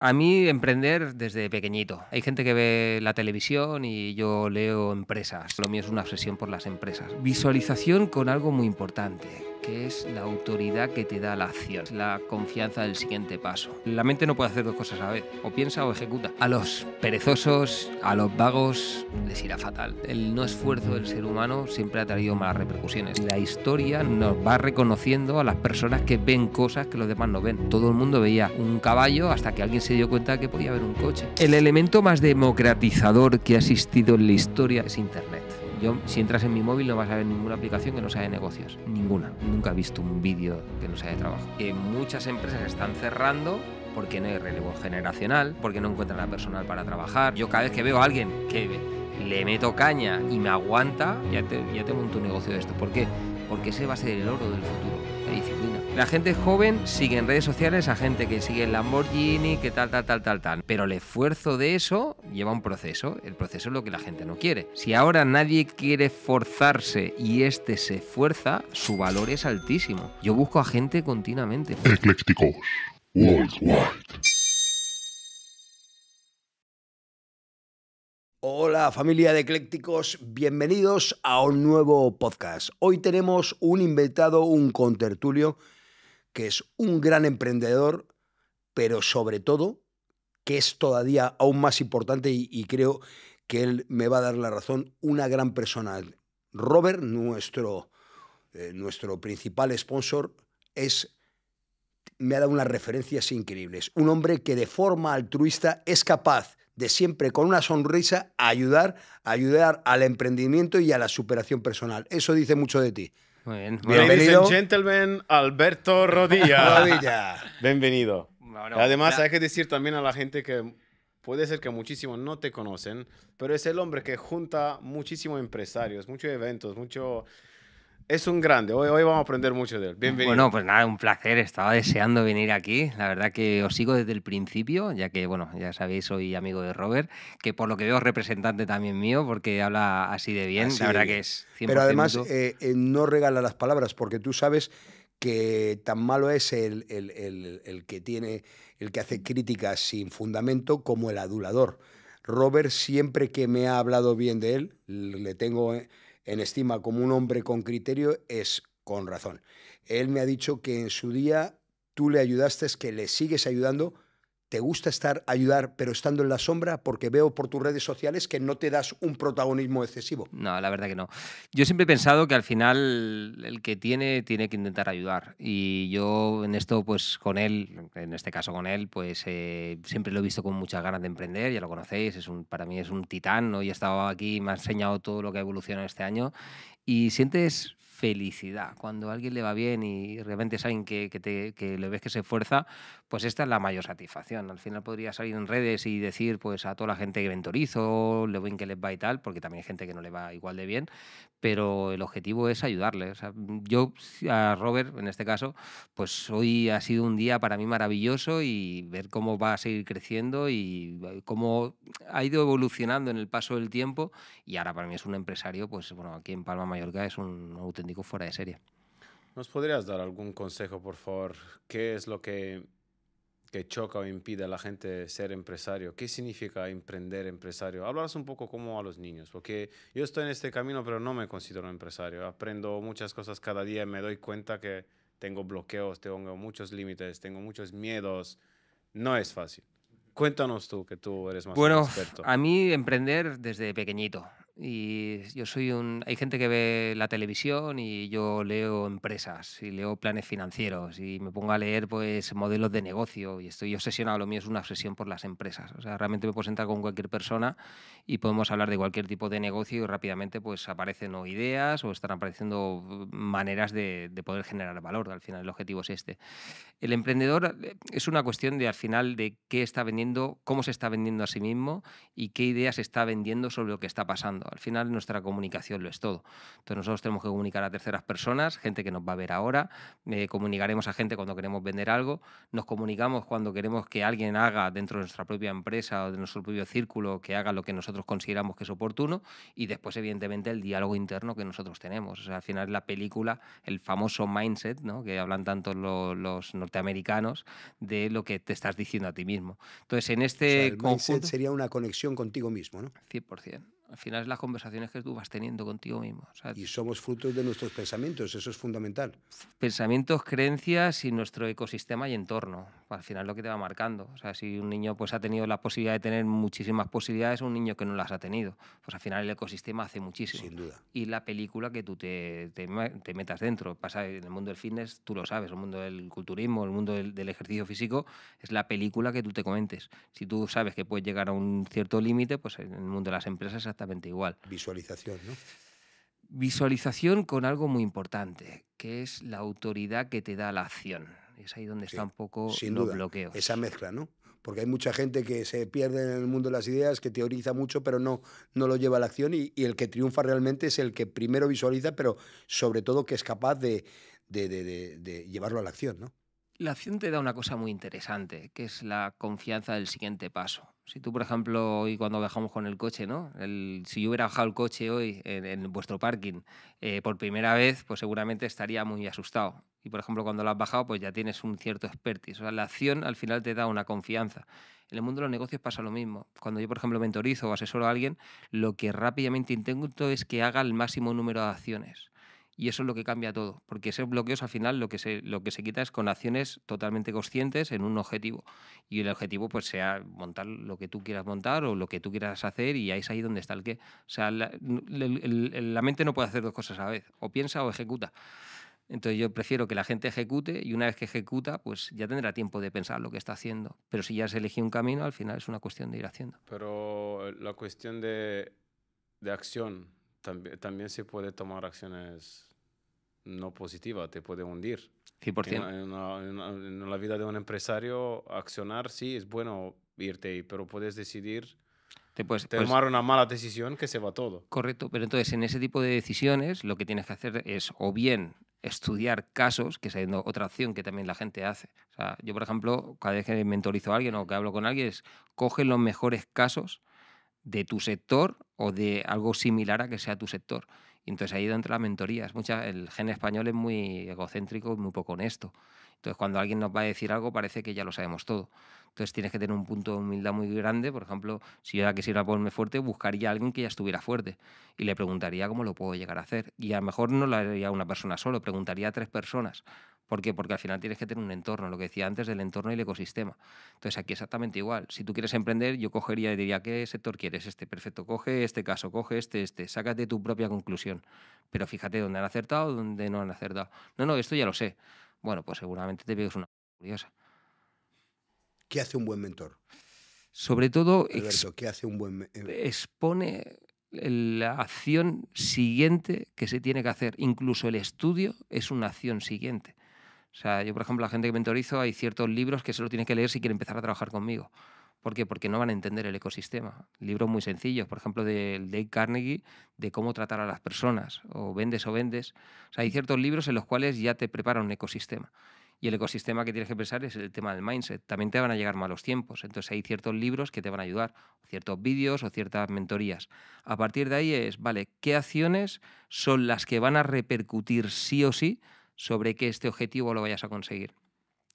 A mí emprender desde pequeñito. Hay gente que ve la televisión y yo leo empresas. Lo mío es una obsesión por las empresas. Visualización con algo muy importante que es la autoridad que te da la acción, la confianza del siguiente paso. La mente no puede hacer dos cosas a la vez, o piensa o ejecuta. A los perezosos, a los vagos, les irá fatal. El no esfuerzo del ser humano siempre ha traído malas repercusiones. La historia nos va reconociendo a las personas que ven cosas que los demás no ven. Todo el mundo veía un caballo hasta que alguien se dio cuenta que podía haber un coche. El elemento más democratizador que ha existido en la historia es Internet. Yo, si entras en mi móvil, no vas a ver ninguna aplicación que no sea de negocios. Ninguna. Nunca he visto un vídeo que no sea de trabajo. Que eh, muchas empresas están cerrando porque no hay relevo generacional, porque no encuentran a personal para trabajar. Yo cada vez que veo a alguien que le meto caña y me aguanta, ya te, ya te monto un negocio de esto. ¿Por qué? Porque ese va a ser el oro del futuro. La gente joven sigue en redes sociales a gente que sigue en Lamborghini, que tal, tal, tal, tal, tal. Pero el esfuerzo de eso lleva un proceso. El proceso es lo que la gente no quiere. Si ahora nadie quiere forzarse y este se fuerza, su valor es altísimo. Yo busco a gente continuamente. Eclécticos. Worldwide. Hola familia de eclécticos, bienvenidos a un nuevo podcast. Hoy tenemos un invitado, un contertulio que es un gran emprendedor, pero sobre todo, que es todavía aún más importante y, creo que él me va a dar la razón, una gran persona. Robert, nuestro, eh, nuestro principal sponsor, es me ha dado unas referencias increíbles. Un hombre que de forma altruista es capaz de siempre con una sonrisa ayudar, ayudar al emprendimiento y a la superación personal. Eso dice mucho de ti. Muy bien. Bienvenido, Ladies gentlemen, Alberto Rodilla. Rodilla. Bienvenido. Además, hay que decir también a la gente que puede ser que muchísimos no te conocen, pero es el hombre que junta muchísimos empresarios, muchos eventos, mucho... Es un grande, hoy, vamos a aprender mucho de él. Bienvenido. Bueno, pues nada, un placer, estaba deseando venir aquí. La verdad que os sigo desde el principio, ya que, bueno, ya sabéis, soy amigo de Robert, que por lo que veo es representante también mío, porque habla así de bien, la verdad que es Pero además, eh, eh, no regala las palabras, porque tú sabes que tan malo es el, el, que tiene, el que hace críticas sin fundamento como el adulador. Robert, siempre que me ha hablado bien de él, le tengo... Eh, en estima como un hombre con criterio es con razón. Él me ha dicho que en su día tú le ayudaste, que le sigues ayudando te gusta estar, ayudar, pero estando en la sombra, porque veo por tus redes sociales que no te das un protagonismo excesivo. No, la verdad que no. Yo siempre he pensado que al final el que tiene, tiene que intentar ayudar. Y yo en esto, pues con él, en este caso con él, pues eh, siempre lo he visto con muchas ganas de emprender, ya lo conocéis, es para mí es un titán, ¿no? he estado aquí, me ha enseñado todo lo que ha evolucionado este año. Y sientes felicidad. Cuando a alguien le va bien y realmente saben que, te, que le ves que se esfuerza, pues esta es la mayor satisfacción. Al final podría salir en redes y decir pues a toda la gente que mentorizo, le ven que les va y tal, porque también hay gente que no le va igual de bien, pero el objetivo es ayudarle. yo a Robert, en este caso, pues hoy ha sido un día para mí maravilloso y ver cómo va a seguir creciendo y eh, cómo ha ido evolucionando en el paso del tiempo y ahora para mí es un empresario, pues bueno, aquí en Palma Mallorca es un auténtico Digo, fuera de serie. ¿Nos podrías dar algún consejo, por favor? ¿Qué es lo que, que choca o impide a la gente ser empresario? ¿Qué significa emprender empresario? Hablarás un poco como a los niños, porque yo estoy en este camino, pero no me considero empresario. Aprendo muchas cosas cada día y me doy cuenta que tengo bloqueos, tengo muchos límites, tengo muchos miedos. No es fácil. Cuéntanos tú, que tú eres más experto. Bueno, a mí emprender desde pequeñito. Y yo soy un. Hay gente que ve la televisión y yo leo empresas y leo planes financieros y me pongo a leer pues modelos de negocio y estoy obsesionado. Lo mío es una obsesión por las empresas. O sea, realmente me puedo sentar con cualquier persona y podemos hablar de cualquier tipo de negocio y rápidamente pues aparecen ideas o están apareciendo maneras de, de poder generar valor. Al final el objetivo es este. El emprendedor eh, es una cuestión de al final de qué está vendiendo, cómo se está vendiendo a sí mismo y qué ideas está vendiendo sobre lo que está pasando. Al final nuestra comunicación lo es todo. Entonces nosotros tenemos que comunicar a terceras personas, gente que nos va a ver ahora, eh, comunicaremos a gente cuando queremos vender algo, nos comunicamos cuando queremos que alguien haga dentro de nuestra propia empresa o de nuestro propio círculo que haga lo que nosotros consideramos que es oportuno y después evidentemente el diálogo interno que nosotros tenemos. O al final la película, el famoso mindset, ¿no? que hablan tanto los, norteamericanos, de lo que te estás diciendo a ti mismo. Entonces en este sería una conexión contigo mismo, 100%. Al final es las conversaciones que tú vas teniendo contigo mismo. y somos frutos de nuestros pensamientos, eso es fundamental. Pensamientos, creencias y nuestro ecosistema y entorno. Al final lo que te va marcando. O sea, si un niño pues, ha tenido la posibilidad de tener muchísimas posibilidades, un niño que no las ha tenido. Pues al final el ecosistema hace muchísimo. Sin duda. Y la película que tú te, metas dentro. Pasa en el mundo del fitness, tú lo sabes, el mundo del culturismo, el mundo del, del ejercicio físico, es la película que tú te comentes. Si tú sabes que puedes llegar a un cierto límite, pues en el mundo de las empresas igual. Visualización, ¿no? Visualización con algo muy importante, que es la autoridad que te da la acción. Es ahí donde está un poco sin bloqueo. Esa mezcla, ¿no? Porque hay mucha gente que se pierde en el mundo de las ideas, que teoriza mucho, pero no, no lo lleva a la acción. Y, el que triunfa realmente es el que primero visualiza, pero sobre todo que es capaz de, de, de llevarlo a la acción, ¿no? la acción te da una cosa muy interesante, que es la confianza del siguiente paso. Si tú, por ejemplo, hoy cuando bajamos con el coche, ¿no? si yo hubiera bajado el coche hoy en, vuestro parking eh, por primera vez, pues seguramente estaría muy asustado. Y, por ejemplo, cuando lo has bajado, pues ya tienes un cierto expertise. O sea, la acción al final te da una confianza. En el mundo de los negocios pasa lo mismo. Cuando yo, por ejemplo, mentorizo o asesoro a alguien, lo que rápidamente intento es que haga el máximo número de acciones. Y eso es lo que cambia todo, porque esos bloqueos al final lo que se, lo que se quita es con acciones totalmente conscientes en un objetivo. Y el objetivo pues sea montar lo que tú quieras montar o lo que tú quieras hacer y ahí es ahí donde está el qué. O sea, la, mente no puede hacer dos cosas a la vez, o piensa o ejecuta. Entonces yo prefiero que la gente ejecute y una vez que ejecuta, pues ya tendrá tiempo de pensar lo que está haciendo. Pero si ya se elegido un camino, al final es una cuestión de ir haciendo. Pero la cuestión de, de acción, también, también se puede tomar acciones no positiva, te puede hundir. 100%. En, la, vida de un empresario, accionar sí es bueno irte, pero puedes decidir te puedes, pues tomar una mala decisión que se va todo. Correcto, pero entonces en ese tipo de decisiones lo que tienes que hacer es o bien estudiar casos, que es otra acción que también la gente hace. yo, por ejemplo, cada vez que mentorizo a alguien o que hablo con alguien, es coge los mejores casos de tu sector o de algo similar a que sea tu sector entonces ahí ido entre las mentorías. el gen español es muy egocéntrico muy poco honesto. Entonces cuando alguien nos va a decir algo parece que ya lo sabemos todo. Entonces tienes que tener un punto de humildad muy grande. Por ejemplo, si yo quisiera ponerme fuerte, buscaría a alguien que ya estuviera fuerte y le preguntaría cómo lo puedo llegar a hacer. Y a lo mejor no lo haría una persona solo, preguntaría a tres personas ¿Por qué? Porque al final tienes que tener un entorno, lo que decía antes del entorno y el ecosistema. Entonces aquí exactamente igual. Si tú quieres emprender, yo cogería y diría, ¿qué sector quieres? Este, perfecto, coge este caso, coge este, este, sácate tu propia conclusión. Pero fíjate dónde han acertado, dónde no han acertado. No, no, esto ya lo sé. Bueno, pues seguramente te pegues una curiosa. ¿Qué hace un buen mentor? Sobre todo... ¿qué hace un buen eh? Expone la acción siguiente que se tiene que hacer. Incluso el estudio es una acción siguiente. O sea, yo, por ejemplo, la gente que mentorizo, hay ciertos libros que solo tienes que leer si quieren empezar a trabajar conmigo. ¿Por qué? Porque no van a entender el ecosistema. Libros muy sencillos, por ejemplo, del Dave Carnegie, de cómo tratar a las personas, o vendes o vendes. O sea, hay ciertos libros en los cuales ya te prepara un ecosistema. Y el ecosistema que tienes que pensar es el tema del mindset. También te van a llegar malos tiempos. Entonces hay ciertos libros que te van a ayudar, ciertos vídeos o ciertas mentorías. A partir de ahí es, vale, ¿qué acciones son las que van a repercutir sí o sí sobre que este objetivo lo vayas a conseguir.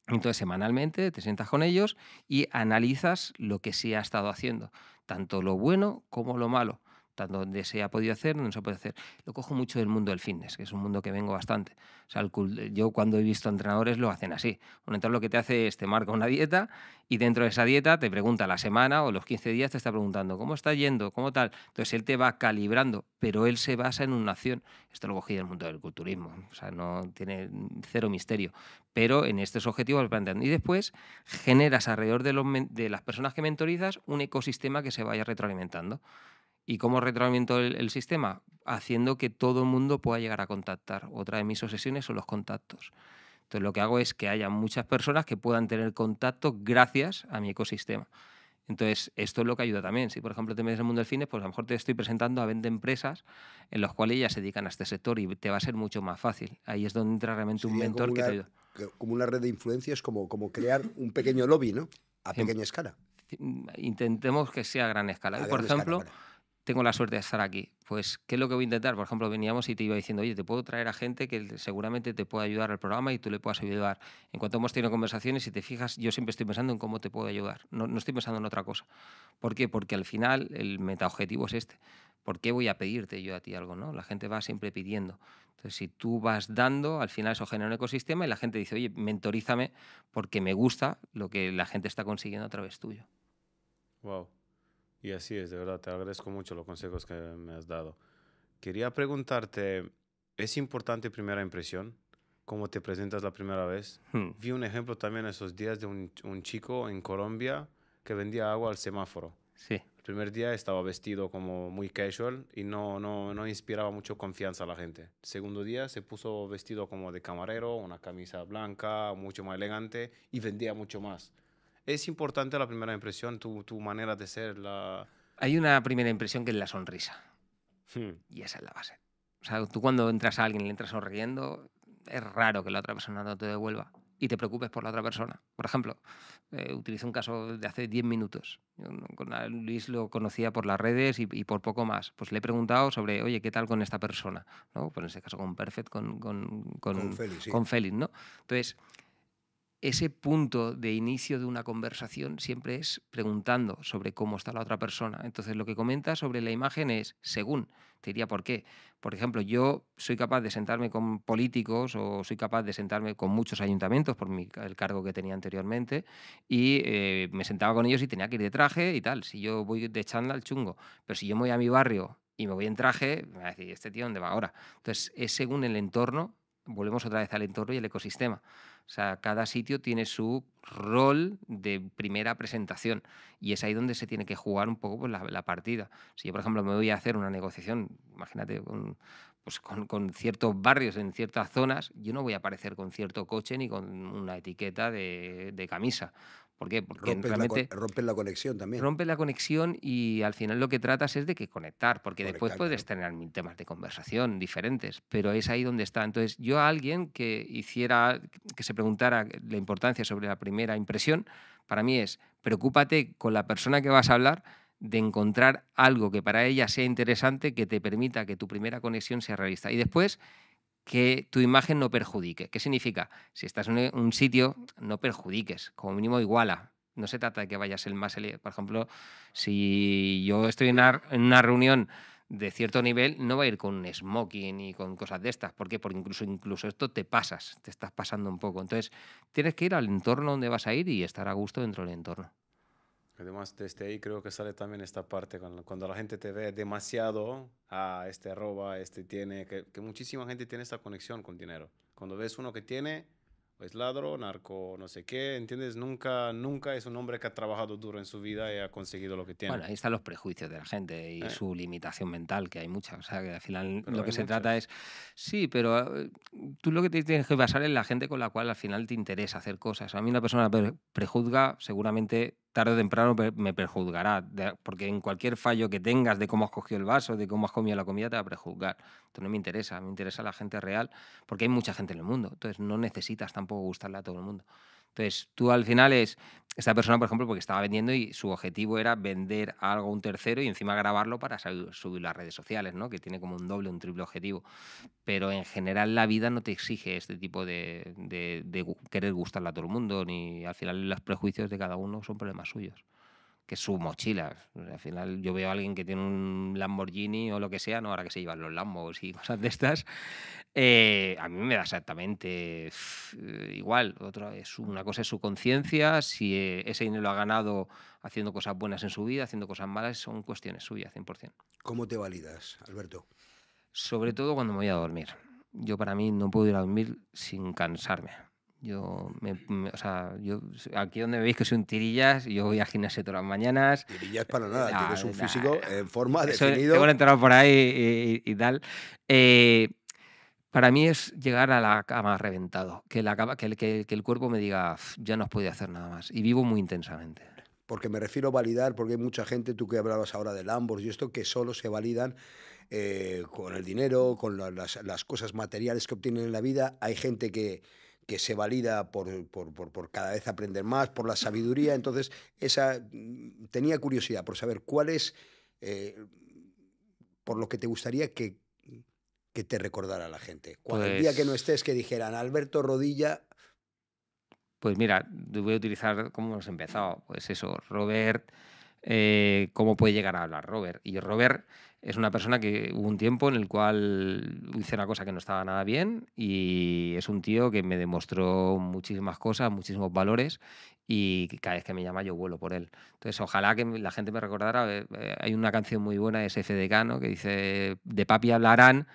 Entonces, semanalmente te sientas con ellos y analizas lo que se sí ha estado haciendo, tanto lo bueno como lo malo tanto donde se ha podido hacer, donde no se puede hacer. Lo cojo mucho del mundo del fitness, que es un mundo que vengo bastante. O sea, yo cuando he visto entrenadores lo hacen así. Un entrenador lo que te hace es te marca una dieta y dentro de esa dieta te pregunta la semana o los 15 días te está preguntando cómo está yendo, cómo tal. Entonces él te va calibrando, pero él se basa en una acción. Esto lo cogí del mundo del culturismo, o sea, no tiene cero misterio. Pero en estos objetivos lo plantean. Y después generas alrededor de, de las personas que mentorizas un ecosistema que se vaya retroalimentando. ¿Y cómo retroalimento el, sistema? Haciendo que todo el mundo pueda llegar a contactar. Otra de mis obsesiones son los contactos. Entonces lo que hago es que haya muchas personas que puedan tener contacto gracias a mi ecosistema. Entonces, esto es lo que ayuda también. Si, por ejemplo, te metes en el mundo del cine, pues a lo mejor te estoy presentando a 20 empresas en las cuales ya se dedican a este sector y te va a ser mucho más fácil. Ahí es donde entra realmente un mentor que te ayuda. Como una red de influencias, como, como crear un pequeño lobby, ¿no? A em, pequeña escala. Intentemos que sea a gran escala. por ejemplo, tengo la suerte de estar aquí. Pues, ¿qué es lo que voy a intentar? Por ejemplo, veníamos y te iba diciendo, oye, te puedo traer a gente que seguramente te pueda ayudar al programa y tú le puedas ayudar. En cuanto hemos tenido conversaciones, si te fijas, yo siempre estoy pensando en cómo te puedo ayudar. No, estoy pensando en otra cosa. ¿Por qué? Porque al final el metaobjetivo es este. ¿Por qué voy a pedirte yo a ti algo? ¿no? La gente va siempre pidiendo. Entonces, si tú vas dando, al final eso genera un ecosistema y la gente dice, oye, mentorízame porque me gusta lo que la gente está consiguiendo a través tuyo. Wow. Y así es, de verdad, te agradezco mucho los consejos que me has dado. Quería preguntarte, ¿es importante primera impresión? ¿Cómo te presentas la primera vez? Hmm. Vi un ejemplo también esos días de un, chico en Colombia que vendía agua al semáforo. Sí. El primer día estaba vestido como muy casual y no, no, no, inspiraba mucho confianza a la gente. El segundo día se puso vestido como de camarero, una camisa blanca, mucho más elegante y vendía mucho más es importante la primera impresión, tu, manera de ser. Hay una primera impresión que es la sonrisa. Hmm. Y esa es la base. O sea, tú cuando entras a alguien y le entras sonriendo, es raro que la otra persona no te devuelva y te preocupes por la otra persona. Por ejemplo, eh, utilizo un caso de hace 10 minutos. Luis lo conocía por las redes y, por poco más. Pues le he preguntado sobre, oye, ¿qué tal con esta persona? ¿No? Pues en este caso con Perfect, con, con, con, Félix. Félix ¿no? Entonces, ese punto de inicio de una conversación siempre es preguntando sobre cómo está la otra persona. Entonces, lo que comenta sobre la imagen es según. Te diría por qué. Por ejemplo, yo soy capaz de sentarme con políticos o soy capaz de sentarme con muchos ayuntamientos por el cargo que tenía anteriormente y eh, me sentaba con ellos y tenía que ir de traje y tal. Si yo voy de chándal, chungo. Pero si yo me voy a mi barrio y me voy en traje, me va a decir, ¿este tío dónde va ahora? Entonces, es según el entorno volvemos otra vez al entorno y al ecosistema. O sea, cada sitio tiene su rol de primera presentación y es ahí donde se tiene que jugar un poco pues, la, partida. Si yo, por ejemplo, me voy a hacer una negociación, imagínate, pues, con, ciertos barrios en ciertas zonas, yo no voy a aparecer con cierto coche ni con una etiqueta de camisa. ¿Por Porque rompen La, conexión también. Rompe la conexión y al final lo que tratas es de que conectar, porque después puedes tener mil temas de conversación diferentes, pero es ahí donde está. Entonces, yo a alguien que hiciera, que se preguntara la importancia sobre la primera impresión, para mí es, preocúpate con la persona que vas a hablar de encontrar algo que para ella sea interesante, que te permita que tu primera conexión sea realista. Y después que tu imagen no perjudique. ¿Qué significa? Si estás en un sitio, no perjudiques, como mínimo iguala. No se trata de que vayas el más... Por ejemplo, si yo estoy en una, reunión de cierto nivel, no va a ir con un smoking y con cosas de estas. ¿Por qué? Porque incluso, incluso esto te pasas, te estás pasando un poco. Entonces, tienes que ir al entorno donde vas a ir y estar a gusto dentro del entorno. Además, desde ahí creo que sale también esta parte, cuando la gente te ve demasiado, a ah, este roba, este tiene, que, muchísima gente tiene esta conexión con dinero. Cuando ves uno que tiene, es ladro, narco, no sé qué, ¿entiendes? Nunca, nunca es un hombre que ha trabajado duro en su vida y ha conseguido lo que tiene. Bueno, ahí están los prejuicios de la gente y eh. su limitación mental, que hay mucha. O sea, que al final lo que se trata es, sí, pero eh, tú lo que tienes que basar es la gente con la cual al final te interesa hacer cosas. A mí una persona prejuzga seguramente tarde o temprano me perjuzgará, porque en cualquier fallo que tengas de cómo has cogido el vaso, de cómo has comido la comida, te va a prejuzgar. Entonces no me interesa, me interesa la gente real, porque hay mucha gente en el mundo, entonces no necesitas tampoco gustarle a todo el mundo. Entonces, tú al final es, esta persona, por ejemplo, porque estaba vendiendo y su objetivo era vender algo a un tercero y encima grabarlo para subir las redes sociales, ¿no? Que tiene como un doble, un triple objetivo. Pero en general la vida no te exige este tipo de, querer gustarle a todo el mundo, ni al final los prejuicios de cada uno son problemas suyos. Que es su mochila. al final yo veo a alguien que tiene un Lamborghini o lo que sea, ¿no? Ahora que se llevan los Lambos y cosas de estas, eh, a mí me da exactamente eh, igual. Otra, es, una cosa es su conciencia, si eh, ese dinero lo ha ganado haciendo cosas buenas en su vida, haciendo cosas malas, son cuestiones suyas, 100%. ¿Cómo te validas, Alberto? Sobre todo cuando me voy a dormir. Yo para mí no puedo ir a dormir sin cansarme. Yo, o sea, yo, aquí donde veis que soy un tirillas, yo voy a gimnasio todas las mañanas. Tirillas para nada, tienes un físico en forma definido. Tengo por ahí y, tal. Eh, para mí es llegar a la cama reventado, que, la, que, el, que, el cuerpo me diga, ya no puedo hacer nada más. Y vivo muy intensamente porque me refiero a validar, porque hay mucha gente, tú que hablabas ahora del Lambos y esto, que solo se validan eh, con el dinero, con las, cosas materiales que obtienen en la vida. Hay gente que, que se valida por, por, cada vez aprender más, por la sabiduría. Entonces, esa mm, tenía curiosidad por saber cuál es, eh, por lo que te gustaría que que te recordara la gente? Cuando el día que no pues estés, que dijeran Alberto Rodilla. Pues mira, voy a utilizar como hemos empezado. Pues eso, Robert, eh, ¿cómo puede llegar a hablar Robert? Y Robert es una persona que hubo un tiempo en el cual hice una cosa que no estaba nada bien y es un tío que me demostró muchísimas cosas, muchísimos valores y cada vez que me llama yo vuelo por él. Entonces, ojalá que la gente me recordara, eh, eh, hay una canción muy buena de SFDK, que dice, de papi hablarán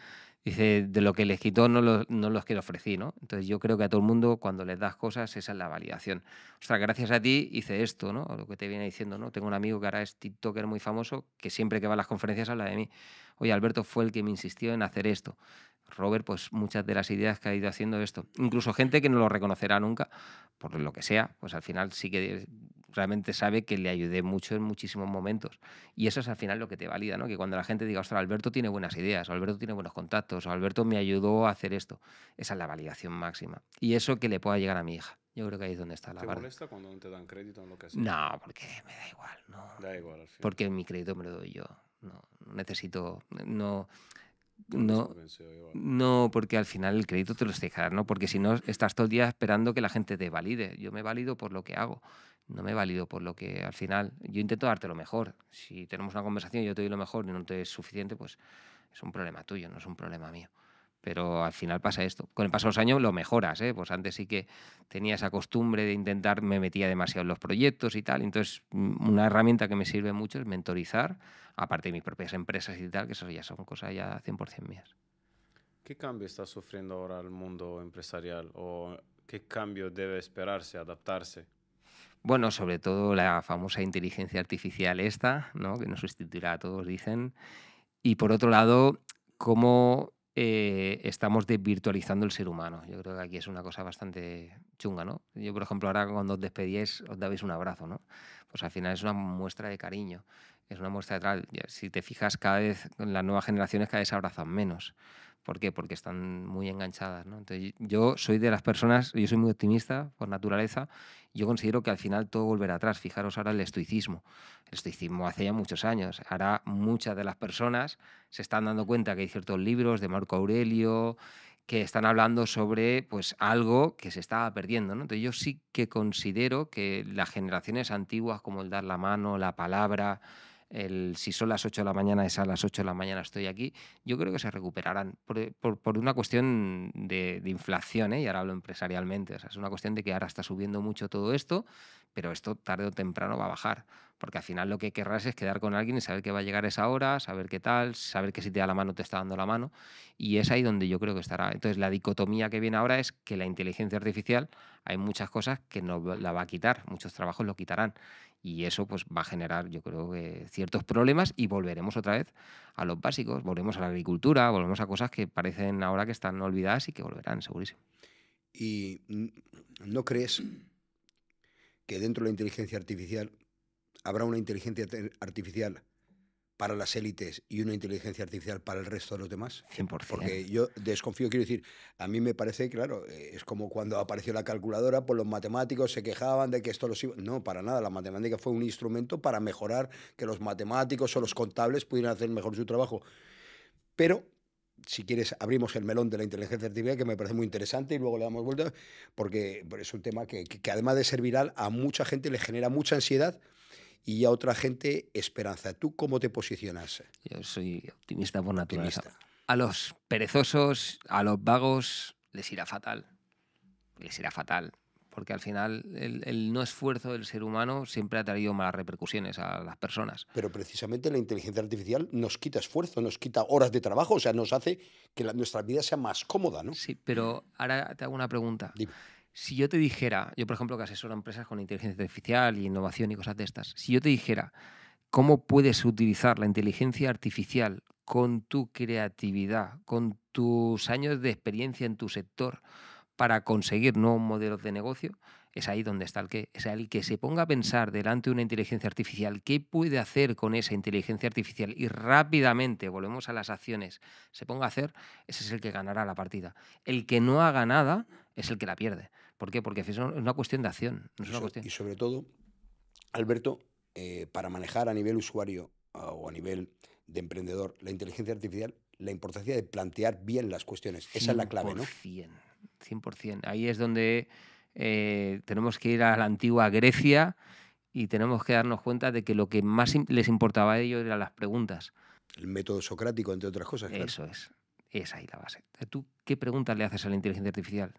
Dice, de lo que les quitó no, los que ofrecer, ofrecí, ¿no? Entonces yo creo que a todo el mundo cuando les das cosas, esa es la validación. Ostras, gracias a ti hice esto, ¿no? Lo que te viene diciendo, ¿no? Tengo un amigo que ahora es TikToker muy famoso, que siempre que va a las conferencias habla de mí. Oye, Alberto fue el que me insistió en hacer esto. Robert, pues muchas de las ideas que ha ido haciendo esto. Incluso gente que no lo reconocerá nunca, por lo que sea, pues al final sí que realmente sabe que le ayudé mucho en muchísimos momentos. Y eso es al final lo que te valida, ¿no? Que cuando la gente diga, ostras, Alberto tiene buenas ideas, o Alberto tiene buenos contactos, o Alberto me ayudó a hacer esto. Esa es la validación máxima. Y eso que le pueda llegar a mi hija. Yo creo que ahí es donde está la ¿Te molesta cuando no te dan crédito en lo que haces? No, porque me da igual, ¿no? Da igual, al final. Porque mi crédito me lo doy yo. No, necesito... No... No, no, porque al final el crédito te lo estoy ¿no? Porque si no, estás todo el día esperando que la gente te valide. Yo me valido por lo que hago no me he valido por lo que al final yo intento darte lo mejor. Si tenemos una conversación y yo te doy lo mejor y no te es suficiente, pues es un problema tuyo, no es un problema mío. Pero al final pasa esto. Con el paso de los años lo mejoras, ¿eh? Pues antes sí que tenía esa costumbre de intentar, me metía demasiado en los proyectos y tal. Entonces, mm, una herramienta que me sirve mucho es mentorizar, aparte de mis propias empresas y tal, que eso ya son cosas ya 100% mías. ¿Qué cambio está sufriendo ahora el mundo empresarial o qué cambio debe esperarse, adaptarse? Bueno, sobre todo la famosa inteligencia artificial esta, ¿no? que nos sustituirá a todos, dicen. Y por otro lado, cómo eh, estamos desvirtualizando el ser humano. Yo creo que aquí es una cosa bastante chunga, ¿no? Yo, por ejemplo, ahora cuando os despedíais, os dabais un abrazo, ¿no? Pues al final es una muestra de cariño, es una muestra de tal. Si te fijas, cada vez en las nuevas generaciones cada vez abrazan menos. ¿Por qué? Porque están muy enganchadas. ¿no? Entonces, yo soy de las personas, yo soy muy optimista por naturaleza, yo considero que al final todo volverá atrás. Fijaros ahora el estoicismo. El estoicismo hace ya muchos años. Ahora muchas de las personas se están dando cuenta que hay ciertos libros de Marco Aurelio que están hablando sobre pues, algo que se estaba perdiendo. ¿no? Entonces, yo sí que considero que las generaciones antiguas, como el dar la mano, la palabra, si son las 8 de la mañana es a las 8 de la mañana estoy aquí, yo creo que se recuperarán por, eh, una cuestión de, inflación, ¿eh? y ahora hablo empresarialmente, o es una cuestión de que ahora está subiendo mucho todo esto, pero esto tarde o temprano va a bajar, porque al final lo que querrás es quedar con alguien y saber que va a llegar esa hora, saber qué tal, saber que si te da la mano te está dando la mano, y es ahí donde yo creo que estará. Entonces la dicotomía que viene ahora es que la inteligencia artificial, hay muchas cosas que no la va a quitar, muchos trabajos lo quitarán y eso pues, va a generar, yo creo, que ciertos problemas y volveremos otra vez a los básicos, volvemos a la agricultura, volvemos a cosas que parecen ahora que están olvidadas y que volverán, segurísimo. ¿Y mm, no crees que dentro de la inteligencia artificial habrá una inteligencia artificial para las élites y una inteligencia artificial para el resto de los demás? 100%. Porque yo desconfío, quiero decir, a mí me parece, claro, eh, es como cuando apareció la calculadora, pues los matemáticos se quejaban de que esto los iba... No, para nada, la matemática fue un instrumento para mejorar que los matemáticos o los contables pudieran hacer mejor su trabajo. Pero si quieres, abrimos el melón de la inteligencia artificial, que me parece muy interesante, y luego le damos vuelta, porque es un tema que, que, además de ser viral, a mucha gente le genera mucha ansiedad, y a otra gente esperanza. ¿Tú cómo te posicionas? Yo soy optimista por naturaleza. A los perezosos, a los vagos, les irá fatal. Les irá fatal. Porque al final el, no esfuerzo del ser humano siempre ha traído malas repercusiones a las personas. Pero precisamente la inteligencia artificial nos quita esfuerzo, nos quita horas de trabajo, o sea, nos hace que nuestra vida sea más cómoda, ¿no? Sí, pero ahora te hago una pregunta. Dime si yo te dijera, yo por ejemplo que asesoro a empresas con inteligencia artificial y innovación y cosas de estas, si yo te dijera cómo puedes utilizar la inteligencia artificial con tu creatividad, con tus años de experiencia en tu sector para conseguir nuevos modelos de negocio, es ahí donde está el que. Es el que se ponga a pensar delante de una inteligencia artificial qué puede hacer con esa inteligencia artificial y rápidamente, volvemos a las acciones, se ponga a hacer, ese es el que ganará la partida. El que no haga nada es el que la pierde. ¿Por qué? Porque es una cuestión de acción, Y sobre todo, Alberto, eh, para manejar a nivel usuario o a nivel de emprendedor la inteligencia artificial, la importancia de plantear bien las cuestiones. Esa es la clave, ¿no? 100%. Ahí es donde eh, tenemos que ir a la antigua Grecia y tenemos que darnos cuenta de que lo que más les importaba a ellos eran las preguntas. El método socrático, entre otras cosas. Eso es. Es ahí la base. ¿Tú qué preguntas le haces a la inteligencia artificial?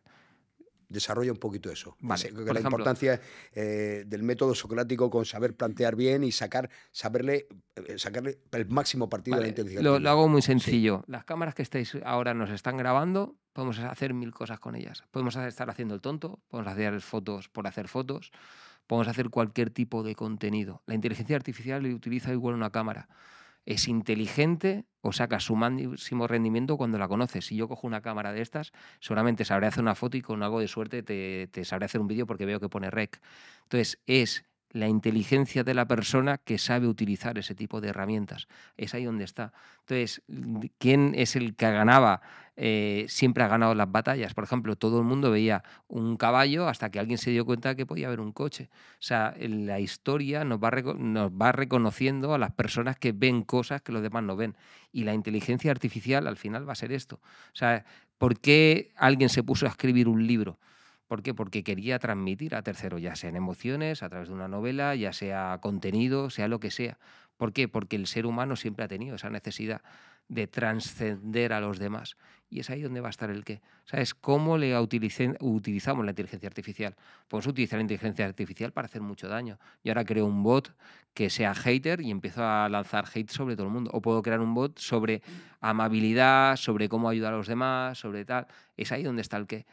desarrolla un poquito eso. la importancia eh, del método socrático con saber plantear bien y sacar, saberle, eh, sacarle el máximo partido a la inteligencia. Lo, lo hago muy sencillo. Las cámaras que estáis ahora nos están grabando, podemos hacer mil cosas con ellas. Podemos estar haciendo el tonto, podemos hacer fotos por hacer fotos, podemos hacer cualquier tipo de contenido. La inteligencia artificial utiliza igual una cámara es inteligente o saca su máximo rendimiento cuando la conoces. Si yo cojo una cámara de estas, seguramente sabré hacer una foto y con algo de suerte te, te sabré hacer un vídeo porque veo que pone rec. Entonces, es la inteligencia de la persona que sabe utilizar ese tipo de herramientas. Es ahí donde está. Entonces, ¿quién es el que ganaba? Eh, siempre ha ganado las batallas. Por ejemplo, todo el mundo veía un caballo hasta que alguien se dio cuenta que podía haber un coche. O sea, la historia nos va, nos va reconociendo a las personas que ven cosas que los demás no ven. Y la inteligencia artificial al final va a ser esto. O sea, ¿por qué alguien se puso a escribir un libro? ¿Por qué? Porque quería transmitir a tercero, ya sea en emociones, a través de una novela, ya sea contenido, sea lo que sea. ¿Por qué? Porque el ser humano siempre ha tenido esa necesidad de trascender a los demás. Y es ahí donde va a estar el qué. ¿Sabes cómo le utilizamos la inteligencia artificial? Podemos utilizar la inteligencia artificial para hacer mucho daño. Y ahora creo un bot que sea hater y empiezo a lanzar hate sobre todo el mundo. O puedo crear un bot sobre amabilidad, sobre cómo ayudar a los demás, sobre tal. Es ahí donde está el qué.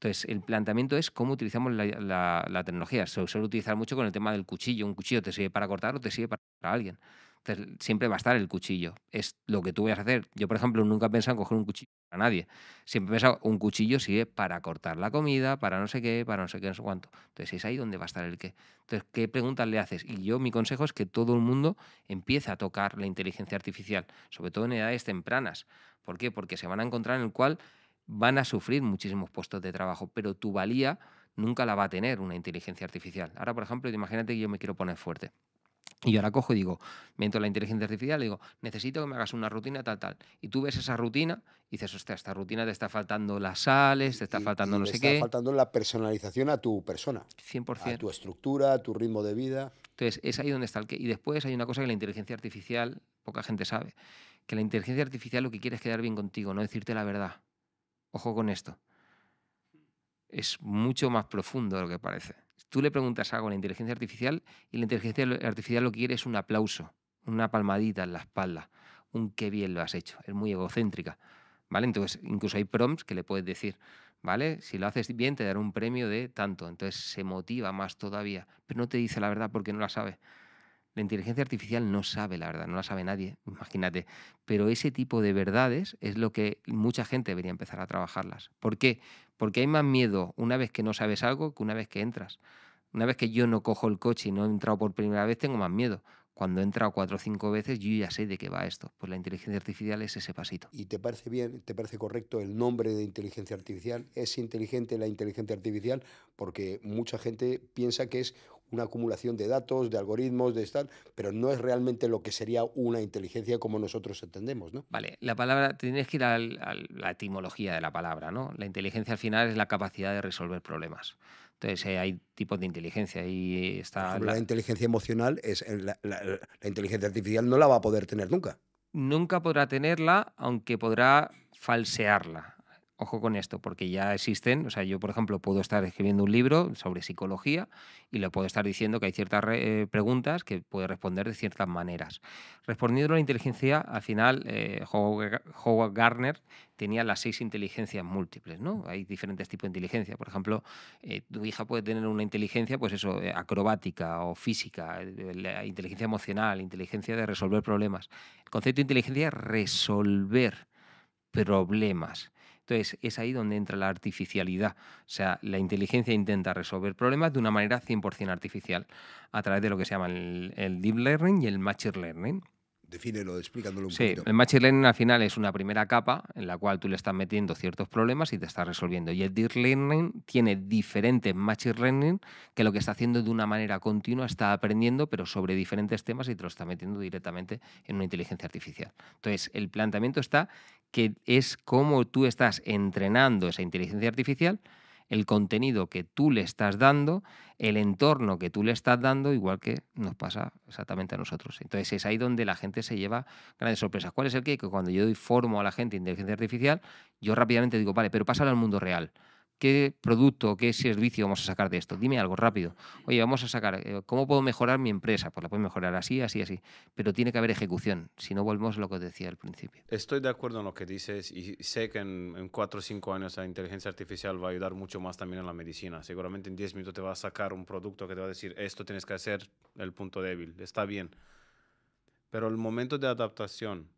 Entonces, el planteamiento es cómo utilizamos la, tecnología. Se suele utilizar mucho con el tema del cuchillo. Un cuchillo te sirve para cortar o te sirve para alguien. Entonces, siempre va a estar el cuchillo. Es lo que tú vayas a hacer. Yo, por ejemplo, nunca he pensado en coger un cuchillo para nadie. Siempre he un cuchillo sirve para cortar la comida, para no sé qué, para no sé qué, no sé cuánto. Entonces, es ahí donde va a estar el qué. Entonces, ¿qué preguntas le haces? Y yo, mi consejo es que todo el mundo empiece a tocar la inteligencia artificial, sobre todo en edades tempranas. ¿Por qué? Porque se van a encontrar en el cual van a sufrir muchísimos puestos de trabajo, pero tu valía nunca la va a tener una inteligencia artificial. Ahora, por ejemplo, imagínate que yo me quiero poner fuerte. Y yo la cojo y digo, miento la inteligencia artificial, digo, necesito que me hagas una rutina tal, tal. Y tú ves esa rutina y dices, hostia, esta rutina te está faltando las sales, te está faltando no sé qué. Te está faltando la personalización a tu persona. 100%. A tu estructura, a tu ritmo de vida. Entonces, es ahí donde está el que. Y después hay una cosa que la inteligencia artificial, poca gente sabe, que la inteligencia artificial lo que quiere es quedar bien contigo, no decirte la verdad. Ojo con esto. Es mucho más profundo de lo que parece. Tú le preguntas algo a la inteligencia artificial y la inteligencia artificial lo que quiere es un aplauso, una palmadita en la espalda, un qué bien lo has hecho. Es muy egocéntrica. ¿Vale? Entonces, incluso hay prompts que le puedes decir, ¿vale? Si lo haces bien, te dará un premio de tanto. Entonces se motiva más todavía, pero no te dice la verdad porque no la sabe. La inteligencia artificial no sabe la verdad, no la sabe nadie, imagínate. Pero ese tipo de verdades es lo que mucha gente debería empezar a trabajarlas. ¿Por qué? Porque hay más miedo una vez que no sabes algo que una vez que entras. Una vez que yo no cojo el coche y no he entrado por primera vez, tengo más miedo. Cuando he entrado cuatro o cinco veces, yo ya sé de qué va esto. Pues la inteligencia artificial es ese pasito. ¿Y te parece bien, te parece correcto el nombre de inteligencia artificial? ¿Es inteligente la inteligencia artificial? Porque mucha gente piensa que es una acumulación de datos, de algoritmos, de tal, pero no es realmente lo que sería una inteligencia como nosotros entendemos, ¿no? Vale, la palabra, tienes que ir a la etimología de la palabra, ¿no? La inteligencia al final es la capacidad de resolver problemas. Entonces eh, hay tipos de inteligencia y está... la... inteligencia emocional es... Eh, la inteligencia artificial no la va a poder tener nunca. Nunca podrá tenerla, aunque podrá falsearla ojo con esto, porque ya existen, o sea, yo por ejemplo puedo estar escribiendo un libro sobre psicología y le puedo estar diciendo que hay ciertas eh, preguntas que puede responder de ciertas maneras. Respondiendo a la inteligencia, al final eh, Howard Gardner tenía las seis inteligencias múltiples, ¿no? Hay diferentes tipos de inteligencia. Por ejemplo, eh, tu hija puede tener una inteligencia, pues eso, acrobática o física, inteligencia emocional, inteligencia de resolver problemas. El concepto de inteligencia es resolver problemas entonces, es ahí donde entra la artificialidad. O sea, la inteligencia intenta resolver problemas de una manera 100% artificial, a través de lo que se llama el, el deep learning y el machine learning. Defínelo, explicándolo un sí, el Machine Learning al final es una primera capa en la cual tú le estás metiendo ciertos problemas y te estás resolviendo. Y el Deep Learning tiene diferentes Machine Learning que lo que está haciendo de una manera continua está aprendiendo, pero sobre diferentes temas y te lo está metiendo directamente en una inteligencia artificial. Entonces, el planteamiento está que es cómo tú estás entrenando esa inteligencia artificial el contenido que tú le estás dando, el entorno que tú le estás dando, igual que nos pasa exactamente a nosotros. Entonces es ahí donde la gente se lleva grandes sorpresas. ¿Cuál es el que? Que cuando yo doy formo a la gente inteligencia artificial, yo rápidamente digo, vale, pero pásalo al mundo real. ¿qué producto o qué servicio vamos a sacar de esto? Dime algo rápido. Oye, vamos a sacar, eh, ¿cómo puedo mejorar mi empresa? Pues la puedo mejorar así, así, así. Pero tiene que haber ejecución, si no volvemos a lo que decía al principio. Estoy de acuerdo en lo que dices y sé que en, en 4 o 5 años la inteligencia artificial va a ayudar mucho más también en la medicina. Seguramente en 10 minutos te va a sacar un producto que te va a decir, esto tienes que hacer, el punto débil, está bien. Pero el momento de adaptación,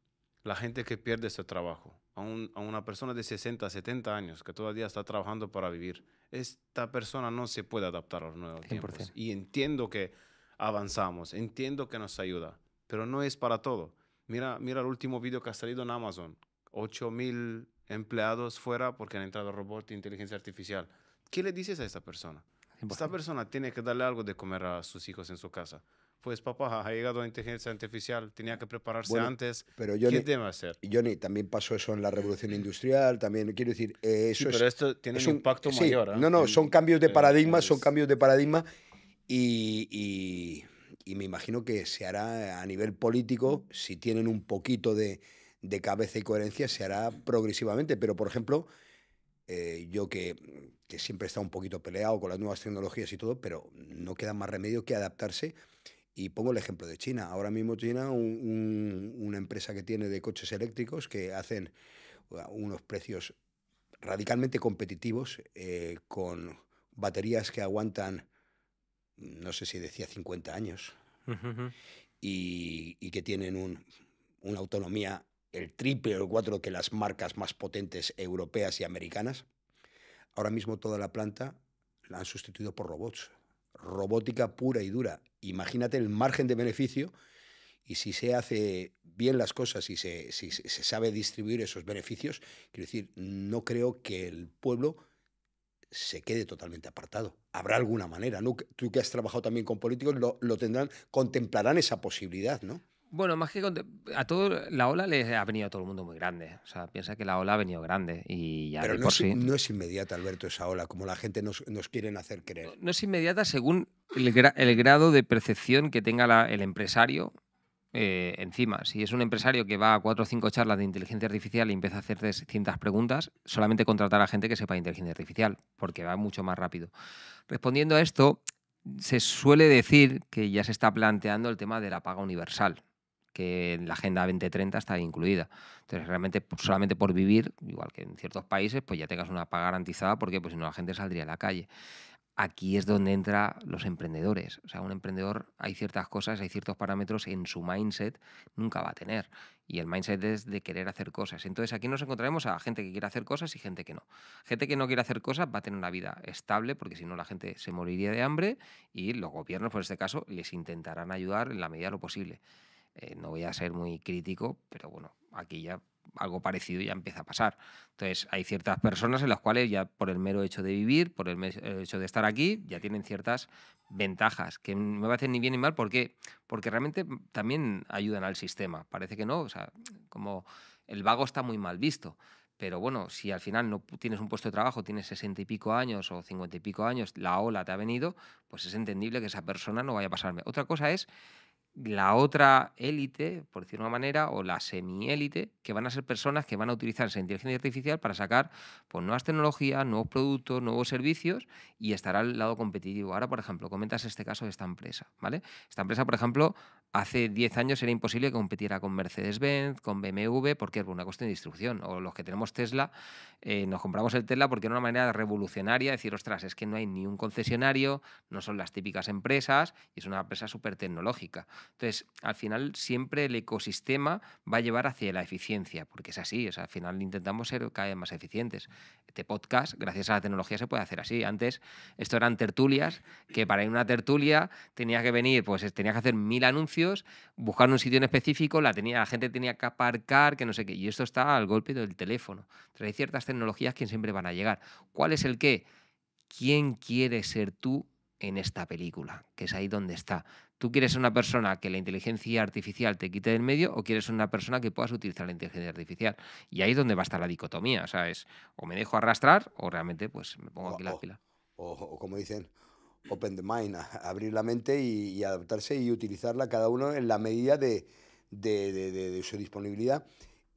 la gente que pierde su este trabajo, a, una persona de 60, 70 años que todavía está trabajando para vivir. Esta persona no se puede adaptar a los nuevos tiempos. Y entiendo que avanzamos, entiendo que nos ayuda, pero no es para todo. Mira, mira el último video que ha salido en Amazon. mil empleados fuera porque han entrado robots e inteligencia artificial. ¿Qué le dices a esta persona? Esta persona tiene que darle algo de comer a sus hijos en su casa pues papá ha llegado la inteligencia artificial, tenía que prepararse antes. Pero ¿Qué tema hacer? Johnny, también pasó eso en la revolución industrial, también quiero decir, eh, eso pero esto tiene un impacto mayor. ¿eh? No, no, son cambios de paradigma, son cambios de paradigma y, me imagino que se hará a nivel político, si tienen un poquito de, cabeza y coherencia, se hará progresivamente. Pero, por ejemplo, eh, yo que, que siempre he estado un poquito peleado con las nuevas tecnologías y todo, pero no queda más remedio que adaptarse y pongo el ejemplo de China. Ahora mismo China, una empresa que tiene de coches eléctricos que hacen uh, unos precios radicalmente competitivos eh, con baterías que aguantan, no sé si decía 50 años, y, que tienen una autonomía el triple o el cuatro que las marcas más potentes europeas y americanas. Ahora mismo toda la planta la han sustituido por robots robótica pura y dura. Imagínate el margen de beneficio y si se hace bien las cosas y se, sabe distribuir esos beneficios, quiero decir, no creo que el pueblo se quede totalmente apartado. Habrá alguna manera, Tú que has trabajado también con políticos, lo, lo tendrán, contemplarán esa posibilidad, ¿no? Bueno, más que a todo la ola le ha venido a todo el mundo muy grande. O sea, piensa que la ola ha venido grande y ya Pero no, es, inmediata, Alberto, esa ola, como la gente nos, quiere hacer creer. No, es inmediata según el, grado de percepción que tenga el empresario eh, encima. Si es un empresario que va a cuatro o cinco charlas de inteligencia artificial y empieza a hacerte de preguntas, solamente contratar a gente que sepa inteligencia artificial, porque va mucho más rápido. Respondiendo a esto, se suele decir que ya se está planteando el tema de la paga universal que en la Agenda 2030 está incluida. Entonces, realmente, pues, solamente por vivir, igual que en ciertos países, pues ya tengas una paga garantizada, porque pues, si no la gente saldría a la calle. Aquí es donde entran los emprendedores. O sea, un emprendedor hay ciertas cosas, hay ciertos parámetros en su mindset, nunca va a tener. Y el mindset es de querer hacer cosas. Entonces aquí nos encontraremos a gente que quiere hacer cosas y gente que no. Gente que no quiere hacer cosas va a tener una vida estable, porque si no la gente se moriría de hambre y los gobiernos, por este caso, les intentarán ayudar en la medida de lo posible. Eh, no voy a ser muy crítico, pero bueno, aquí ya algo parecido ya empieza a pasar. Entonces, hay ciertas personas en las cuales ya por el mero hecho de vivir, por el hecho de estar aquí, ya tienen ciertas ventajas que no me va a hacer ni bien ni mal. ¿Por qué? Porque realmente también ayudan al sistema. Parece que no, o sea, como el vago está muy mal visto. Pero bueno, si al final no tienes un puesto de trabajo, tienes sesenta y pico años o cincuenta y pico años, la ola te ha venido, pues es entendible que esa persona no vaya a pasarme. Otra cosa es la otra élite, por decirlo de una manera, o la semiélite, que van a ser personas que van a utilizar esa inteligencia artificial para sacar pues, nuevas tecnologías, nuevos productos, nuevos servicios y estará al lado competitivo. Ahora, por ejemplo, comentas este caso de esta empresa, ¿vale? Esta empresa, por ejemplo, hace 10 años era imposible que competiera con Mercedes-Benz, con BMW, porque era una cuestión de distribución. O los que tenemos Tesla, eh, nos compramos el Tesla porque era una manera revolucionaria de decir, ostras, es que no hay ni un concesionario, no son las típicas empresas y es una empresa súper tecnológica. Entonces, al final siempre el ecosistema va a llevar hacia la eficiencia, porque es así, o sea, al final intentamos ser cada vez más eficientes. Este podcast, gracias a la tecnología, se puede hacer así. Antes esto eran tertulias, que para ir a una tertulia tenía que venir, pues tenía que hacer mil anuncios, buscar un sitio en específico, la, tenía, la gente tenía que aparcar, que no sé qué, y esto está al golpe del teléfono. Entonces, hay ciertas tecnologías que siempre van a llegar. ¿Cuál es el qué? ¿Quién quiere ser tú en esta película? Que es ahí donde está. ¿Tú quieres una persona que la inteligencia artificial te quite del medio o quieres una persona que puedas utilizar la inteligencia artificial? Y ahí es donde va a estar la dicotomía, o sea, es o me dejo arrastrar o realmente pues me pongo o, aquí la pila. O, como dicen, open the mind, abrir la mente y, adaptarse y utilizarla cada uno en la medida de, de, de su disponibilidad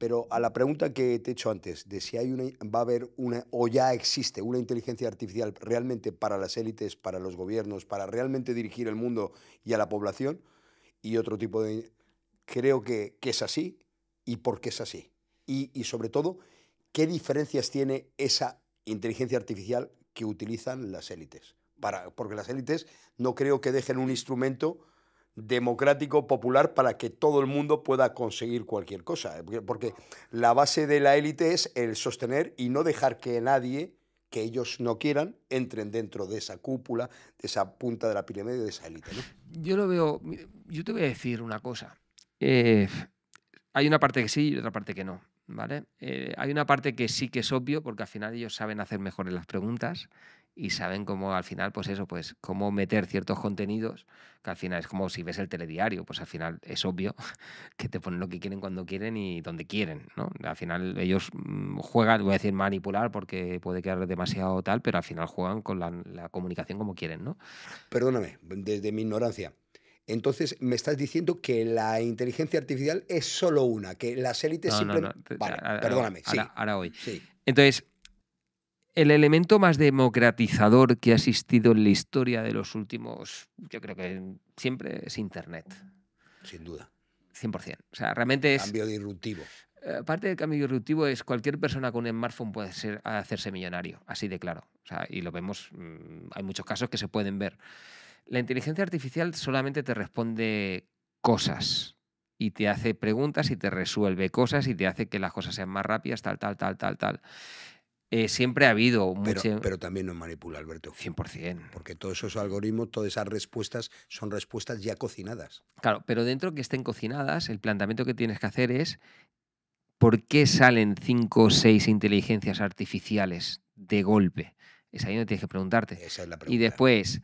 pero a la pregunta que te he hecho antes, de si va a haber una, o ya existe una inteligencia artificial realmente para las élites, para los gobiernos, para realmente dirigir el mundo y a la población, y otro tipo de... Creo que, es así y por qué es así. Y, sobre todo, ¿qué diferencias tiene esa inteligencia artificial que utilizan las élites? porque las élites no creo que dejen un instrumento democrático, popular, para que todo el mundo pueda conseguir cualquier cosa. Porque la base de la élite es el sostener y no dejar que nadie que ellos no quieran entren dentro de esa cúpula, de esa punta de la pirámide, de esa élite. Yo lo veo, yo te voy a decir una cosa. Eh, hay una parte que sí y otra parte que no. ¿vale? Eh, hay una parte que sí que es obvio, porque al final ellos saben hacer mejores las preguntas y saben cómo al final, pues eso, pues cómo meter ciertos contenidos, que al final es como si ves el telediario, pues al final es obvio que te ponen lo que quieren cuando quieren y donde quieren, ¿no? Al final ellos mm, juegan, voy a decir manipular porque puede quedar demasiado tal, pero al final juegan con la, comunicación como quieren, ¿no? Perdóname, desde mi ignorancia. Entonces, me estás diciendo que la inteligencia artificial es solo una, que las élites siempre... Vale, perdóname. Ahora, sí. ahora hoy. Entonces, el elemento más democratizador que ha existido en la historia de los últimos, yo creo que siempre es Internet. Sin duda. 100%. O sea, realmente es... Cambio disruptivo. Eh, parte del cambio disruptivo es cualquier persona con un smartphone puede hacerse millonario, así de claro. y lo vemos, mm, hay muchos casos que se pueden ver. La inteligencia artificial solamente te responde cosas y te hace preguntas y te resuelve cosas y te hace que las cosas sean más rápidas, tal, tal, tal, tal, tal. Eh, siempre ha habido pero, pero, también nos manipula Alberto. 100%. Porque todos esos algoritmos, todas esas respuestas son respuestas ya cocinadas. Claro, pero dentro que estén cocinadas, el planteamiento que tienes que hacer es ¿por qué salen cinco o seis inteligencias artificiales de golpe? Es ahí donde tienes que preguntarte. Esa es la pregunta. Y después,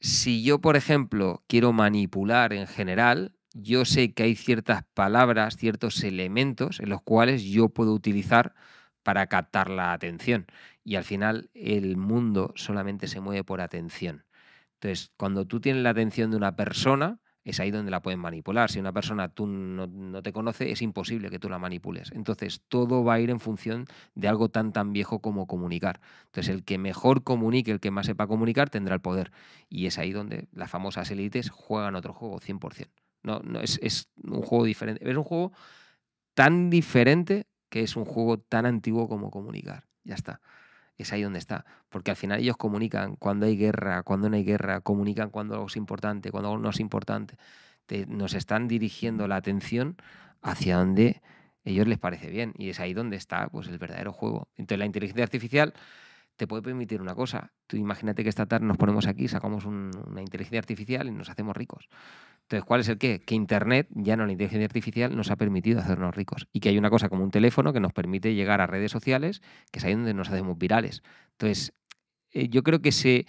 si yo, por ejemplo, quiero manipular en general, yo sé que hay ciertas palabras, ciertos elementos en los cuales yo puedo utilizar para captar la atención. Y al final el mundo solamente se mueve por atención. Entonces, cuando tú tienes la atención de una persona, es ahí donde la pueden manipular. Si una persona tú no, te conoce, es imposible que tú la manipules. Entonces, todo va a ir en función de algo tan tan viejo como comunicar. Entonces, el que mejor comunique, el que más sepa comunicar, tendrá el poder. Y es ahí donde las famosas élites juegan otro juego, 100%. No, no, es, es un juego diferente. Es un juego tan diferente que es un juego tan antiguo como comunicar. Ya está. Es ahí donde está. Porque al final ellos comunican cuando hay guerra, cuando no hay guerra, comunican cuando algo es importante, cuando algo no es importante. nos están dirigiendo la atención hacia donde ellos les parece bien. Y es ahí donde está pues, el verdadero juego. Entonces la inteligencia artificial te puede permitir una cosa. Tú imagínate que esta tarde nos ponemos aquí, sacamos una inteligencia artificial y nos hacemos ricos. Entonces, ¿cuál es el qué? Que Internet, ya no la inteligencia artificial, nos ha permitido hacernos ricos. Y que hay una cosa como un teléfono que nos permite llegar a redes sociales, que es ahí donde nos hacemos virales. Entonces, eh, yo creo que se,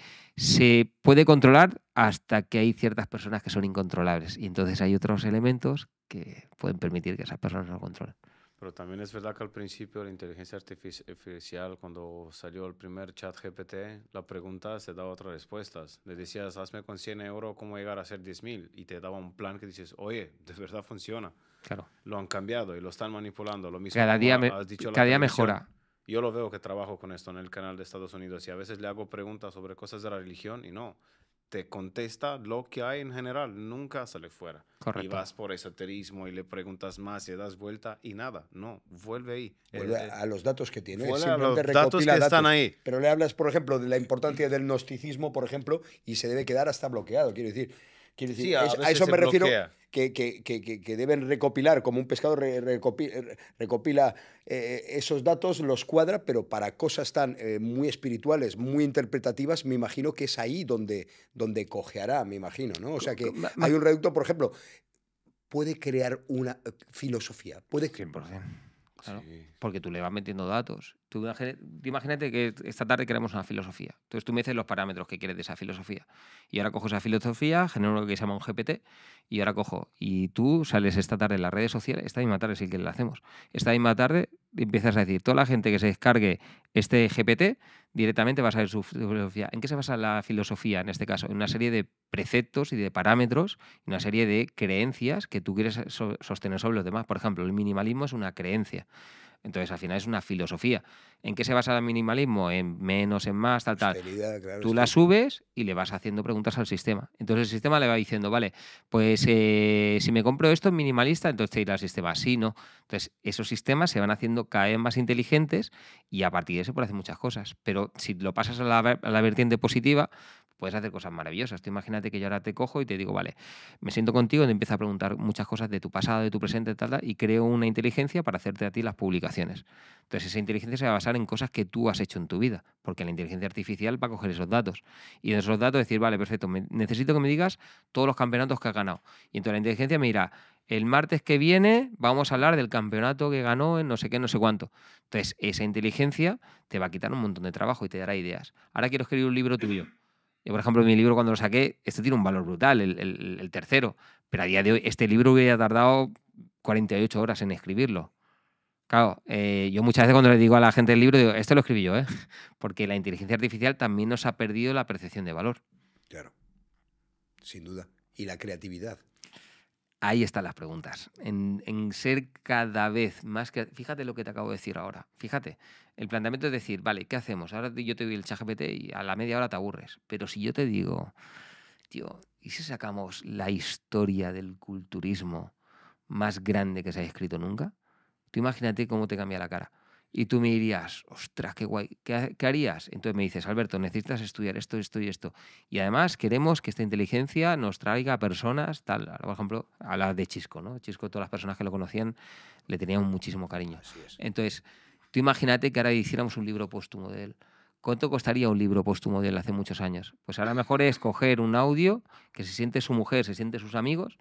puede controlar hasta que hay ciertas personas que son incontrolables. Y entonces hay otros elementos que pueden permitir que esas personas no controlen. Pero también es verdad que al principio la inteligencia artificial, cuando salió el primer chat GPT, la pregunta se daba otras respuestas. Le decías, hazme con 100 euros cómo llegar a ser 10.000 y te daba un plan que dices, oye, de verdad funciona. Claro. Lo han cambiado y lo están manipulando. Lo mismo cada día, me, cada día mejora. Yo lo veo que trabajo con esto en el canal de Estados Unidos y a veces le hago preguntas sobre cosas de la religión y no, te contesta lo que hay en general, nunca sale fuera. Y vas por esoterismo y le preguntas más y das vuelta y nada, no, vuelve ahí. a, los datos que tiene, a los datos que están ahí. Pero le hablas, por ejemplo, de la importancia del gnosticismo, por ejemplo, y se debe quedar hasta bloqueado, quiero decir. Quiero decir, a, eso me refiero. Que, que, deben recopilar, como un pescador recopila, eh, eh, esos datos, los cuadra, pero para cosas tan eh, muy espirituales, muy interpretativas, me imagino que es ahí donde, donde cojeará, me imagino, ¿no? O sea que hay un reducto, por ejemplo, puede crear una filosofía, puede... 100%. Porque tú le vas metiendo datos. Tú imagínate que esta tarde queremos una filosofía. Entonces tú me dices los parámetros que quieres de esa filosofía. Y ahora cojo esa filosofía, genero lo que se llama un GPT, y ahora cojo. Y tú sales esta tarde en las redes sociales, esta misma tarde el que la hacemos. Esta misma tarde empiezas a decir, toda la gente que se descargue este GPT directamente vas a ver su filosofía. ¿En qué se basa la filosofía en este caso? En una serie de preceptos y de parámetros, una serie de creencias que tú quieres eh, sostener sobre los demás. Por ejemplo, el minimalismo es una creencia. Entonces, al final es una filosofía. ¿En qué se basa el minimalismo? En menos, en más, tal, tal. Tú la subes y le vas haciendo preguntas al sistema. Entonces, el sistema le va diciendo, vale, pues eh, si me compro esto minimalista, entonces te dirá el sistema, sí, no. Entonces, esos sistemas se van haciendo cada vez más inteligentes y a partir de eso pueden hacer muchas cosas. Pero si lo pasas a la vertiente positiva, puedes hacer cosas maravillosas. Tú imagínate que yo ahora te cojo y te digo, vale, me siento contigo y te empiezo a preguntar muchas cosas de tu pasado, de tu presente, tal, y creo una inteligencia para hacerte a ti las publicaciones. Entonces esa inteligencia se va a basar en cosas que tú has hecho en tu vida, porque la inteligencia artificial va a coger esos datos. Y de esos datos decir, vale, perfecto, necesito que me digas todos los campeonatos que has ganado. Y entonces la inteligencia me dirá, el martes que viene vamos a hablar del campeonato que ganó en no sé qué, no sé cuánto. Entonces, esa inteligencia te va a quitar un montón de trabajo y te dará ideas. Ahora quiero escribir un libro tuyo. Yo, por ejemplo, mi libro cuando lo saqué, este tiene un valor brutal, el, tercero, pero a día de hoy este libro hubiera tardado 48 horas en escribirlo. Claro, eh, yo muchas veces cuando le digo a la gente el libro, digo, esto lo escribí yo, ¿eh? Porque la inteligencia artificial también nos ha perdido la percepción de valor. Claro, sin duda. Y la creatividad. Ahí están las preguntas. En, ser cada vez más que. Fíjate lo que te acabo de decir ahora. Fíjate. El planteamiento es decir, vale, ¿qué hacemos? Ahora yo te doy el ChatGPT y a la media hora te aburres. Pero si yo te digo, tío, ¿y si sacamos la historia del culturismo más grande que se haya escrito nunca? Tú imagínate cómo te cambia la cara. Y tú me dirías, ostras, qué guay, ¿qué, harías? Entonces me dices, Alberto, necesitas estudiar esto, esto y esto. Y además queremos que esta inteligencia nos traiga personas, tal, por ejemplo, a la de Chisco, ¿no? Chisco, todas las personas que lo conocían le tenían muchísimo cariño. Entonces, tú imagínate que ahora hiciéramos un libro póstumo de él. ¿Cuánto costaría un libro póstumo de él hace muchos años? Pues ahora mejor es coger un audio que se siente su mujer, se siente sus amigos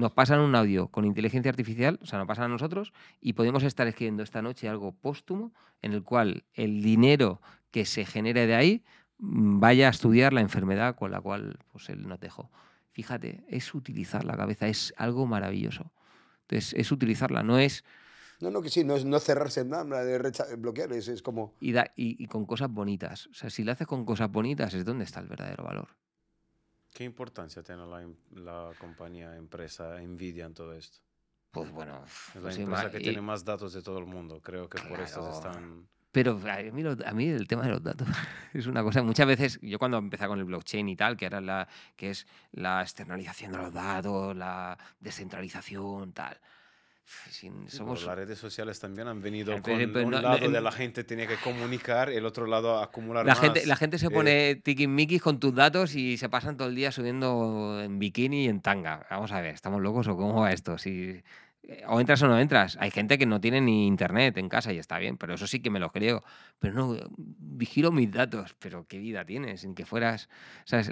nos pasan un audio con inteligencia artificial, o sea, nos pasan a nosotros, y podemos estar escribiendo esta noche algo póstumo en el cual el dinero que se genere de ahí mm, vaya a estudiar la enfermedad con la cual pues, él nos dejó. Fíjate, es utilizar la cabeza, es algo maravilloso. Entonces, es utilizarla, no es... No, no, que sí, no es, no cerrarse en nada, es bloquear, es, como... Y, y, con cosas bonitas. O sea, si lo haces con cosas bonitas es donde está el verdadero valor. ¿Qué importancia tiene em-, la, compañía, empresa Nvidia en todo esto? Pues bueno, es la pues empresa que tiene más datos de todo el mundo. Creo que por eso están... Pero a mí, a mí, el tema de los datos es una cosa. Muchas veces, yo cuando empecé con el blockchain y tal, que era la que es la externalización de los datos, la descentralización, tal. Sin, Las redes sociales también han venido con un lado de la gente tenía que comunicar, el otro lado acumular la Gente, la gente se eh, pone pone tiquimiquis con tus datos y se pasan todo el día subiendo en bikini y en tanga. Vamos a ver, ¿estamos locos o cómo va esto? o entras o no entras. Hay gente que no tiene ni internet en casa y está bien, pero eso sí que me lo creo. Pero no, vigilo mis datos, pero qué vida tienes, sin que fueras...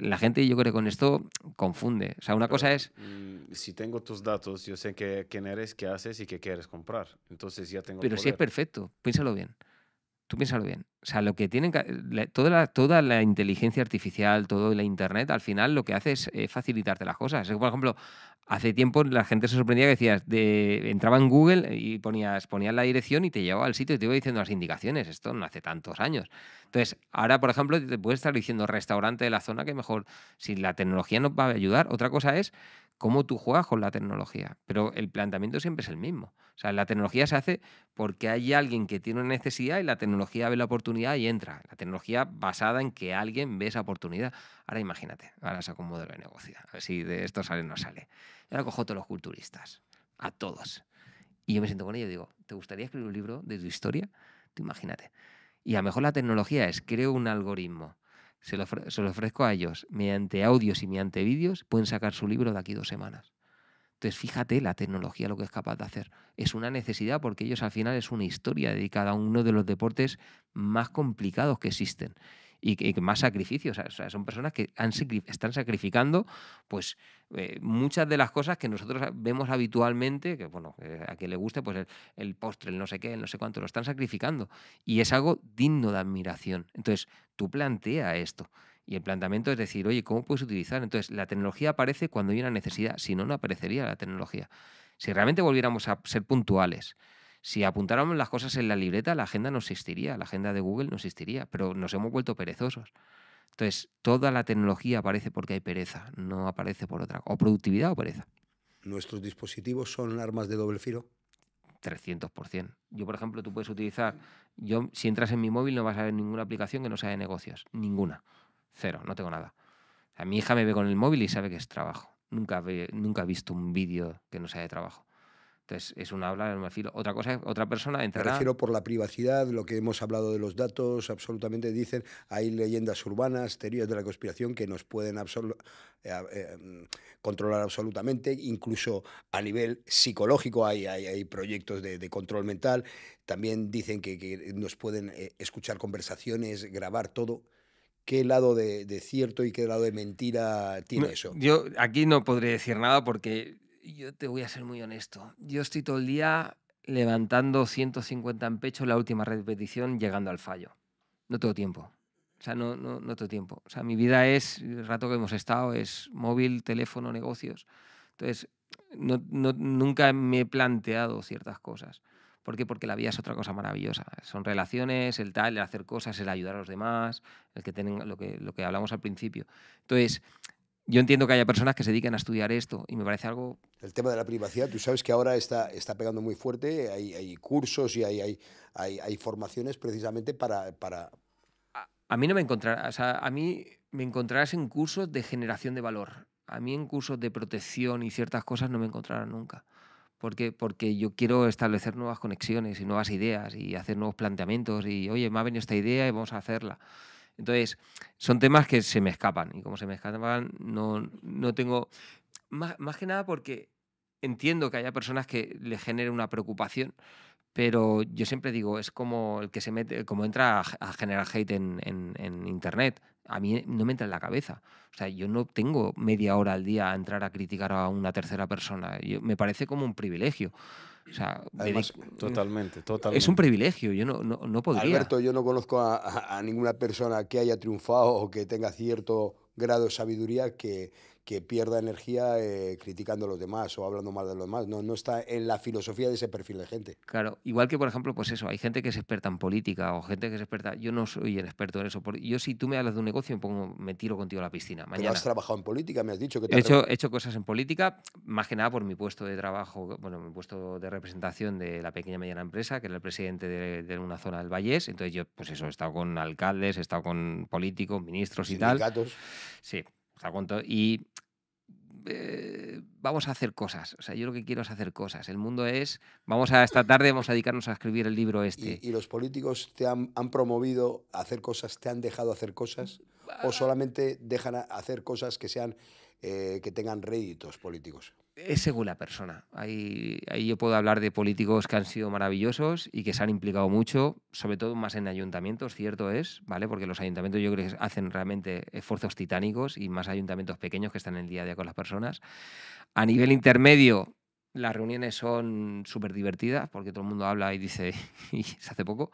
La gente yo creo con esto confunde. O sea, una cosa es... Mm, si tengo tus datos, yo sé que, quién eres, qué haces y qué quieres comprar. Entonces ya tengo... Pero si es perfecto, piénsalo bien tú piénsalo bien. O sea, lo que tienen toda, la, toda la inteligencia artificial, todo la internet, al final lo que hace es eh, facilitarte las cosas. por ejemplo, hace tiempo la gente se sorprendía que decías, entraba en Google y ponías, ponías la dirección y te llevaba al sitio y te iba diciendo las indicaciones. Esto no hace tantos años. Entonces, ahora, por ejemplo, te puedes estar diciendo restaurante de la zona que mejor, si la tecnología no va a ayudar. Otra cosa es cómo tú juegas con la tecnología. Pero el planteamiento siempre es el mismo. O sea, la tecnología se hace porque hay alguien que tiene una necesidad y la tecnología ve la oportunidad y entra. La tecnología basada en que alguien ve esa oportunidad. Ahora imagínate, ahora saco un modelo de negocio. A ver si de esto sale o no sale. Yo ahora cojo a todos los culturistas, a todos. Y yo me siento con ellos y digo, ¿te gustaría escribir un libro de tu historia? Tú imagínate. Y a lo mejor la tecnología es, creo un algoritmo se lo, ofrezco a ellos. Mediante audios y mediante vídeos pueden sacar su libro de aquí dos semanas. Entonces, fíjate la tecnología lo que es capaz de hacer. Es una necesidad porque ellos al final es una historia dedicada a uno de los deportes más complicados que existen y, más sacrificios. son personas que han, están sacrificando pues eh, muchas de las cosas que nosotros vemos habitualmente, que bueno, eh, a quien le guste, pues el, el, postre, el no sé qué, el no sé cuánto, lo están sacrificando. Y es algo digno de admiración. Entonces, tú plantea esto. Y el planteamiento es decir, oye, ¿cómo puedes utilizar? Entonces, la tecnología aparece cuando hay una necesidad, si no, no aparecería la tecnología. Si realmente volviéramos a ser puntuales, si apuntáramos las cosas en la libreta, la agenda no existiría, la agenda de Google no existiría, pero nos hemos vuelto perezosos. Entonces, toda la tecnología aparece porque hay pereza, no aparece por otra cosa, O productividad o pereza. ¿Nuestros dispositivos son armas de doble filo? 300%. Yo, por ejemplo, tú puedes utilizar, yo si entras en mi móvil no vas a ver ninguna aplicación que no sea de negocios, ninguna. Cero, no tengo nada. A mi hija me ve con el móvil y sabe que es trabajo. Nunca, nunca ha visto un vídeo que no sea de trabajo. Entonces, es una habla en un filo. Otra cosa, otra persona entrará... Me refiero por la privacidad, lo que hemos hablado de los datos, absolutamente dicen, hay leyendas urbanas, teorías de la conspiración que nos pueden eh, eh, controlar absolutamente, incluso a nivel psicológico hay, hay, proyectos de, control mental, también dicen que, nos pueden eh, escuchar conversaciones, grabar todo qué lado de, cierto y qué lado de mentira tiene eso. Yo aquí no podré decir nada porque yo te voy a ser muy honesto. Yo estoy todo el día levantando 150 en pecho la última repetición llegando al fallo. No tengo tiempo. O sea, no, no, no tengo tiempo. O sea, mi vida es, el rato que hemos estado, es móvil, teléfono, negocios. Entonces, nunca me he planteado ciertas cosas. ¿Por qué? Porque la vida es otra cosa maravillosa. Son relaciones, el tal, el hacer cosas, el ayudar a los demás, el que tienen lo que, lo que hablamos al principio. Entonces, yo entiendo que haya personas que se dediquen a estudiar esto y me parece algo... El tema de la privacidad, tú sabes que ahora está, está pegando muy fuerte, hay, hay cursos y hay, hay, hay, formaciones precisamente para... para... A, mí no me encontrarás, o sea, a mí me encontrarás en cursos de generación de valor, a mí en cursos de protección y ciertas cosas no me encontrarás nunca. Porque Porque yo quiero establecer nuevas conexiones y nuevas ideas y hacer nuevos planteamientos y, oye, me ha venido esta idea y vamos a hacerla. Entonces, son temas que se me escapan y como se me escapan, no, tengo... Más, que nada porque entiendo que haya personas que le genere una preocupación, pero yo siempre digo, es como el que se mete, como entra a, generar hate en, en, en, Internet a mí no me entra en la cabeza. O sea, yo no tengo media hora al día a entrar a criticar a una tercera persona. Yo, me parece como un privilegio. O sea, totalmente, totalmente. Es un privilegio, yo no, no, no podría. Alberto, yo no conozco a, ninguna persona que haya triunfado o que tenga cierto grado de sabiduría que, que pierda energía eh, criticando a los demás o hablando mal de los demás. No, no está en la filosofía de ese perfil de gente. Claro, igual que por ejemplo, pues eso, hay gente que es experta en política o gente que es experta. Yo no soy el experto en eso. Yo si tú me hablas de un negocio, me, pongo, me tiro contigo a la piscina. Mañana. has trabajado en política, me has dicho que te he, hecho, he hecho cosas en política, más que nada por mi puesto de trabajo, bueno, mi puesto de representación de la pequeña y mediana empresa, que era el presidente de, una zona del Vallés. Entonces yo, pues eso, he estado con alcaldes, he estado con políticos, ministros y Sindicatos. tal. Sí. Con todo, y eh, vamos a hacer cosas. O sea, yo lo que quiero es hacer cosas. El mundo es, vamos a esta tarde, vamos a dedicarnos a escribir el libro este. ¿Y, los políticos te han, promovido a hacer cosas, te han dejado hacer cosas? ¿O ah. solamente dejan hacer cosas que sean, eh, que tengan réditos políticos? es según la persona. Ahí, ahí, yo puedo hablar de políticos que han sido maravillosos y que se han implicado mucho, sobre todo más en ayuntamientos, cierto es, ¿vale? Porque los ayuntamientos yo creo que hacen realmente esfuerzos titánicos y más ayuntamientos pequeños que están en el día a día con las personas. A nivel intermedio, las reuniones son súper divertidas porque todo el mundo habla y dice, y se hace poco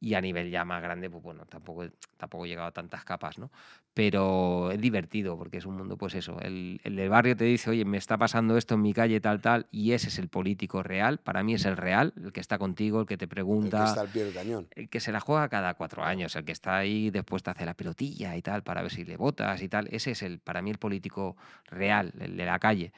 y a nivel ya más grande, pues bueno, tampoco, tampoco he llegado a tantas capas, ¿no? Pero es divertido porque es un mundo, pues eso, el, el del barrio te dice, oye, me está pasando esto en mi calle, tal, tal, y ese es el político real, para mí es el real, el que está contigo, el que te pregunta. El que está al pie del cañón. El que se la juega cada cuatro años, el que está ahí después te hace la pelotilla y tal, para ver si le votas y tal, ese es el, para mí el político real, el de la calle.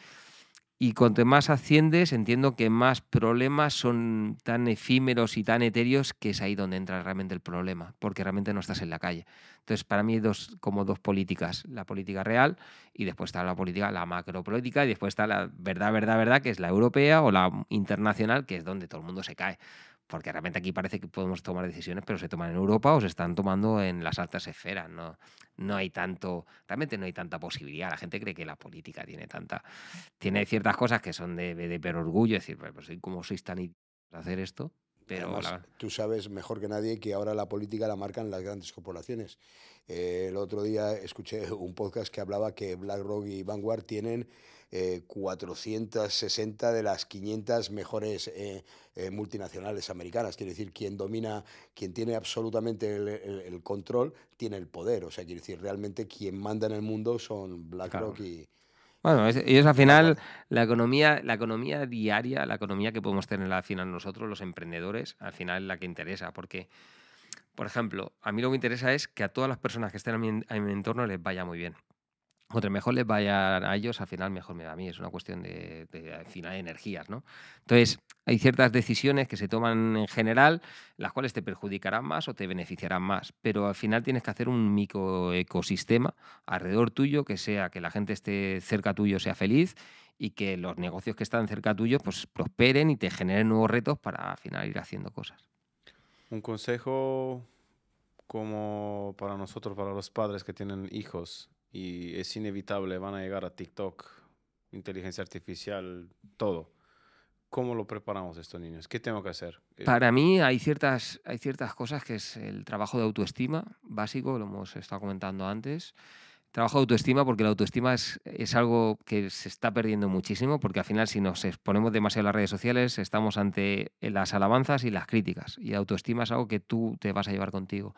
Y cuanto más asciendes, entiendo que más problemas son tan efímeros y tan etéreos que es ahí donde entra realmente el problema, porque realmente no estás en la calle. Entonces, para mí hay dos, como dos políticas, la política real y después está la política, la macropolítica y después está la verdad, verdad, verdad, que es la europea o la internacional, que es donde todo el mundo se cae porque realmente aquí parece que podemos tomar decisiones, pero se toman en Europa o se están tomando en las altas esferas. No, no hay tanto, realmente no hay tanta posibilidad. La gente cree que la política tiene tanta, tiene ciertas cosas que son de, de, orgullo, es decir, pues, pues ¿cómo sois tan idiotas hacer esto? Pero tú sabes mejor que nadie que ahora la política la marcan las grandes corporaciones. Eh, el otro día escuché un podcast que hablaba que BlackRock y Vanguard tienen 460 eh, de las 500 mejores eh, eh, multinacionales americanas. Quiere decir, quien domina, quien tiene absolutamente el, control, tiene el poder. O sea, quiere decir, realmente quien manda en el mundo son BlackRock y... Bueno, ellos al final, la economía, la economía diaria, la economía que podemos tener al final nosotros, los emprendedores, al final es la que interesa, porque... Por ejemplo, a mí lo que me interesa es que a todas las personas que estén en mi entorno les vaya muy bien. Otra, mejor les vaya a ellos, al final mejor me da a mí. Es una cuestión de, final, de energías, ¿no? Entonces, hay ciertas decisiones que se toman en general, las cuales te perjudicarán más o te beneficiarán más. Pero al final tienes que hacer un microecosistema alrededor tuyo, que sea que la gente esté cerca tuyo, sea feliz y que los negocios que están cerca tuyo, pues prosperen y te generen nuevos retos para al final ir haciendo cosas. Un consejo como para nosotros, para los padres que tienen hijos, y es inevitable, van a llegar a TikTok, inteligencia artificial, todo. ¿Cómo lo preparamos estos niños? ¿Qué tengo que hacer? Eh, Para mí hay ciertas, hay ciertas cosas que es el trabajo de autoestima básico, lo hemos estado comentando antes. Trabajo de autoestima porque la autoestima es, es algo que se está perdiendo muchísimo porque al final si nos exponemos demasiado a las redes sociales estamos ante las alabanzas y las críticas y autoestima es algo que tú te vas a llevar contigo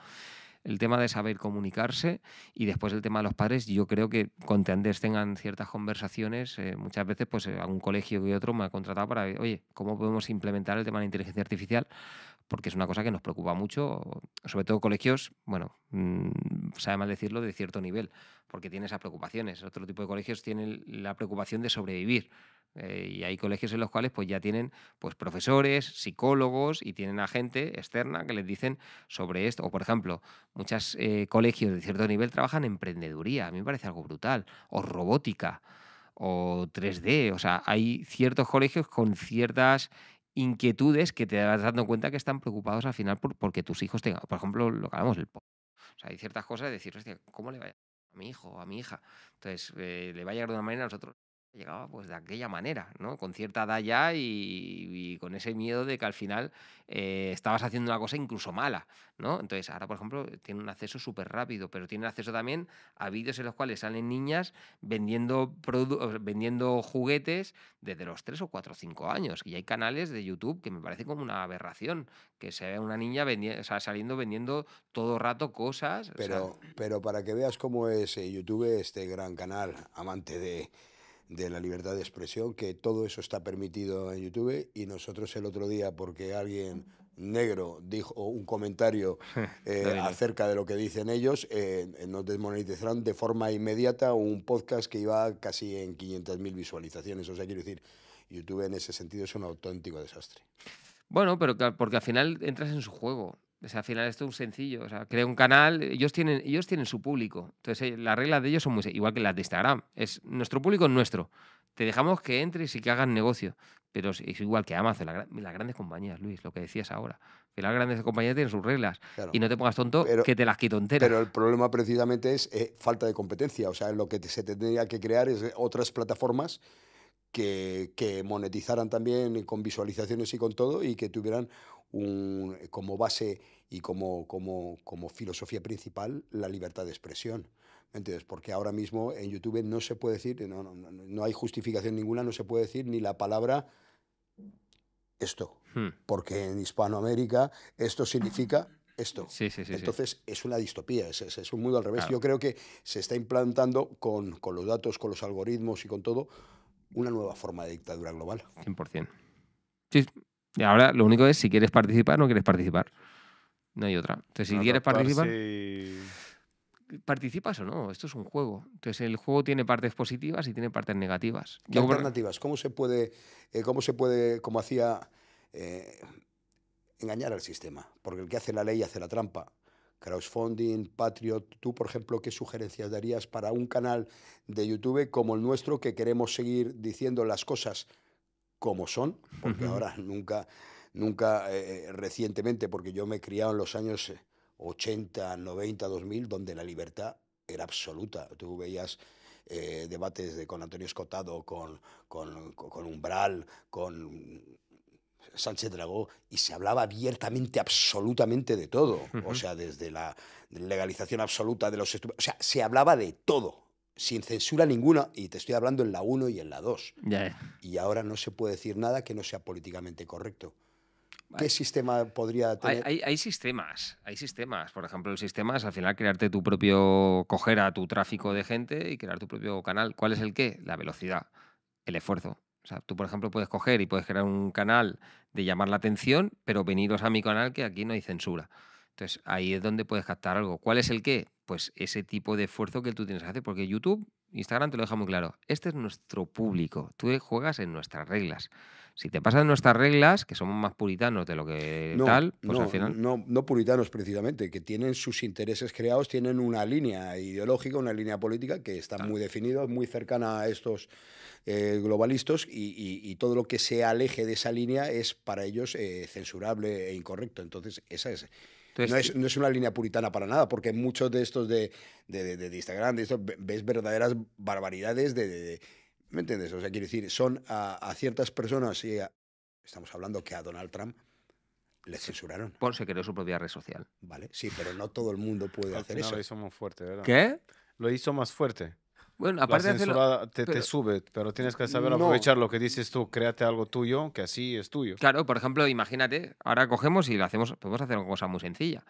el tema de saber comunicarse y después el tema de los padres. Yo creo que antes tengan ciertas conversaciones. Eh, muchas veces, pues eh, algún colegio y otro me ha contratado para, oye, ¿cómo podemos implementar el tema de la inteligencia artificial porque es una cosa que nos preocupa mucho, sobre todo colegios, bueno, mm, sabe mal decirlo, de cierto nivel, porque tiene esas preocupaciones. Otro tipo de colegios tienen la preocupación de sobrevivir. Eh, y hay colegios en los cuales pues ya tienen pues profesores, psicólogos y tienen a gente externa que les dicen sobre esto. O por ejemplo, muchos eh, colegios de cierto nivel trabajan en emprendeduría, a mí me parece algo brutal, o robótica o 3D. O sea, hay ciertos colegios con ciertas inquietudes que te vas dando cuenta que están preocupados al final por, porque tus hijos tengan, por ejemplo, lo que hablamos, el O sea, hay ciertas cosas de decir, ¿cómo le va a mi hijo o a mi hija? Entonces, eh, le va a llegar de una manera a nosotros llegaba pues de aquella manera, ¿no? Con cierta edad ya y, con ese miedo de que al final eh, estabas haciendo una cosa incluso mala, ¿no? Entonces, ahora, por ejemplo, tiene un acceso súper rápido, pero tiene acceso también a vídeos en los cuales salen niñas vendiendo, vendiendo juguetes desde los 3 o 4 o 5 años. Y hay canales de YouTube que me parece como una aberración, que se ve una niña saliendo vendiendo todo rato cosas. Pero, pero para que veas cómo es eh, YouTube, este gran canal amante de de la libertad de expresión, que todo eso está permitido en YouTube y nosotros el otro día, porque alguien negro dijo un comentario eh, acerca de lo que dicen ellos, eh, nos desmonetizaron de forma inmediata un podcast que iba casi en 500.000 visualizaciones. O sea, quiero decir, YouTube en ese sentido es un auténtico desastre. Bueno, pero porque al final entras en su juego. O al final esto es un sencillo. O sea, crea un canal, ellos tienen, ellos tienen su público. Entonces, eh, las reglas de ellos son muy igual que las de Instagram. Es, nuestro público es nuestro. Te dejamos que entres y que hagas negocio. Pero es, igual que Amazon, las grandes compañías, Luis, lo que decías ahora. Que las grandes compañías tienen sus reglas. Y no te pongas tonto que te las quito enteras. Pero el problema precisamente es eh, falta de competencia. O sea, lo que se tendría que crear es otras plataformas que, que monetizaran también con visualizaciones y con todo y que tuvieran eh, como base y como, como, como filosofía principal la libertad de expresión. ¿Me entiendes? Porque ahora mismo en YouTube no se puede decir, no, hay justificación ninguna, no se puede decir ni la palabra esto. Hmm. Porque en Hispanoamérica esto significa esto. Entonces es una distopía, es, un mundo al revés. Yo creo que se está implantando con, con, los datos, con los algoritmos y con todo, una nueva forma de dictadura global. 100%. Sí, y ahora lo único es si quieres participar o no quieres participar. No hay otra. Entonces, si quieres participar. ¿Participas o no? Esto es un juego. Entonces, el juego tiene partes positivas y tiene partes negativas. ¿Qué alternativas? ¿Cómo se puede, eh, cómo se puede, como hacía, eh, engañar al sistema? Porque el que hace la ley hace la trampa. Crowdfunding, Patriot, tú, por ejemplo, ¿qué sugerencias darías para un canal de YouTube como el nuestro que queremos seguir diciendo las cosas como son, porque ahora nunca, nunca eh, eh, recientemente, porque yo me he criado en los años 80, 90, 2000, donde la libertad era absoluta. Tú veías eh, debates con Antonio Escotado, con, Umbral, con Sánchez Dragó y se hablaba abiertamente, absolutamente de todo. O sea, desde la legalización absoluta de los estudios. O sea, se hablaba de todo sin censura ninguna, y te estoy hablando en la 1 y en la 2. Y ahora no se puede decir nada que no sea políticamente correcto. ¿Qué sistema podría tener? Hay, sistemas, hay sistemas. Por ejemplo, el sistema es al final crearte tu propio, coger a tu tráfico de gente y crear tu propio canal. ¿Cuál es el qué? La velocidad, el esfuerzo. O sea, tú, por ejemplo, puedes coger y puedes crear un canal de llamar la atención, pero veniros a mi canal que aquí no hay censura. Entonces, ahí es donde puedes captar algo. ¿Cuál es el qué? pues ese tipo de esfuerzo que tú tienes que hacer, porque YouTube, Instagram te lo deja muy claro, este es nuestro público, tú juegas en nuestras reglas. Si te pasan nuestras reglas, que somos más puritanos de lo que tal, pues no, al final... No, puritanos precisamente, que tienen sus intereses creados, tienen una línea ideológica, una línea política que está muy definida, muy cercana a estos eh, globalistas y, todo lo que se aleje de esa línea es para ellos eh, censurable e incorrecto. Entonces, esa es no, es, una línea puritana para nada, porque muchos de estos de, Instagram, de estos, ves verdaderas barbaridades de... ¿Me entiendes? O sea, quiero decir, son a, ciertas personas, y estamos hablando que a Donald Trump le censuraron. Por se creó su propia red social. Vale, sí, pero no todo el mundo puede hacer eso. Lo hizo más fuerte, ¿verdad? ¿Qué? Lo hizo más fuerte. Bueno, aparte de te, sube, pero tienes que saber aprovechar lo que dices tú, créate algo tuyo, que así es tuyo. Claro, por ejemplo, imagínate, ahora cogemos y lo hacemos, podemos hacer una cosa muy sencilla.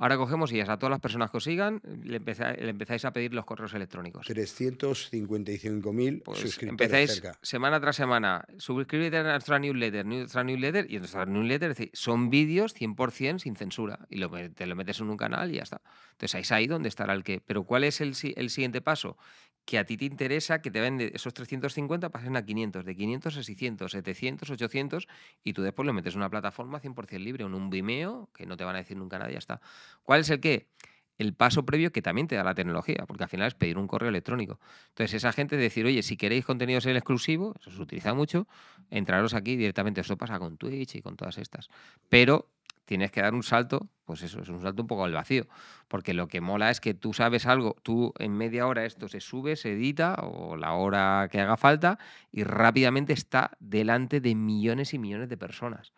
Ahora cogemos y a todas las personas que os sigan le, empezáis a pedir los correos electrónicos. 355.000 pues suscriptores empezáis cerca. semana tras semana. Suscríbete a nuestra newsletter, nuestra newsletter y nuestra newsletter. Es decir, son vídeos 100% sin censura y te lo metes en un canal y ya está. Entonces ahí es ahí donde estará el qué. Pero ¿cuál es el siguiente paso? que a ti te interesa que te vende esos 350 pasen a 500, de 500 a 600, 700, 800 y tú después lo metes en una plataforma 100% libre, en un Vimeo, que no te van a decir nunca nadie ya está. ¿Cuál es el qué? El paso previo que también te da la tecnología, porque al final es pedir un correo electrónico. Entonces, esa gente decir, oye, si queréis contenidos en exclusivo, eso se utiliza mucho, entraros aquí directamente. Eso pasa con Twitch y con todas estas. Pero tienes que dar un salto, pues eso, es un salto un poco al vacío, porque lo que mola es que tú sabes algo, tú en media hora esto se sube, se edita o la hora que haga falta y rápidamente está delante de millones y millones de personas.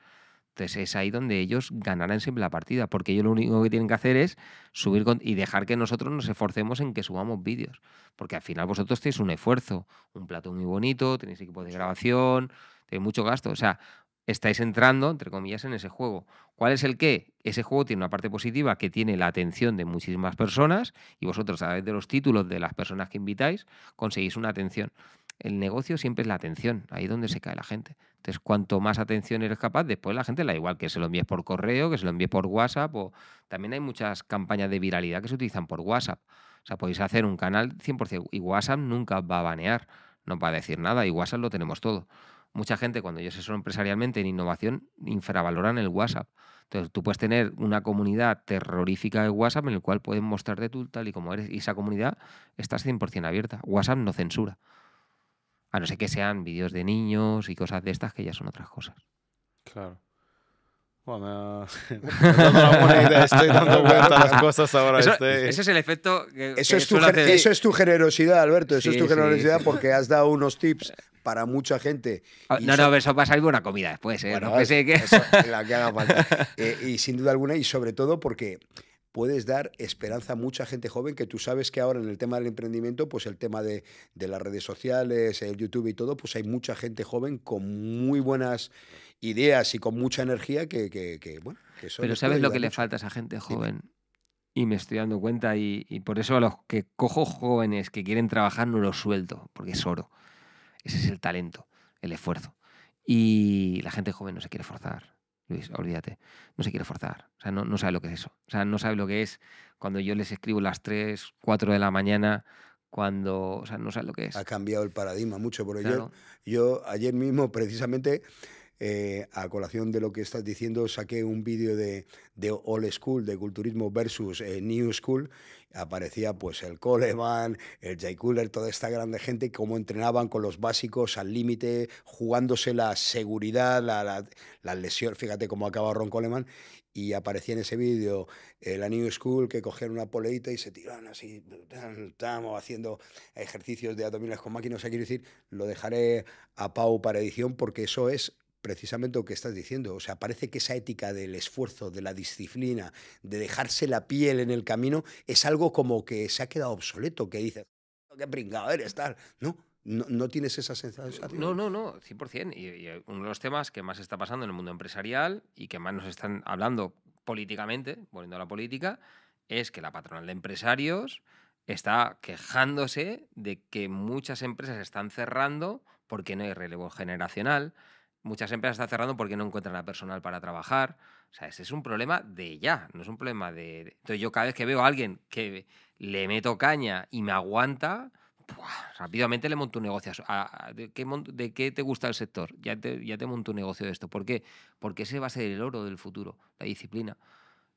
Entonces es ahí donde ellos ganarán siempre la partida, porque ellos lo único que tienen que hacer es subir y dejar que nosotros nos esforcemos en que subamos vídeos, porque al final vosotros tenéis un esfuerzo, un plato muy bonito, tenéis equipo de grabación, tenéis mucho gasto, o sea, estáis entrando, entre comillas, en ese juego. ¿Cuál es el qué? Ese juego tiene una parte positiva que tiene la atención de muchísimas personas y vosotros, a través de los títulos de las personas que invitáis, conseguís una atención. El negocio siempre es la atención, ahí es donde se cae la gente. Entonces, cuanto más atención eres capaz, después la gente la igual que se lo envíes por correo, que se lo envíes por WhatsApp. O... También hay muchas campañas de viralidad que se utilizan por WhatsApp. O sea, podéis hacer un canal 100% y WhatsApp nunca va a banear, no va a decir nada y WhatsApp lo tenemos todo mucha gente cuando yo son empresarialmente en innovación infravaloran el WhatsApp. Entonces tú puedes tener una comunidad terrorífica de WhatsApp en el cual pueden mostrarte tú tal y como eres y esa comunidad está 100% abierta. WhatsApp no censura. A no ser que sean vídeos de niños y cosas de estas que ya son otras cosas. Claro estoy dando cuenta las cosas ahora. Eso, este. Ese es el efecto eso, es tu, generosidad, Alberto. Eso es tu generosidad porque has dado unos tips para mucha gente. Ah, no, no, eso pasa en buena comida después. ¿eh? no que... la que haga falta. y sin duda alguna, y sobre todo porque puedes dar esperanza a mucha gente joven que tú sabes que ahora en el tema del emprendimiento, pues el tema de, de las redes sociales, el YouTube y todo, pues hay mucha gente joven con muy buenas ideas y con mucha energía que, bueno, Pero ¿sabes lo que le falta a esa gente joven? Y me estoy dando cuenta y, por eso a los que cojo jóvenes que quieren trabajar no los suelto, porque es oro. Ese es el talento, el esfuerzo. Y la gente joven no se quiere forzar, Luis, olvídate. No se quiere forzar. O sea, no, sabe lo que es eso. O sea, no sabe lo que es cuando yo les escribo las 3, 4 de la mañana cuando, o sea, no sabe lo que es. Ha cambiado el paradigma mucho, por ello yo ayer mismo precisamente eh, a colación de lo que estás diciendo, saqué un vídeo de, de Old School, de Culturismo versus eh, New School. Aparecía pues el Coleman, el Jay Cooler, toda esta grande gente, cómo entrenaban con los básicos al límite, jugándose la seguridad, la, la, lesión. Fíjate cómo acaba Ron Coleman y aparecía en ese vídeo eh, la New School que cogieron una poleita y se tiraban así, estamos haciendo ejercicios de abdominales con máquinas. O sea, quiero decir, lo dejaré a Pau para edición porque eso es precisamente lo que estás diciendo. O sea, parece que esa ética del esfuerzo, de la disciplina, de dejarse la piel en el camino, es algo como que se ha quedado obsoleto, que dices, qué pringado eres, tal. No, no, tienes esa sensación. Eh, no, no, no, 100%. y, uno de los temas que más está pasando en el mundo empresarial y que más nos están hablando políticamente, volviendo a la política, es que la patronal de empresarios está quejándose de que muchas empresas están cerrando porque no hay relevo generacional, muchas empresas están cerrando porque no encuentran a personal para trabajar. O sea, ese es un problema de ya, no es un problema de... Entonces yo cada vez que veo a alguien que le meto caña y me aguanta, rápidamente le monto un negocio. ¿De qué, te gusta el sector? Ya ya te monto un negocio de esto. ¿Por qué? Porque ese va a ser el oro del futuro, la disciplina.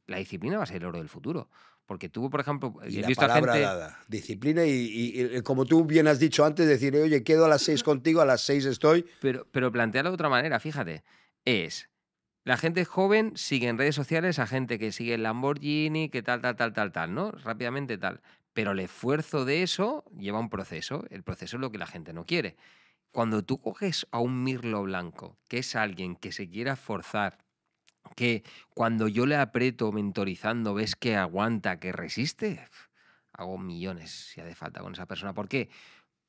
La disciplina va a ser el oro del futuro. Porque tú, por ejemplo, he visto a gente... disciplina y, y, como tú bien has dicho antes, decir, oye, quedo a las seis contigo, a las seis estoy. Pero, pero de otra manera, fíjate, es... La gente joven sigue en redes sociales a gente que sigue el Lamborghini, que tal, tal, tal, tal, tal, ¿no? Rápidamente tal. Pero el esfuerzo de eso lleva un proceso. El proceso es lo que la gente no quiere. Cuando tú coges a un mirlo blanco, que es alguien que se quiera forzar, que cuando yo le aprieto mentorizando, ves que aguanta, que resiste, hago millones si hace falta con esa persona. ¿Por qué?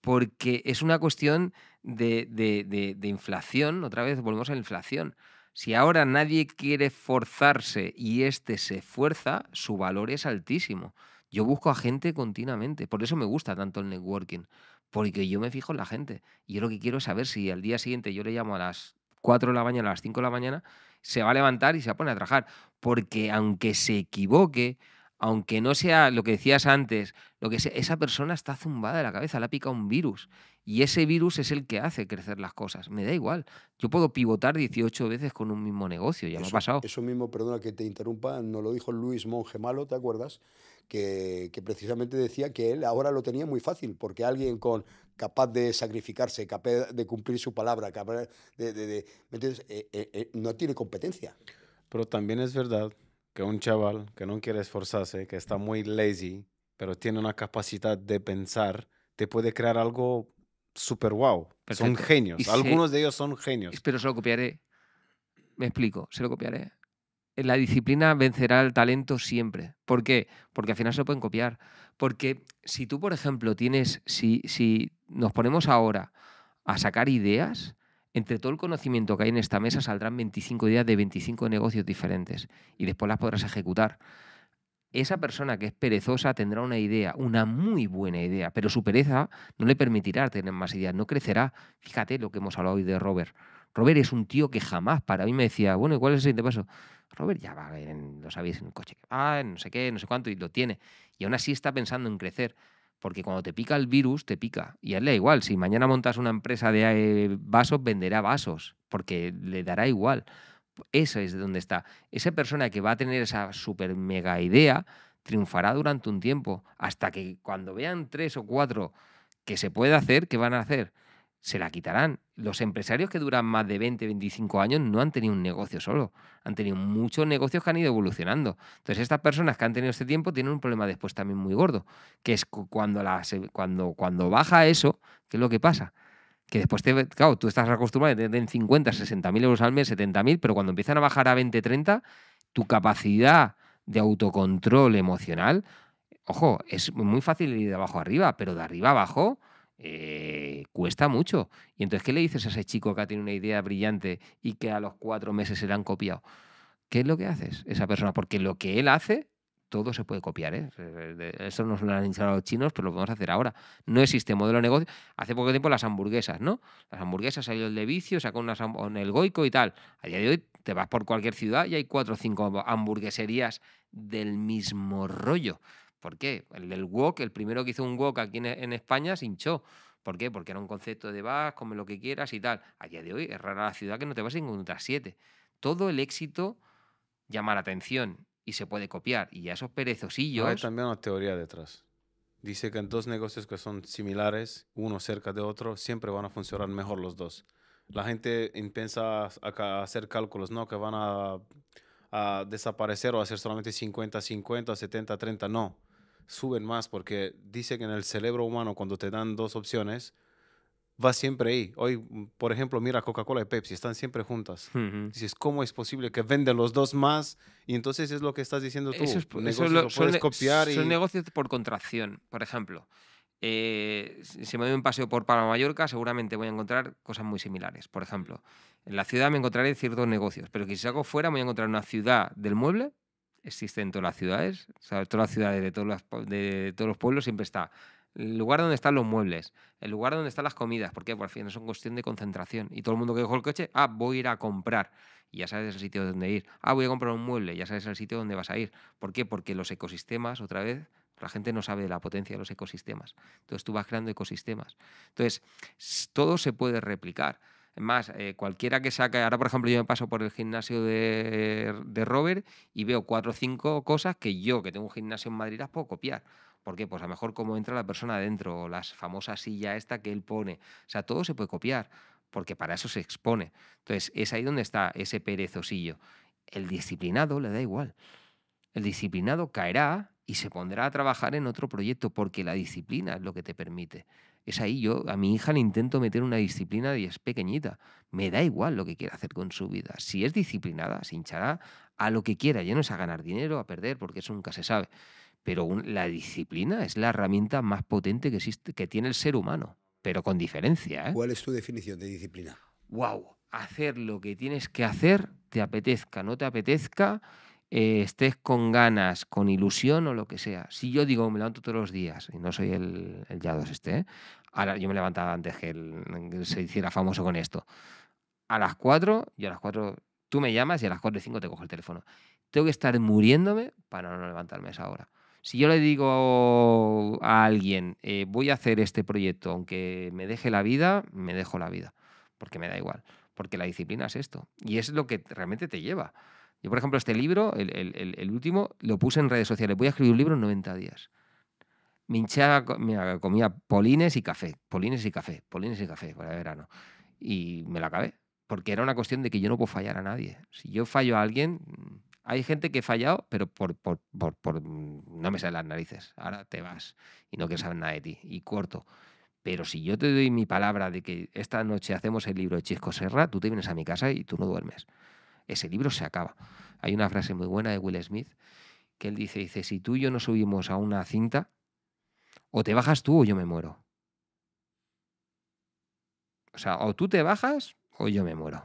Porque es una cuestión de, inflación, otra vez volvemos a la inflación. Si ahora nadie quiere forzarse y este se fuerza, su valor es altísimo. Yo busco a gente continuamente, por eso me gusta tanto el networking, porque yo me fijo en la gente. Y yo lo que quiero es saber si al día siguiente yo le llamo a las 4 de la mañana, a las 5 de la mañana, se va a levantar y se va a poner a trabajar. Porque aunque se equivoque, aunque no sea lo que decías antes, lo que esa persona está zumbada de la cabeza, la pica un virus. Y ese virus es el que hace crecer las cosas. Me da igual. Yo puedo pivotar 18 veces con un mismo negocio, ya hemos me ha pasado. Eso mismo, perdona que te interrumpa, no lo dijo Luis Monge Malo, ¿te acuerdas? que, precisamente decía que él ahora lo tenía muy fácil, porque alguien con, capaz de sacrificarse, capaz de cumplir su palabra, capaz de, eh, eh, eh, no tiene competencia. Pero también es verdad que un chaval que no quiere esforzarse, que está muy lazy, pero tiene una capacidad de pensar, te puede crear algo súper wow. Son genios. Algunos de ellos son genios. Pero se lo copiaré. Me explico, se lo copiaré la disciplina vencerá al talento siempre. ¿Por qué? Porque al final se pueden copiar. Porque si tú, por ejemplo, tienes, si, si nos ponemos ahora a sacar ideas, entre todo el conocimiento que hay en esta mesa saldrán 25 ideas de 25 negocios diferentes y después las podrás ejecutar. Esa persona que es perezosa tendrá una idea, una muy buena idea, pero su pereza no le permitirá tener más ideas, no crecerá. Fíjate lo que hemos hablado hoy de Robert. Robert es un tío que jamás para mí me decía, bueno, ¿y cuál es el siguiente paso? Robert ya va, en, lo sabéis, en el coche, ah, no sé qué, no sé cuánto, y lo tiene. Y aún así está pensando en crecer, porque cuando te pica el virus, te pica. Y a él le da igual, si mañana montas una empresa de eh, vasos, venderá vasos, porque le dará igual. Eso es de donde está. Esa persona que va a tener esa super mega idea triunfará durante un tiempo, hasta que cuando vean tres o cuatro que se puede hacer, ¿qué van a hacer? se la quitarán. Los empresarios que duran más de 20, 25 años no han tenido un negocio solo, han tenido muchos negocios que han ido evolucionando. Entonces estas personas que han tenido este tiempo tienen un problema después también muy gordo, que es cuando, cuando, cuando baja eso, ¿qué es lo que pasa? Que después, te, claro, tú estás acostumbrado a tener 50, 60 mil euros al mes, 70 mil, pero cuando empiezan a bajar a 20, 30, tu capacidad de autocontrol emocional, ojo, es muy fácil ir de abajo a arriba, pero de arriba abajo... Eh, eh, cuesta mucho. Y entonces, ¿qué le dices a ese chico que tiene una idea brillante y que a los cuatro meses se le han copiado? ¿Qué es lo que haces esa persona? Porque lo que él hace, todo se puede copiar. ¿eh? Eh, eso nos lo han enseñado los chinos, pero lo podemos hacer ahora. No existe modelo de negocio. Hace poco tiempo las hamburguesas, ¿no? Las hamburguesas salió el de vicio, sacó unas en el goico y tal. A día de hoy te vas por cualquier ciudad y hay cuatro o cinco hamburgueserías del mismo rollo. ¿Por qué? El del wok, el primero que hizo un wok aquí en España, se hinchó. ¿Por qué? Porque era un concepto de vas, come lo que quieras y tal. A día de hoy es rara la ciudad que no te vas a encontrar siete. Todo el éxito llama la atención y se puede copiar. Y a esos perezosillos... Hay también una teoría detrás. Dice que en dos negocios que son similares, uno cerca de otro, siempre van a funcionar mejor los dos. La gente piensa a hacer cálculos, ¿no? Que van a, desaparecer o hacer solamente 50-50, 70-30. No suben más porque dice que en el cerebro humano cuando te dan dos opciones, va siempre ahí. Hoy, mm, por ejemplo, mira Coca-Cola y Pepsi, están siempre juntas. Dices, ¿cómo es posible que venden los dos más? Y entonces es lo que estás diciendo tú. es, son, puedes copiar son negocios por contracción, por ejemplo. Eh, si me doy un paseo por Palma Mallorca, seguramente voy a encontrar cosas muy similares. Por ejemplo, en la ciudad me encontraré ciertos negocios, pero que si salgo fuera, voy a encontrar una ciudad del mueble existe en todas las ciudades, en todas las ciudades de todos los, de todos los pueblos siempre está el lugar donde están los muebles, el lugar donde están las comidas, porque por fin es una cuestión de concentración. Y todo el mundo que dejó el coche, ah, voy a ir a comprar. Y ya sabes el sitio donde ir. Ah, voy a comprar un mueble, ya sabes el sitio donde vas a ir. ¿Por qué? Porque los ecosistemas, otra vez, la gente no sabe de la potencia de los ecosistemas. Entonces tú vas creando ecosistemas. Entonces, todo se puede replicar. Más, eh, cualquiera que saque, ahora por ejemplo yo me paso por el gimnasio de, Robert y veo cuatro o cinco cosas que yo, que tengo un gimnasio en Madrid, las puedo copiar. ¿Por qué? Pues a lo mejor cómo entra la persona adentro, o las famosas silla esta que él pone. O sea, todo se puede copiar, porque para eso se expone. Entonces, es ahí donde está ese perezosillo. El disciplinado le da igual. El disciplinado caerá y se pondrá a trabajar en otro proyecto, porque la disciplina es lo que te permite es ahí yo a mi hija le intento meter una disciplina y es pequeñita. Me da igual lo que quiera hacer con su vida. Si es disciplinada, se hinchará a lo que quiera. Ya no es a ganar dinero, a perder, porque eso nunca se sabe. Pero la disciplina es la herramienta más potente que existe, que tiene el ser humano, pero con diferencia. ¿eh? ¿Cuál es tu definición de disciplina? Wow, hacer lo que tienes que hacer, te apetezca, no te apetezca eh, estés con ganas, con ilusión o lo que sea. Si yo digo, me levanto todos los días, y no soy el, el Yados este, ¿eh? ahora yo me levantaba antes que, se hiciera famoso con esto. A las 4, yo a las 4 tú me llamas y a las 4 y 5 te cojo el teléfono. Tengo que estar muriéndome para no levantarme esa hora. Si yo le digo a alguien, eh, voy a hacer este proyecto, aunque me deje la vida, me dejo la vida, porque me da igual, porque la disciplina es esto, y es lo que realmente te lleva. Yo, por ejemplo, este libro, el, último, lo puse en redes sociales. Voy a escribir un libro en 90 días. Me hinchaba, me comía polines y café, polines y café, polines y café para el verano. Y me la acabé. Porque era una cuestión de que yo no puedo fallar a nadie. Si yo fallo a alguien, hay gente que he fallado, pero por, mm, no me salen las narices. Ahora te vas y no quieres saber nada de ti. Y corto. Pero si yo te doy mi palabra de que esta noche hacemos el libro de Chisco Serra, tú te vienes a mi casa y tú no duermes ese libro se acaba. Hay una frase muy buena de Will Smith que él dice, dice, si tú y yo nos subimos a una cinta, o te bajas tú o yo me muero. O sea, o tú te bajas o yo me muero.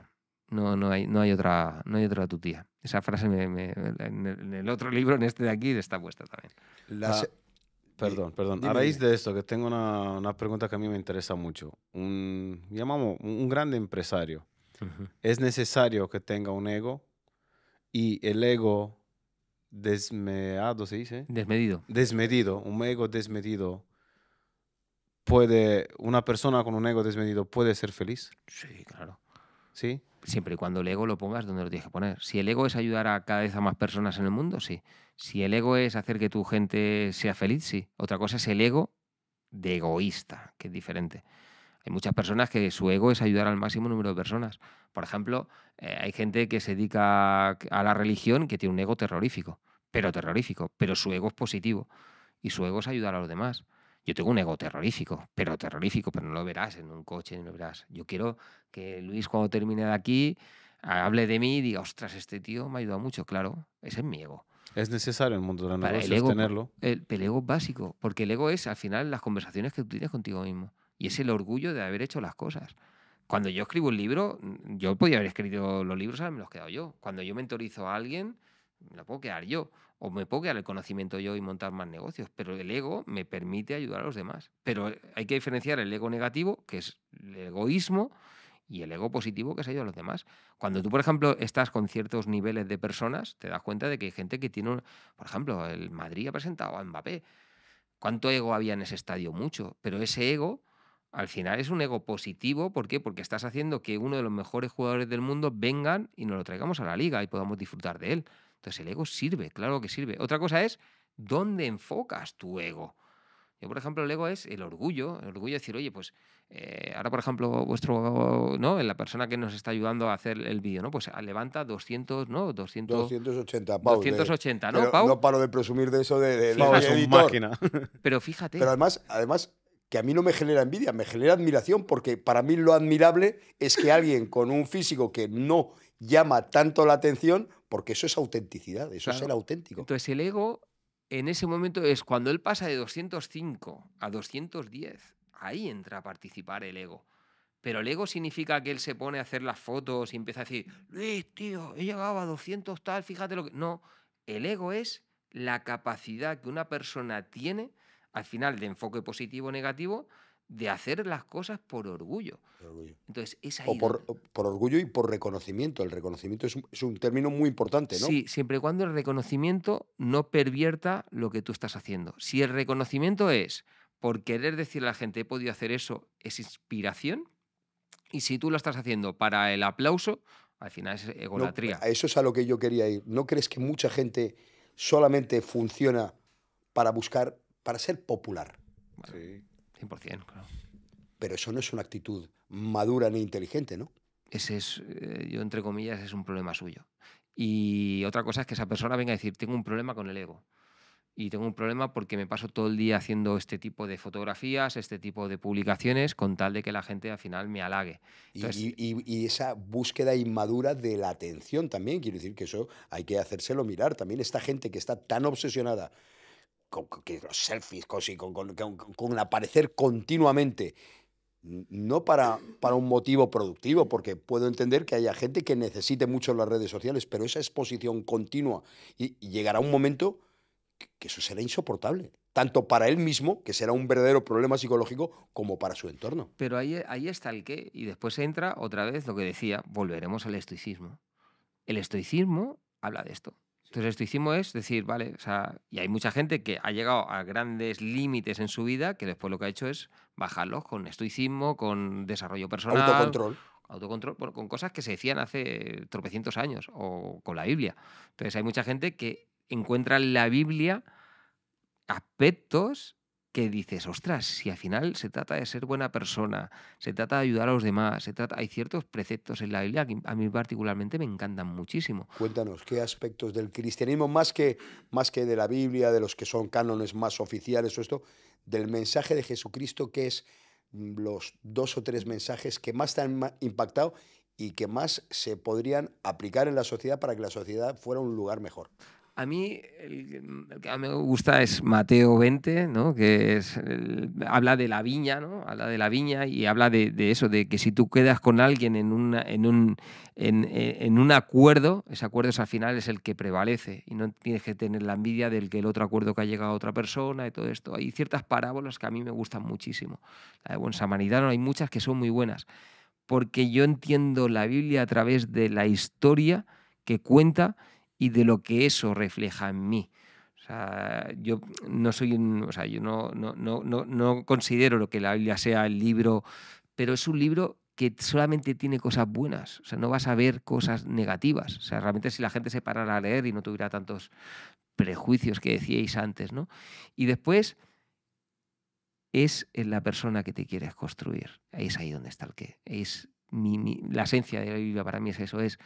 No, no, hay, no hay otra, no hay otra tutía. Esa frase en el otro libro, en este de aquí, está puesta también. perdón, perdón. A raíz de esto, que tengo una, pregunta que a mí me interesa mucho. Un, llamamos, un grande empresario es necesario que tenga un ego y el ego desmeado, ¿se dice? Desmedido. Desmedido, un ego desmedido puede, una persona con un ego desmedido puede ser feliz. Sí, claro. ¿Sí? Siempre y cuando el ego lo pongas donde lo tienes que poner. Si el ego es ayudar a cada vez a más personas en el mundo, sí. Si el ego es hacer que tu gente sea feliz, sí. Otra cosa es el ego de egoísta, que es diferente. Hay muchas personas que su ego es ayudar al máximo número de personas. Por ejemplo, eh, hay gente que se dedica a la religión que tiene un ego terrorífico, pero terrorífico, pero su ego es positivo y su ego es ayudar a los demás. Yo tengo un ego terrorífico, pero terrorífico, pero no lo verás en un coche, no lo verás. Yo quiero que Luis cuando termine de aquí hable de mí y diga, ostras, este tío me ha ayudado mucho, claro, ese es mi ego. Es necesario en el mundo de la el ego, tenerlo. el, ego básico, porque el ego es al final las conversaciones que tú tienes contigo mismo y es el orgullo de haber hecho las cosas. Cuando yo escribo un libro, mm, yo podía haber escrito los libros, ahora me los he quedado yo. Cuando yo mentorizo a alguien, me lo puedo quedar yo. O me puedo quedar el conocimiento yo y montar más negocios. Pero el ego me permite ayudar a los demás. Pero eh, hay que diferenciar el ego negativo, que es el egoísmo, y el ego positivo que es ayudar a los demás. Cuando tú, por ejemplo, estás con ciertos niveles de personas, te das cuenta de que hay gente que tiene, un... por ejemplo, el Madrid ha presentado a Mbappé. ¿Cuánto ego había en ese estadio? Mucho. Pero ese ego al final es un ego positivo. ¿Por qué? Porque estás haciendo que uno de los mejores jugadores del mundo vengan y nos lo traigamos a la liga y podamos disfrutar de él. Entonces el ego sirve, claro que sirve. Otra cosa es dónde enfocas tu ego. Yo, por ejemplo, el ego es el orgullo, el orgullo es decir, oye, pues eh, ahora, por ejemplo, vuestro, ¿no? La persona que nos está ayudando a hacer el vídeo, ¿no? Pues ah, levanta 200, ¿no? 280, 280, ¿no, Pau? No paro de presumir de eso de, de, Máquina. Pero fíjate. Pero además, además que a mí no me genera envidia, me genera admiración, porque para mí lo admirable es que alguien con un físico que no llama tanto la atención, porque eso es autenticidad, eso es ser auténtico. Entonces el ego en ese momento es cuando él pasa de 205 a 210, ahí entra a participar el ego. Pero el ego significa que él se pone a hacer las fotos y empieza a decir, Luis, tío, he llegado a 200 tal, fíjate lo que... No, el ego es la capacidad que una persona tiene al final de enfoque positivo o negativo, de hacer las cosas por orgullo. Entonces, o por, orgullo y por reconocimiento. El reconocimiento es un, término muy importante, ¿no? Sí, siempre y cuando el reconocimiento no pervierta lo que tú estás haciendo. Si el reconocimiento es por querer decirle a la gente he podido hacer eso, es inspiración. Y si tú lo estás haciendo para el aplauso, al final es egolatría. eso es a lo que yo quería ir. ¿No crees que mucha gente solamente funciona para buscar para ser popular. sí. 100%, claro. Pero eso no es una actitud madura ni inteligente, ¿no? Ese es, eh, yo entre comillas, es un problema suyo. Y otra cosa es que esa persona venga a decir, tengo un problema con el ego. Y tengo un problema porque me paso todo el día haciendo este tipo de fotografías, este tipo de publicaciones, con tal de que la gente al final me halague. y, y, esa búsqueda inmadura de la atención también, quiero decir que eso hay que hacérselo mirar. También esta gente que está tan obsesionada con, los selfies, con, con, aparecer continuamente. No para, para un motivo productivo, porque puedo entender que haya gente que necesite mucho las redes sociales, pero esa exposición continua y, llegará un momento que, eso será insoportable tanto para él mismo, que será un verdadero problema psicológico, como para su entorno. Pero ahí, ahí está el qué, y después entra otra vez lo que decía, volveremos al estoicismo. El estoicismo habla de esto. Entonces, esto hicimos es decir, vale, o sea, y hay mucha gente que ha llegado a grandes límites en su vida que después lo que ha hecho es bajarlos con estoicismo, con desarrollo personal. Autocontrol. Autocontrol, con cosas que se decían hace tropecientos años o con la Biblia. Entonces, hay mucha gente que encuentra en la Biblia aspectos que dices, ostras, si al final se trata de ser buena persona, se trata de ayudar a los demás, se trata, hay ciertos preceptos en la Biblia que a mí particularmente me encantan muchísimo. Cuéntanos, ¿qué aspectos del cristianismo, más que, más que de la Biblia, de los que son cánones más oficiales o esto, del mensaje de Jesucristo, que es mm, los dos o tres mensajes que más te han impactado y que más se podrían aplicar en la sociedad para que la sociedad fuera un lugar mejor? A mí el, que me gusta es Mateo 20, ¿no? que es habla de la viña, ¿no? habla de la viña y habla de, eso, de que si tú quedas con alguien en, en, un, en, un acuerdo, ese acuerdo es, al final es el que prevalece y no tienes que tener la envidia del que el otro acuerdo que ha llegado a otra persona y todo esto. Hay ciertas parábolas que a mí me gustan muchísimo. La de Buen Samaritano, hay muchas que son muy buenas, porque yo entiendo la Biblia a través de la historia que cuenta y de lo que eso refleja en mí. O sea, yo no soy o sea, yo no, no, no, no considero lo que la Biblia sea el libro, pero es un libro que solamente tiene cosas buenas, o sea, no vas a ver cosas negativas. O sea, realmente si la gente se parara a leer y no tuviera tantos prejuicios que decíais antes, ¿no? Y después es la persona que te quieres construir. Ahí es ahí donde está el qué. Es la esencia de la Biblia para mí es eso, es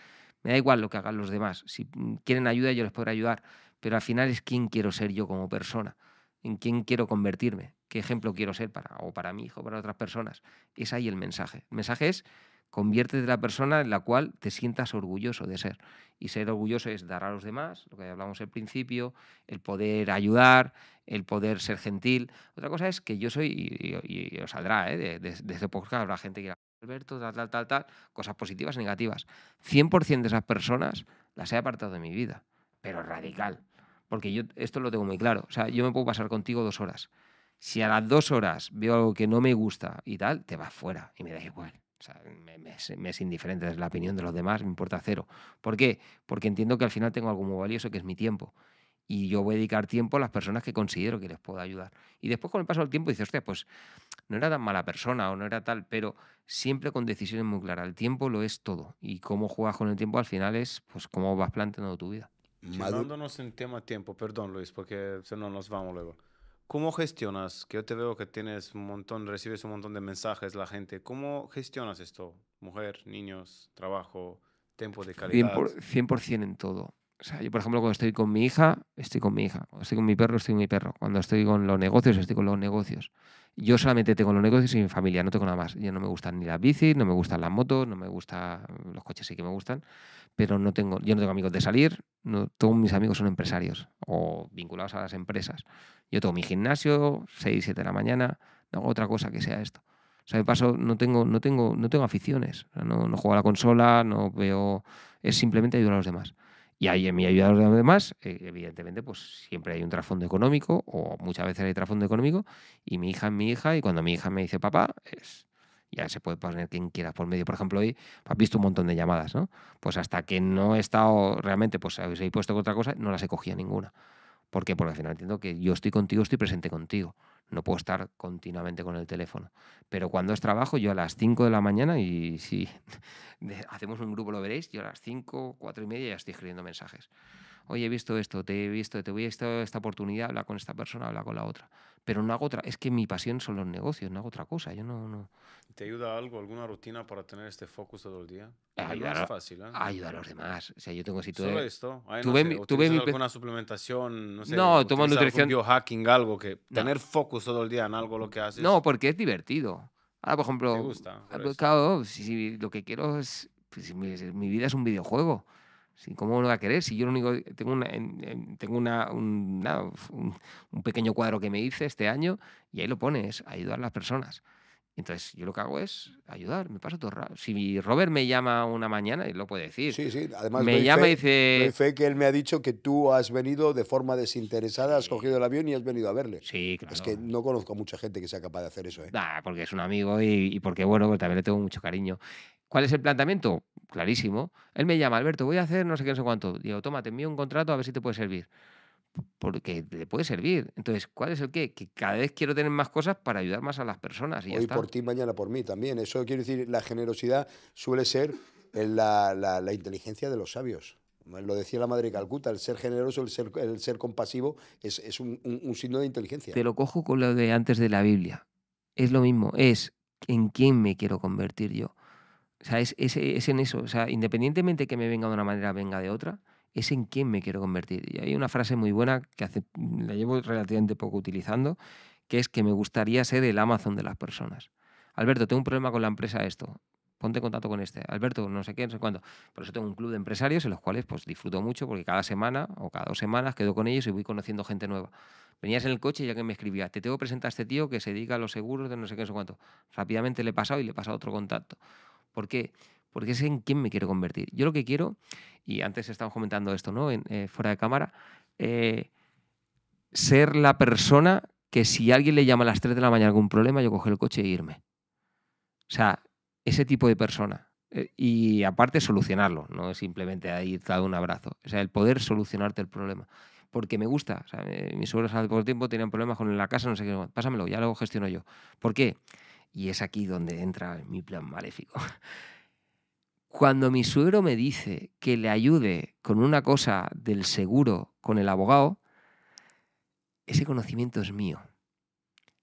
me da igual lo que hagan los demás. Si mm, quieren ayuda, yo les podré ayudar. Pero al final es quién quiero ser yo como persona, en quién quiero convertirme, qué ejemplo quiero ser para, o para hijo, para otras personas. Es ahí el mensaje. El mensaje es conviértete en la persona en la cual te sientas orgulloso de ser. Y ser orgulloso es dar a los demás, lo que hablamos al principio, el poder ayudar, el poder ser gentil. Otra cosa es que yo soy, y, os saldrá, ¿eh? de, habrá gente que Alberto, tal, tal, tal, tal, cosas positivas y negativas. 100% de esas personas las he apartado de mi vida, pero radical. Porque yo esto lo tengo muy claro. O sea, yo me puedo pasar contigo dos horas. Si a las dos horas veo algo que no me gusta y tal, te vas fuera y me da igual. me, me, es indiferente la opinión de los demás, me importa cero. ¿Por qué? Porque entiendo que al final tengo algo muy valioso que es mi tiempo y yo voy a dedicar tiempo a las personas que considero que les puedo ayudar. Y después con el paso del tiempo dices, hostia, pues no era tan mala persona o no era tal, pero siempre con decisiones muy claras. El tiempo lo es todo y cómo juegas con el tiempo al final es pues cómo vas planteando tu vida. Quedándonos en tema tiempo, perdón Luis, porque si no nos vamos luego. ¿Cómo gestionas? Que yo te veo que tienes un montón, recibes un montón de mensajes la gente. ¿Cómo gestionas esto? Mujer, niños, trabajo, tiempo de calidad. 100 en todo. O sea, yo, por ejemplo, cuando estoy con mi hija, estoy con mi hija. Cuando estoy con mi perro, estoy con mi perro. Cuando estoy con los negocios, estoy con los negocios. Yo solamente tengo los negocios y mi familia, no tengo nada más. Yo no me gustan ni las bicis, no me gustan las motos, no me gustan los coches, sí que me gustan, pero no tengo, yo no tengo amigos de salir, todos mis amigos son empresarios o vinculados a las empresas. Yo tengo mi gimnasio, 6, 7 de la mañana, no hago otra cosa que sea esto. O sea, de paso, no tengo, no tengo, no tengo aficiones. No, no juego a la consola, no veo. Es simplemente ayudar a los demás. Y ahí en mi ayuda de los demás, eh, evidentemente, pues siempre hay un trasfondo económico, o muchas veces hay trasfondo económico, y mi hija es mi hija, y cuando mi hija me dice papá, ya se puede poner quien quiera por medio. Por ejemplo, hoy has visto un montón de llamadas, ¿no? Pues hasta que no he estado realmente, pues habéis puesto otra cosa, no las he cogido ninguna. ¿Por qué? Porque al final entiendo que yo estoy contigo, estoy presente contigo. No puedo estar continuamente con el teléfono. Pero cuando es trabajo, yo a las 5 de la mañana, y si hacemos un grupo lo veréis, yo a las 5, 4 y media ya estoy escribiendo mensajes oye, he visto esto, te he visto, te voy a esta, esta oportunidad, habla con esta persona, habla con la otra. Pero no hago otra, es que mi pasión son los negocios, no hago otra cosa, yo no... no... ¿Te ayuda algo, alguna rutina para tener este focus todo el día? Ayudar, es fácil, ¿eh? ayudar a los demás. O sea, yo tengo si esto. tuve, mi, tuve alguna suplementación, no sé. No, tomo nutrición. Biohacking, algo que... Tener focus todo el día en algo, lo que haces. No, porque es divertido. Ah, por ejemplo, gusta, claro, si, lo que quiero es, pues, mi, vida es un videojuego. Sí, ¿Cómo lo va a querer? Si yo único tengo, una, tengo una, un, pequeño cuadro que me hice este año y ahí lo pones, ayudar a las personas. Entonces, yo lo que hago es ayudar, me paso todo raro. Si Robert me llama una mañana, él lo puede decir. Sí, sí, además. Me llama y dice. fe que él me ha dicho que tú has venido de forma desinteresada, has cogido el avión y has venido a verle. Sí, claro. Es que no conozco a mucha gente que sea capaz de hacer eso, ¿eh? Nah, porque es un amigo y, y porque, bueno, pues también le tengo mucho cariño. ¿Cuál es el planteamiento? Clarísimo. Él me llama, Alberto, voy a hacer no sé qué, no sé cuánto. Digo, toma, te envío un contrato a ver si te puede servir porque le puede servir. Entonces, ¿cuál es el qué? Que cada vez quiero tener más cosas para ayudar más a las personas. Hoy por ti, mañana por mí también. Eso quiero decir, la generosidad suele ser la, la, inteligencia de los sabios. Lo decía la madre Calcuta, el ser generoso, el ser, compasivo es, un, signo de inteligencia. Te lo cojo con lo de antes de la Biblia. Es lo mismo, es en quién me quiero convertir yo. O sea, es, es en eso. O sea, independientemente que me venga de una manera, venga de otra, es en quién me quiero convertir. Y hay una frase muy buena que mm, la llevo relativamente poco utilizando, que es que me gustaría ser el Amazon de las personas. Alberto, tengo un problema con la empresa esto. Ponte en contacto con este. Alberto, no sé qué, no sé cuándo. Por eso tengo un club de empresarios en los cuales pues, disfruto mucho porque cada semana o cada dos semanas quedo con ellos y voy conociendo gente nueva. Venías en el coche y ya que me escribía, te tengo que presentar a este tío que se dedica a los seguros de no sé qué, no sé cuánto. Rápidamente le he pasado y le he pasado otro contacto. ¿Por qué? porque sé en quién me quiero convertir. Yo lo que quiero, y antes estamos comentando esto, ¿no? Eh, fuera de cámara, eh, ser la persona que si alguien le llama a las 3 de la mañana algún problema, yo cojo el coche e irme. O sea, ese tipo de persona. Eh, y aparte solucionarlo, no simplemente ahí dado un abrazo. O sea, el poder solucionarte el problema. Porque me gusta. O sea, mis suegros hace poco tiempo tenían problemas con la casa, no sé qué. Pásamelo, ya lo gestiono yo. ¿Por qué? Y es aquí donde entra mi plan maléfico. Cuando mi suegro me dice que le ayude con una cosa del seguro con el abogado, ese conocimiento es mío.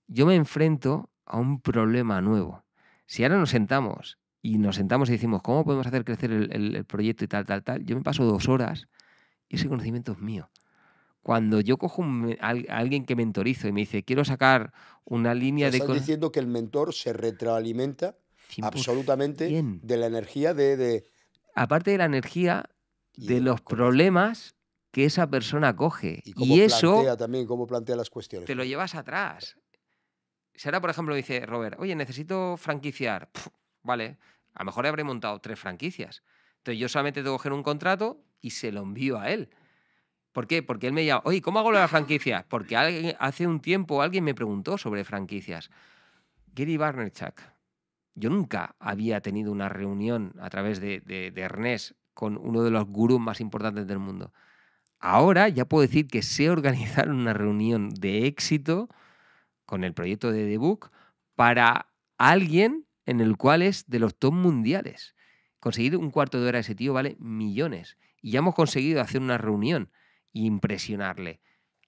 Yo me enfrento a un problema nuevo. Si ahora nos sentamos y nos sentamos y decimos, ¿cómo podemos hacer crecer el, proyecto y tal, tal, tal? Yo me paso dos horas y ese conocimiento es mío. Cuando yo cojo a alguien que mentorizo y me dice, quiero sacar una línea de... Estás diciendo que el mentor se retroalimenta absolutamente de la energía de, Aparte de la energía, de los problemas que esa persona coge. Y, eso... también cómo plantea las cuestiones. Te lo llevas atrás. Si ahora, por ejemplo, dice Robert, oye, necesito franquiciar. vale, a lo mejor habré montado tres franquicias. Entonces yo solamente tengo que coger un contrato y se lo envío a él. ¿Por qué? Porque él me llama, oye, ¿cómo hago la franquicia? Porque alguien, hace un tiempo alguien me preguntó sobre franquicias. Gary Barnerchuk, yo nunca había tenido una reunión a través de, de, Ernest con uno de los gurús más importantes del mundo. Ahora ya puedo decir que sé organizar una reunión de éxito con el proyecto de The para alguien en el cual es de los top mundiales. Conseguir un cuarto de hora de ese tío vale millones. Y ya hemos conseguido hacer una reunión e impresionarle.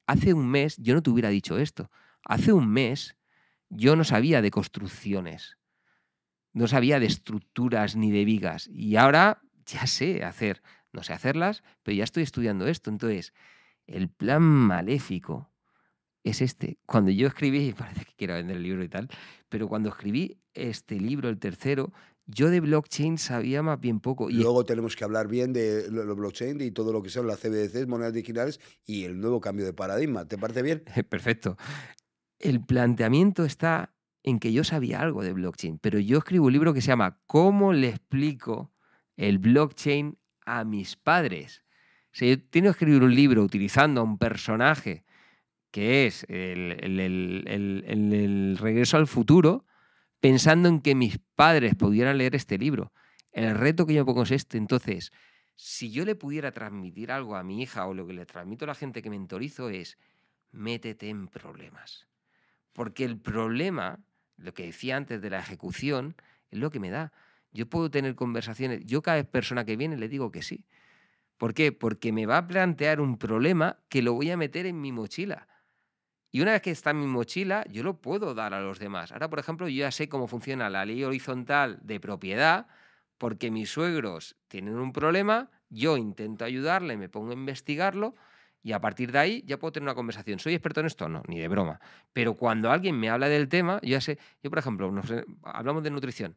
Hace un mes yo no te hubiera dicho esto. Hace un mes yo no sabía de construcciones no sabía de estructuras ni de vigas y ahora ya sé hacer, no sé hacerlas, pero ya estoy estudiando esto. Entonces, el plan maléfico es este. Cuando yo escribí, parece que quiero vender el libro y tal, pero cuando escribí este libro, el tercero, yo de blockchain sabía más bien poco. Y Luego tenemos que hablar bien de los blockchain y todo lo que son las CBDCs, monedas digitales y el nuevo cambio de paradigma. ¿Te parece bien? Perfecto. El planteamiento está en que yo sabía algo de blockchain, pero yo escribo un libro que se llama ¿Cómo le explico el blockchain a mis padres? O sea, yo tengo que escribir un libro utilizando a un personaje que es el, el, regreso al futuro, pensando en que mis padres pudieran leer este libro. El reto que yo pongo es este. Entonces, si yo le pudiera transmitir algo a mi hija o lo que le transmito a la gente que mentorizo es, métete en problemas. Porque el problema lo que decía antes de la ejecución, es lo que me da. Yo puedo tener conversaciones, yo cada persona que viene le digo que sí. ¿Por qué? Porque me va a plantear un problema que lo voy a meter en mi mochila. Y una vez que está en mi mochila, yo lo puedo dar a los demás. Ahora, por ejemplo, yo ya sé cómo funciona la ley horizontal de propiedad, porque mis suegros tienen un problema, yo intento ayudarle, me pongo a investigarlo y a partir de ahí ya puedo tener una conversación. ¿Soy experto en esto? No, ni de broma. Pero cuando alguien me habla del tema, yo ya sé, yo por ejemplo, hablamos de nutrición,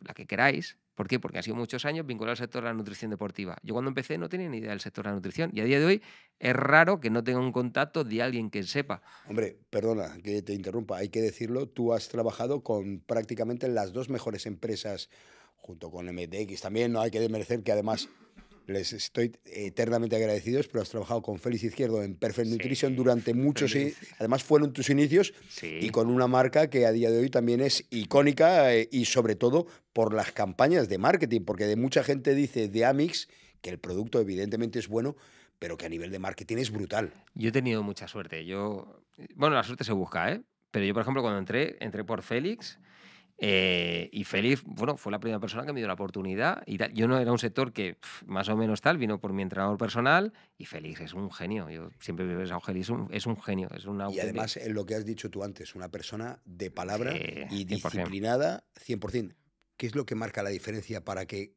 la que queráis. ¿Por qué? Porque ha sido muchos años vinculado al sector de la nutrición deportiva. Yo cuando empecé no tenía ni idea del sector de la nutrición y a día de hoy es raro que no tenga un contacto de alguien que sepa. Hombre, perdona que te interrumpa, hay que decirlo, tú has trabajado con prácticamente las dos mejores empresas junto con MTX también, no hay que desmerecer que además les estoy eternamente agradecidos, pero has trabajado con Félix Izquierdo en Perfect Nutrition durante muchos, y, además fueron tus inicios, y con una marca que a día de hoy también es icónica eh, y sobre todo por las campañas de marketing, porque de mucha gente dice de Amix que el producto evidentemente es bueno, pero que a nivel de marketing es brutal. Yo he tenido mucha suerte. Yo, bueno, la suerte se busca, ¿eh? Pero yo, por ejemplo, cuando entré, entré por Félix eh, y Félix, bueno, fue la primera persona que me dio la oportunidad. Y Yo no era un sector que más o menos tal, vino por mi entrenador personal. Y Félix es un genio. Yo siempre he pensado, Félix es un, genio. Es una y además, en lo que has dicho tú antes, una persona de palabra y disciplinada 100%. ¿Qué es lo que marca la diferencia para que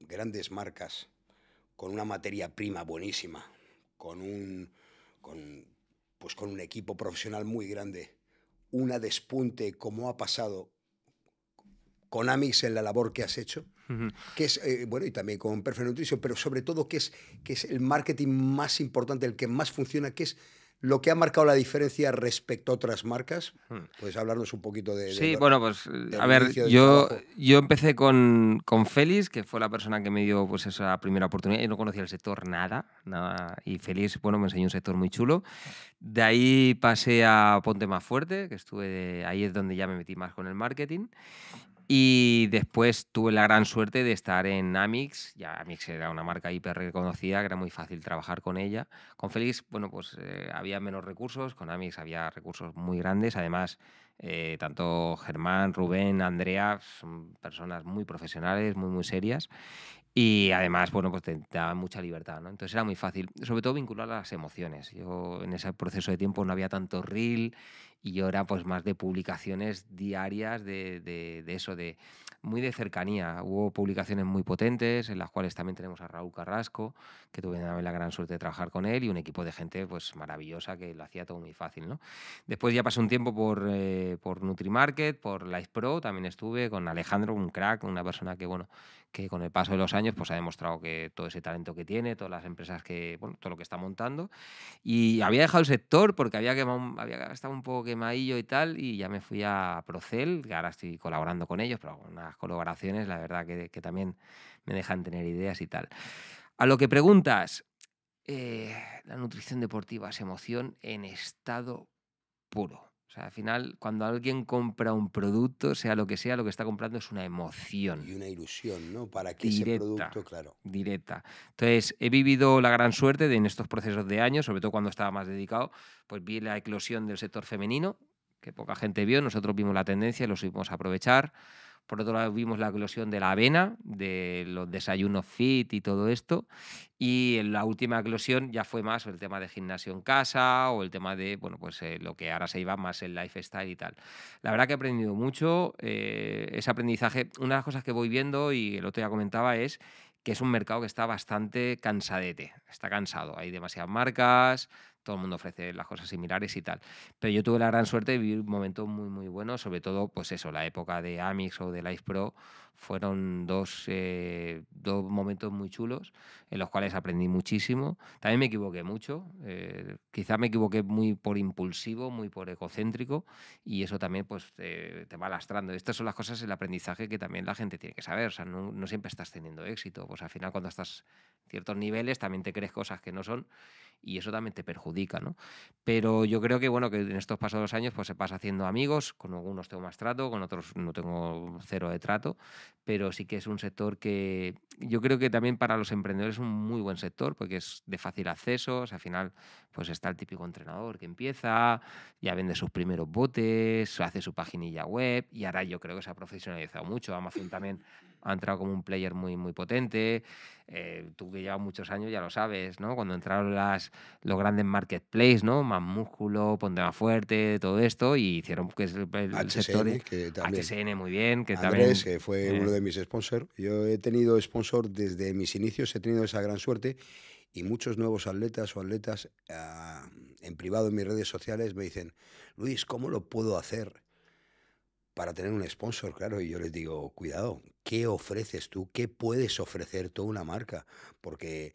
grandes marcas con una materia prima buenísima, con un, pues con un equipo profesional muy grande, una despunte como ha pasado con Amix en la labor que has hecho, que es, eh, bueno, y también con Perfect Nutrition, pero sobre todo que es, que es el marketing más importante, el que más funciona, que es lo que ha marcado la diferencia respecto a otras marcas. Hmm. Puedes hablarnos un poquito de... Sí, bueno, pues a ver, yo, yo empecé con, con Félix, que fue la persona que me dio pues, esa primera oportunidad. Yo no conocía el sector nada, nada. Y Félix, bueno, me enseñó un sector muy chulo. De ahí pasé a Ponte Más Fuerte, que estuve... ahí es donde ya me metí más con el marketing. Y después tuve la gran suerte de estar en Amix. Ya Amix era una marca hiper reconocida, era muy fácil trabajar con ella. Con Félix, bueno, pues eh, había menos recursos. Con Amix había recursos muy grandes. Además, eh, tanto Germán, Rubén, Andrea, son personas muy profesionales, muy, muy serias. Y además, bueno, pues te daban mucha libertad, ¿no? Entonces era muy fácil, sobre todo vincular las emociones. Yo en ese proceso de tiempo no había tanto reel y ahora pues más de publicaciones diarias de, de, de, eso, de muy de cercanía. Hubo publicaciones muy potentes en las cuales también tenemos a Raúl Carrasco, que tuve la gran suerte de trabajar con él y un equipo de gente pues maravillosa que lo hacía todo muy fácil. ¿no? Después ya pasé un tiempo por, eh, por NutriMarket, por Life Pro, también estuve con Alejandro, un crack, una persona que bueno, que con el paso de los años pues ha demostrado que todo ese talento que tiene, todas las empresas que, bueno, todo lo que está montando. Y había dejado el sector porque había, había estado un poco que maillo y tal, y ya me fui a Procel, que ahora estoy colaborando con ellos, pero unas colaboraciones, la verdad, que, también me dejan tener ideas y tal. A lo que preguntas, eh, la nutrición deportiva es emoción en estado puro. O sea, al final, cuando alguien compra un producto, sea lo que sea, lo que está comprando es una emoción. Y una ilusión, ¿no? Para que directa, ese producto, claro. Directa. Entonces, he vivido la gran suerte de en estos procesos de años, sobre todo cuando estaba más dedicado, pues vi la eclosión del sector femenino, que poca gente vio, nosotros vimos la tendencia, y lo a aprovechar. Por otro lado, vimos la eclosión de la avena, de los desayunos fit y todo esto. Y la última eclosión ya fue más el tema de gimnasio en casa o el tema de bueno, pues, eh, lo que ahora se iba más el lifestyle y tal. La verdad que he aprendido mucho. Eh, ese aprendizaje, una de las cosas que voy viendo y el otro ya comentaba es que es un mercado que está bastante cansadete, está cansado. Hay demasiadas marcas, todo el mundo ofrece las cosas similares y tal. Pero yo tuve la gran suerte de vivir momentos muy, muy buenos, sobre todo, pues eso, la época de Amix o de Life Pro fueron dos, eh, dos momentos muy chulos en los cuales aprendí muchísimo. También me equivoqué mucho, eh, quizá me equivoqué muy por impulsivo, muy por egocéntrico y eso también pues te va lastrando. Estas son las cosas, el aprendizaje que también la gente tiene que saber, o sea, no, no siempre estás teniendo éxito, pues al final cuando estás ciertos niveles también te crees cosas que no son y eso también te perjudica, ¿no? Pero yo creo que, bueno, que en estos pasados años pues se pasa haciendo amigos, con algunos tengo más trato, con otros no tengo cero de trato, pero sí que es un sector que yo creo que también para los emprendedores es un muy buen sector porque es de fácil acceso, o sea, al final pues está el típico entrenador que empieza, ya vende sus primeros botes, hace su paginilla web y ahora yo creo que se ha profesionalizado mucho, Amazon también ha entrado como un player muy, muy potente. Eh, tú que llevas muchos años ya lo sabes, ¿no? Cuando entraron las, los grandes marketplaces, ¿no? Más músculo, ponte más fuerte, todo esto, y hicieron que es el, el HCN, sector. Que también, muy bien. Que Andrés, también, que fue uno eh. de mis sponsors. Yo he tenido sponsor desde mis inicios, he tenido esa gran suerte y muchos nuevos atletas o atletas ah, en privado en mis redes sociales me dicen, Luis, ¿cómo lo puedo hacer para tener un sponsor? Claro, y yo les digo, cuidado, qué ofreces tú, qué puedes ofrecer tú una marca, porque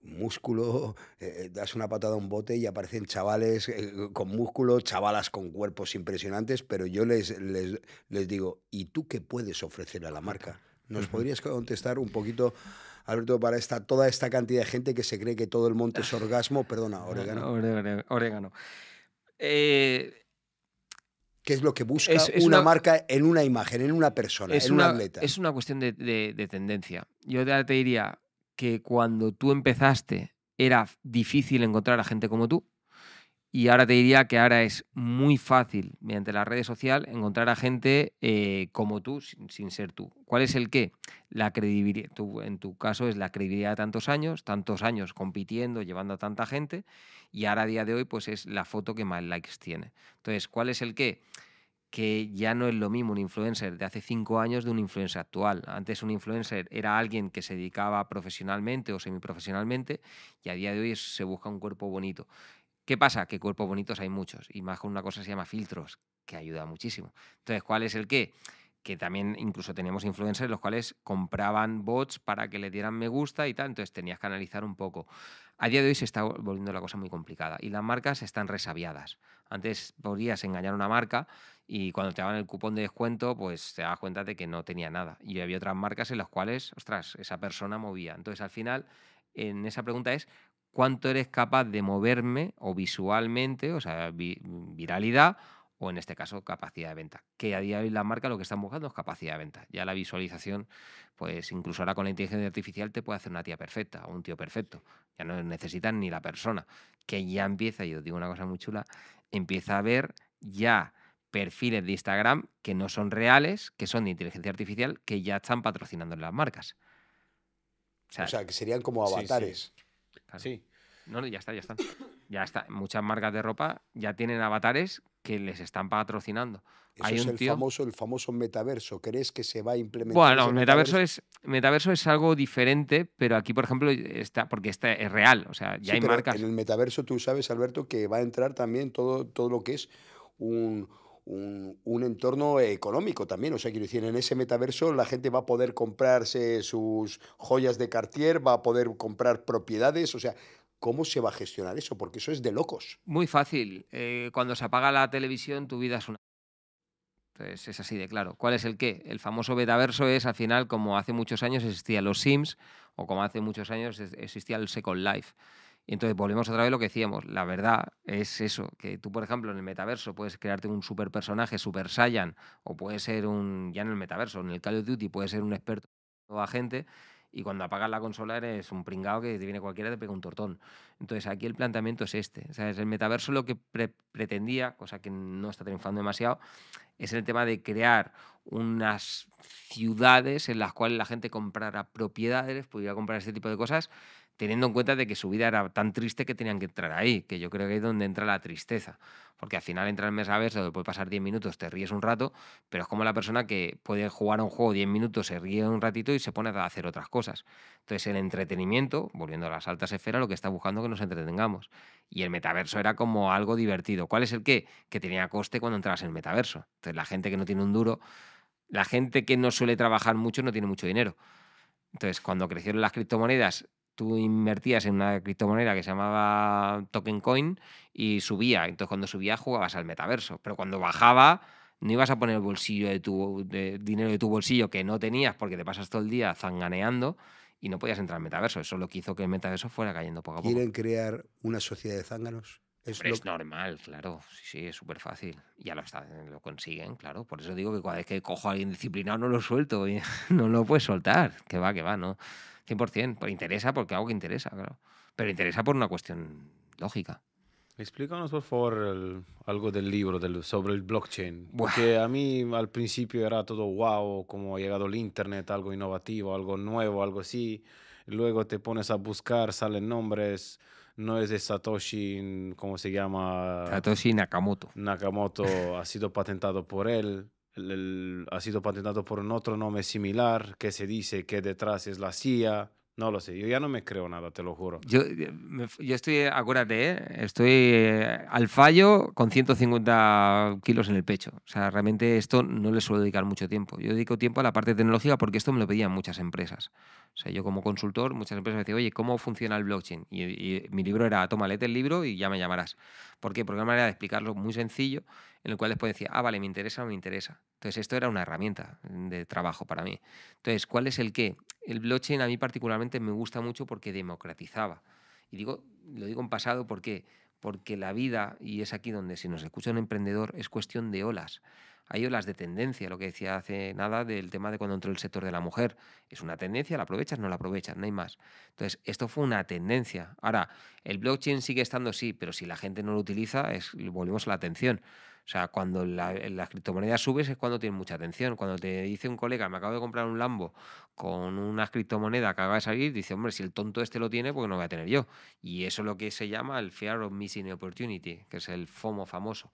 músculo, eh, das una patada a un bote y aparecen chavales eh, con músculo, chavalas con cuerpos impresionantes, pero yo les, les, digo, ¿y tú qué puedes ofrecer a la marca? ¿Nos podrías contestar un poquito, Alberto, para toda esta cantidad de gente que se cree que todo el monte es orgasmo? Perdona, orégano. Orégano. orégano. Eh, ¿Qué es lo que busca una, marca en una imagen, en una persona, es en un atleta. Es una cuestión de, tendencia. Yo te diría que cuando tú empezaste era difícil encontrar a gente como tú. Y ahora te diría que ahora es muy fácil, mediante la red social encontrar a gente eh, como tú, sin, ser tú. ¿Cuál es el qué? La credibilidad. en tu caso es la credibilidad de tantos años, tantos años compitiendo, llevando a tanta gente, y ahora a día de hoy, pues es la foto que más likes tiene. Entonces, ¿cuál es el qué? que ya no es lo mismo un influencer de hace cinco años de un influencer actual. Antes un influencer era alguien que se dedicaba profesionalmente o semiprofesionalmente y a día de hoy se busca un cuerpo bonito. ¿Qué pasa? Que cuerpos bonitos hay muchos y más con una cosa que se llama filtros, que ayuda muchísimo. Entonces, ¿cuál es el qué? Que también incluso teníamos influencers los cuales compraban bots para que le dieran me gusta y tal, entonces tenías que analizar un poco. A día de hoy se está volviendo la cosa muy complicada y las marcas están resabiadas. Antes podías engañar a una marca y cuando te daban el cupón de descuento, pues te dabas cuenta de que no tenía nada. Y había otras marcas en las cuales, ostras, esa persona movía. Entonces, al final, en esa pregunta es cuánto eres capaz de moverme o visualmente, o sea, mm, viralidad o en este caso capacidad de venta. Que a día de hoy la marca lo que están buscando es capacidad de venta. Ya la visualización, pues incluso ahora con la inteligencia artificial te puede hacer una tía perfecta o un tío perfecto. Ya no necesitan ni la persona. Que ya empieza, y os digo una cosa muy chula, empieza a ver ya perfiles de Instagram que no son reales, que son de inteligencia artificial, que ya están patrocinando las marcas. O sea, que serían como avatares. Sí. No, ya está, ya está Ya está. Muchas marcas de ropa ya tienen avatares que les están patrocinando. Eso es el, famoso, el famoso metaverso. ¿Crees que se va a implementar? Bueno, metaverso, es, metaverso es algo diferente, pero aquí, por ejemplo, está, porque está, es real. O sea, ya hay marcas. En el metaverso tú sabes, Alberto, que va a entrar también todo, todo lo que es un, un, entorno económico también. O sea, quiero decir, en ese metaverso la gente va a poder comprarse sus joyas de Cartier, va a poder comprar propiedades, o sea... ¿Cómo se va a gestionar eso? Porque eso es de locos. Muy fácil. Eh, cuando se apaga la televisión, tu vida es una... Entonces es así de claro. ¿Cuál es el qué? El famoso metaverso es al final como hace muchos años existía los Sims o como hace muchos años existía el Second Life. Y entonces volvemos otra vez a lo que decíamos, la verdad es eso, que tú, por ejemplo, en el metaverso puedes crearte un super personaje, super Saiyan, o puedes ser un, ya en el metaverso, en el Call of Duty puedes ser un experto o agente, y cuando apagas la consola eres un pringado que te viene cualquiera y te pega un tortón. Entonces aquí el planteamiento es este. es El metaverso lo que pretendía, cosa que no está triunfando demasiado, es el tema de crear unas ciudades en las cuales la gente comprara propiedades, pudiera comprar este tipo de cosas teniendo en cuenta de que su vida era tan triste que tenían que entrar ahí, que yo creo que es donde entra la tristeza. Porque al final entra el metaverso después donde pasar 10 minutos, te ríes un rato, pero es como la persona que puede jugar a un juego 10 minutos, se ríe un ratito y se pone a hacer otras cosas. Entonces el entretenimiento, volviendo a las altas esferas, lo que está buscando es que nos entretengamos. Y el metaverso era como algo divertido. ¿Cuál es el qué? Que tenía coste cuando entrabas en el metaverso. Entonces la gente que no tiene un duro, la gente que no suele trabajar mucho no tiene mucho dinero. Entonces, cuando crecieron las criptomonedas, tú invertías en una criptomoneda que se llamaba Token Coin y subía. Entonces, cuando subía, jugabas al metaverso. Pero cuando bajaba, no ibas a poner el bolsillo de tu dinero de tu bolsillo que no tenías porque te pasas todo el día zanganeando y no podías entrar al metaverso. Eso es lo que hizo que el metaverso fuera cayendo poco a poco. ¿Quieren crear una sociedad de zánganos? Es, es normal, claro. Sí, sí, es súper fácil. Ya lo, lo consiguen, claro. Por eso digo que cada vez que cojo a alguien disciplinado no lo suelto. Y no lo puedes soltar. Que va, que va, ¿no? 100%. Pues interesa porque algo que interesa, claro. Pero interesa por una cuestión lógica. Explícanos, por favor, algo del libro del, sobre el blockchain. Porque a mí al principio era todo wow, como ha llegado el Internet, algo innovativo, algo nuevo, algo así. Luego te pones a buscar, salen nombres no es de Satoshi, ¿cómo se llama? Satoshi Nakamoto. Nakamoto ha sido patentado por él, ha sido patentado por un otro nombre similar que se dice que detrás es la CIA. No lo sé, yo ya no me creo nada, te lo juro. Yo, eh, estoy, acuérdate, ¿eh? estoy eh, al fallo con 150 kilos en el pecho. O sea, realmente esto no le suelo dedicar mucho tiempo. Yo dedico tiempo a la parte tecnológica porque esto me lo pedían muchas empresas. O sea, yo como consultor, muchas empresas me decían, oye, ¿cómo funciona el blockchain? Y, mi libro era, toma, el libro y ya me llamarás. ¿Por qué? Porque era una manera de explicarlo muy sencillo en el cual después decía, ah, vale, me interesa o me interesa. Entonces, esto era una herramienta de trabajo para mí. Entonces, ¿cuál es el qué? El blockchain a mí particularmente me gusta mucho porque democratizaba. Y digo, lo digo en pasado porque porque la vida, y es aquí donde si nos escucha un emprendedor, es cuestión de olas. Hay olas de tendencia, lo que decía hace nada del tema de cuando entró el sector de la mujer. Es una tendencia, la aprovechas, no la aprovechas, no hay más. Entonces, esto fue una tendencia. Ahora, el blockchain sigue estando así, pero si la gente no lo utiliza, es, volvemos a la atención. O sea, cuando la, las criptomonedas subes es cuando tienes mucha atención. Cuando te dice un colega, me acabo de comprar un Lambo con una criptomoneda que acaba de salir, dice, hombre, si el tonto este lo tiene, pues no voy a tener yo. Y eso es lo que se llama el Fear of Missing Opportunity, que es el FOMO famoso.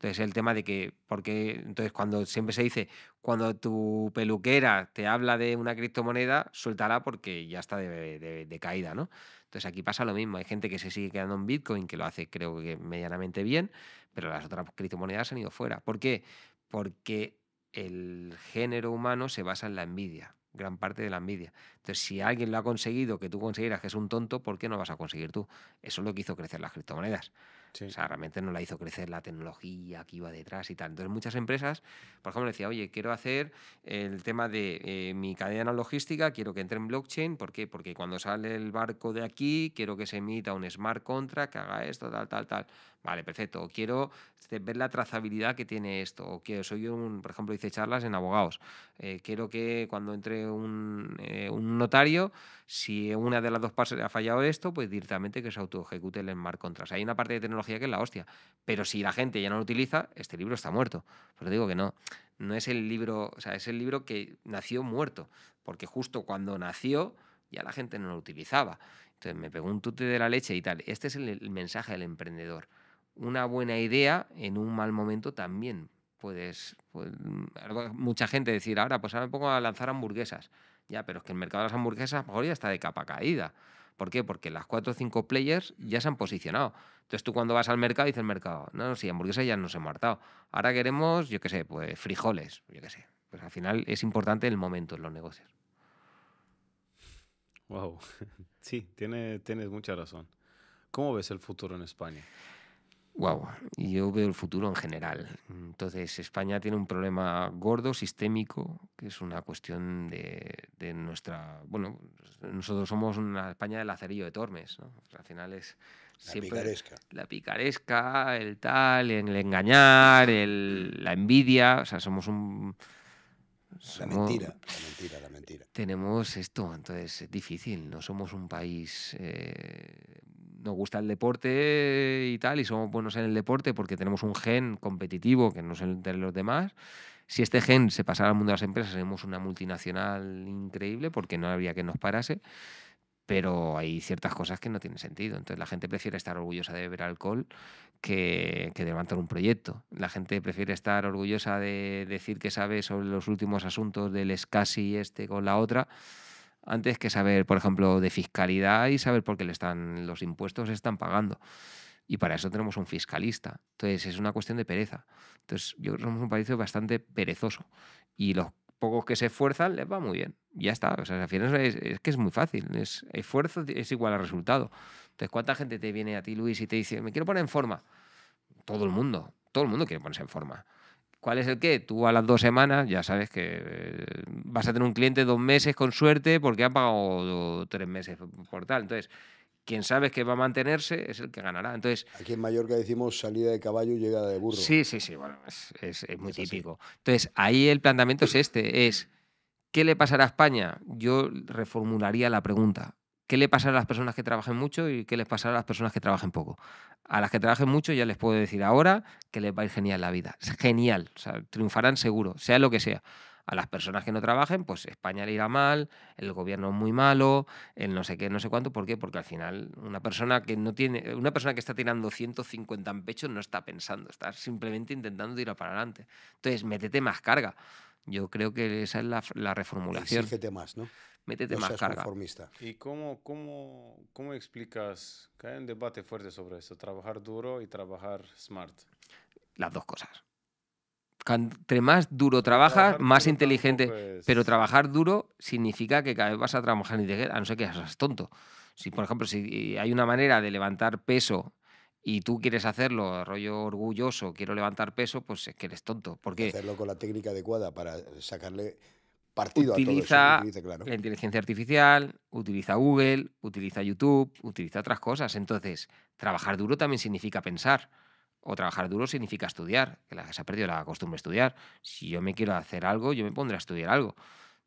Entonces, el tema de que, porque, entonces, cuando siempre se dice, cuando tu peluquera te habla de una criptomoneda, suéltala porque ya está de, caída, ¿no? Entonces, aquí pasa lo mismo. Hay gente que se sigue quedando en Bitcoin, que lo hace, creo que medianamente bien, pero las otras criptomonedas han ido fuera. ¿Por qué? Porque el género humano se basa en la envidia gran parte de la envidia. Entonces, si alguien lo ha conseguido que tú consiguieras que es un tonto, ¿por qué no vas a conseguir tú? Eso es lo que hizo crecer las criptomonedas realmente no la hizo crecer la tecnología que iba detrás y tal. Entonces, muchas empresas, por ejemplo, decía, oye, quiero hacer el tema de eh, mi cadena logística, quiero que entre en blockchain. ¿Por qué? Porque cuando sale el barco de aquí, quiero que se emita un smart contract que haga esto, tal, tal, tal. Vale, perfecto. quiero este, ver la trazabilidad que tiene esto. O quiero, soy un, por ejemplo, hice charlas en abogados. Eh, quiero que cuando entre eh, un, notario, si una de las dos partes ha fallado esto, pues directamente que se autoejecute el smart contract. O sea, hay una parte de tecnología que es la hostia. Pero si la gente ya no lo utiliza, este libro está muerto. Pero digo que no, no es el libro, o sea, es el libro que nació muerto, porque justo cuando nació ya la gente no lo utilizaba. Entonces me pegó un tute de la leche y tal. Este es el, mensaje del emprendedor. Una buena idea en un mal momento también puedes, pues, mucha gente decir, ahora pues ahora me pongo a lanzar hamburguesas. Ya, pero es que el mercado de las hamburguesas a lo mejor ya está de capa caída. ¿Por qué? Porque las 4 o 5 players ya se han posicionado. Entonces tú cuando vas al mercado dices, el mercado, no, sí, hamburguesas ya nos hemos hartado. Ahora queremos, yo qué sé, pues frijoles, yo qué sé. Pues al final es importante el momento en los negocios. Wow. Sí, tienes mucha razón. ¿Cómo ves el futuro en España? Wow, yo veo el futuro en general. Entonces, España tiene un problema gordo, sistémico, que es una cuestión de, nuestra. Bueno, nosotros somos una España de lacerillo de Tormes. ¿no? Al final es la picaresca. La picaresca, el tal, el engañar, el, la envidia. O sea, somos un. la mentira, la mentira, la mentira. Tenemos esto, entonces es difícil. No somos un país. Eh, nos gusta el deporte y tal, y somos buenos en el deporte porque tenemos un gen competitivo que no es el de los demás. Si este gen se pasara al mundo de las empresas, seríamos una multinacional increíble porque no habría que nos parase pero hay ciertas cosas que no tienen sentido. Entonces la gente prefiere estar orgullosa de beber alcohol que, levantar un proyecto. La gente prefiere estar orgullosa de decir que sabe sobre los últimos asuntos del escasi este con la otra antes que saber, por ejemplo, de fiscalidad y saber por qué le están, los impuestos están pagando. Y para eso tenemos un fiscalista. Entonces es una cuestión de pereza. Entonces yo creo que somos un país bastante perezoso. Y los pocos que se esfuerzan les va muy bien. Ya está. O sea, al final es, es, que es muy fácil. Es, esfuerzo es igual a resultado. Entonces, ¿cuánta gente te viene a ti, Luis, y te dice, me quiero poner en forma? Todo el mundo. Todo el mundo quiere ponerse en forma. ¿Cuál es el qué? Tú a las dos semanas ya sabes que eh, vas a tener un cliente dos meses con suerte porque ha pagado tres meses por tal. Entonces, quien sabes que va a mantenerse es el que ganará. Entonces, Aquí en Mallorca decimos salida de caballo llegada de burro. Sí, sí, sí, bueno, es, muy típico. Entonces, ahí el planteamiento es este, es, ¿qué le pasará a España? Yo reformularía la pregunta. ¿Qué le pasará a las personas que trabajen mucho y qué les pasará a las personas que trabajen poco? A las que trabajen mucho ya les puedo decir ahora que les va a ir genial la vida. Genial, o sea, triunfarán seguro, sea lo que sea a las personas que no trabajen, pues España le irá mal, el gobierno muy malo, el no sé qué, no sé cuánto. ¿Por qué? Porque al final una persona que no tiene, una persona que está tirando 150 en pecho no está pensando, está simplemente intentando ir para adelante. Entonces, métete más carga. Yo creo que esa es la, reformulación. Exígete más, ¿no? Métete más carga. ¿Y cómo, cómo, cómo explicas? Que hay un debate fuerte sobre eso, trabajar duro y trabajar smart. Las dos cosas entre más duro trabajas, más inteligente. Pero trabajar duro significa que cada vez vas a trabajar inteligente, a no ser que seas tonto. Si, por ejemplo, si hay una manera de levantar peso y tú quieres hacerlo, rollo orgulloso, quiero levantar peso, pues es que eres tonto. Porque hacerlo con la técnica adecuada para sacarle partido utiliza a todo eso, utiliza, la inteligencia artificial, utiliza Google, utiliza YouTube, utiliza otras cosas. Entonces, trabajar duro también significa pensar. O trabajar duro significa estudiar, que se ha perdido la costumbre de estudiar. Si yo me quiero hacer algo, yo me pondré a estudiar algo.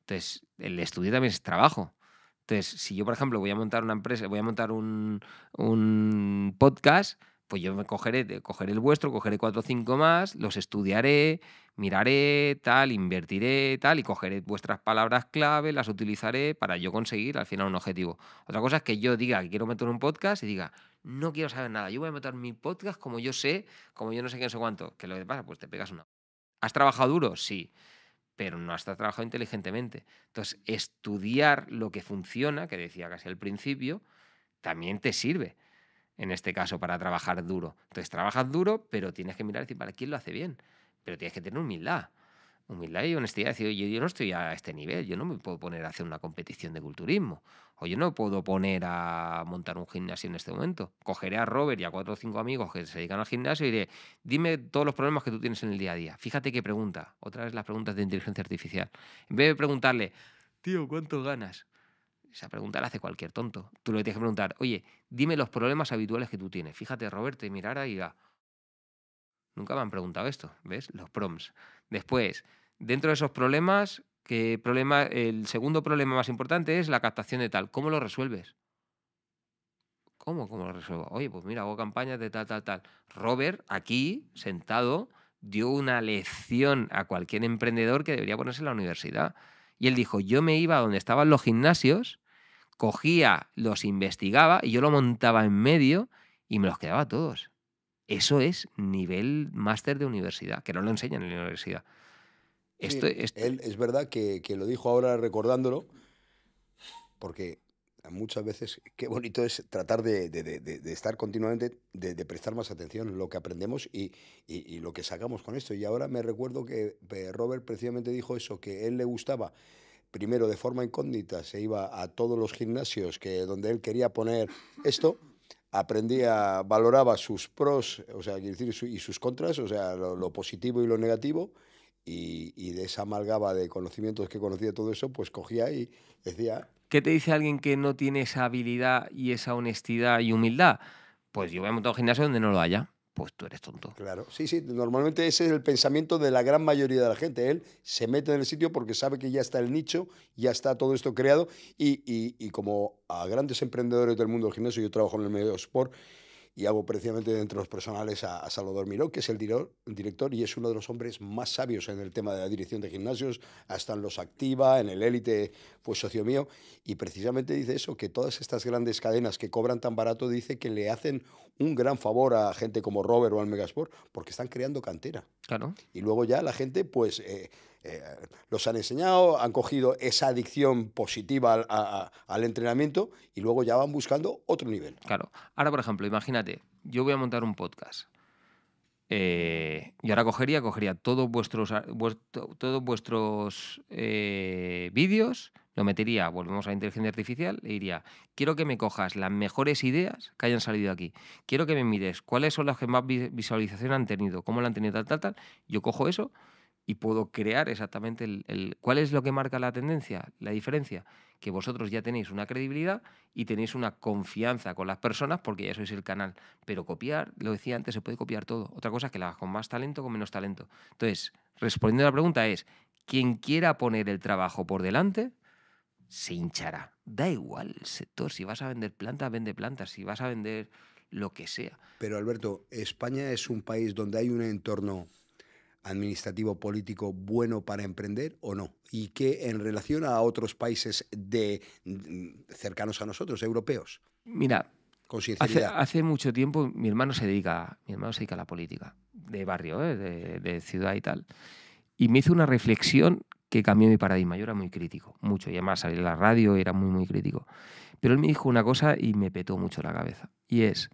Entonces, el estudio también es trabajo. Entonces, si yo, por ejemplo, voy a montar una empresa, voy a montar un, podcast, pues yo me cogeré, cogeré el vuestro, cogeré cuatro o cinco más, los estudiaré, miraré, tal, invertiré, tal, y cogeré vuestras palabras clave, las utilizaré para yo conseguir al final un objetivo. Otra cosa es que yo diga que quiero meter un podcast y diga, no quiero saber nada, yo voy a meter mi podcast como yo sé, como yo no sé qué, no sé cuánto. ¿Qué lo que pasa? Pues te pegas una. ¿Has trabajado duro? Sí, pero no has trabajado inteligentemente. Entonces, estudiar lo que funciona, que decía casi al principio, también te sirve en este caso para trabajar duro. Entonces, trabajas duro, pero tienes que mirar y decir, ¿para quién lo hace bien? Pero tienes que tener humildad humildad y honestidad. Yo, yo, no estoy a este nivel, yo no me puedo poner a hacer una competición de culturismo, o yo no puedo poner a montar un gimnasio en este momento. Cogeré a Robert y a cuatro o cinco amigos que se dedican al gimnasio y diré, dime todos los problemas que tú tienes en el día a día. Fíjate qué pregunta, otra vez las preguntas de inteligencia artificial. En vez de preguntarle, tío, ¿cuánto ganas? Esa pregunta la hace cualquier tonto. Tú le tienes que preguntar, oye, dime los problemas habituales que tú tienes. Fíjate, Robert te mirara y diga, Nunca me han preguntado esto, ¿ves? Los prompts. Después, dentro de esos problemas, el segundo problema más importante es la captación de tal. ¿Cómo lo resuelves? ¿Cómo? ¿Cómo lo resuelvo? Oye, pues mira, hago campañas de tal, tal, tal. Robert, aquí, sentado, dio una lección a cualquier emprendedor que debería ponerse en la universidad. Y él dijo, yo me iba a donde estaban los gimnasios, cogía, los investigaba y yo lo montaba en medio y me los quedaba todos. Eso es nivel máster de universidad, que no lo enseñan en la universidad. Esto, es verdad que, lo dijo ahora recordándolo, porque muchas veces qué bonito es tratar de, estar continuamente, de, prestar más atención lo que aprendemos y, lo que sacamos con esto. Y ahora me recuerdo que eh, Robert precisamente dijo eso, que él le gustaba. Primero, de forma incógnita, se iba a todos los gimnasios que, donde él quería poner esto Aprendía, valoraba sus pros, o sea, decir, y sus contras, o sea, lo, positivo y lo negativo, y, de esa amalgama de conocimientos que conocía todo eso, pues cogía y decía. ¿Qué te dice alguien que no tiene esa habilidad y esa honestidad y humildad? Pues yo voy a montar gimnasio donde no lo haya pues tú eres tonto. Claro, sí, sí, normalmente ese es el pensamiento de la gran mayoría de la gente. Él se mete en el sitio porque sabe que ya está el nicho, ya está todo esto creado y, como a grandes emprendedores del mundo del gimnasio, yo trabajo en el medio de sport, y hago precisamente dentro de los personales a, Salvador Miró, que es el, director y es uno de los hombres más sabios en el tema de la dirección de gimnasios, hasta en los Activa, en el Élite, pues socio mío, y precisamente dice eso, que todas estas grandes cadenas que cobran tan barato, dice que le hacen un gran favor a gente como Robert o al Megasport, porque están creando cantera. Claro. Y luego ya la gente, pues... Eh, eh, los han enseñado, han cogido esa adicción positiva al, entrenamiento y luego ya van buscando otro nivel. Claro. Ahora, por ejemplo, imagínate, yo voy a montar un podcast. Eh, y ahora cogería, cogería todos vuestros, todos vuestros eh, vídeos, lo metería, volvemos a la inteligencia artificial, le diría quiero que me cojas las mejores ideas que hayan salido aquí. Quiero que me mires cuáles son las que más visualización han tenido, cómo la han tenido, tal, tal, tal. Yo cojo eso, y puedo crear exactamente el, ¿Cuál es lo que marca la tendencia, la diferencia? Que vosotros ya tenéis una credibilidad y tenéis una confianza con las personas porque ya sois el canal. Pero copiar, lo decía antes, se puede copiar todo. Otra cosa es que la hagas con más talento con menos talento. Entonces, respondiendo a la pregunta es, quien quiera poner el trabajo por delante, se hinchará. Da igual el sector, si vas a vender plantas, vende plantas, si vas a vender lo que sea. Pero Alberto, España es un país donde hay un entorno administrativo político bueno para emprender o no y qué en relación a otros países mm, cercanos a nosotros europeos mira hace, mucho tiempo mi hermano se dedica mi hermano se dedica a la política de barrio ¿eh? de, ciudad y tal y me hizo una reflexión que cambió mi paradigma yo era muy crítico mucho y además salí a la radio era muy muy crítico pero él me dijo una cosa y me petó mucho la cabeza y es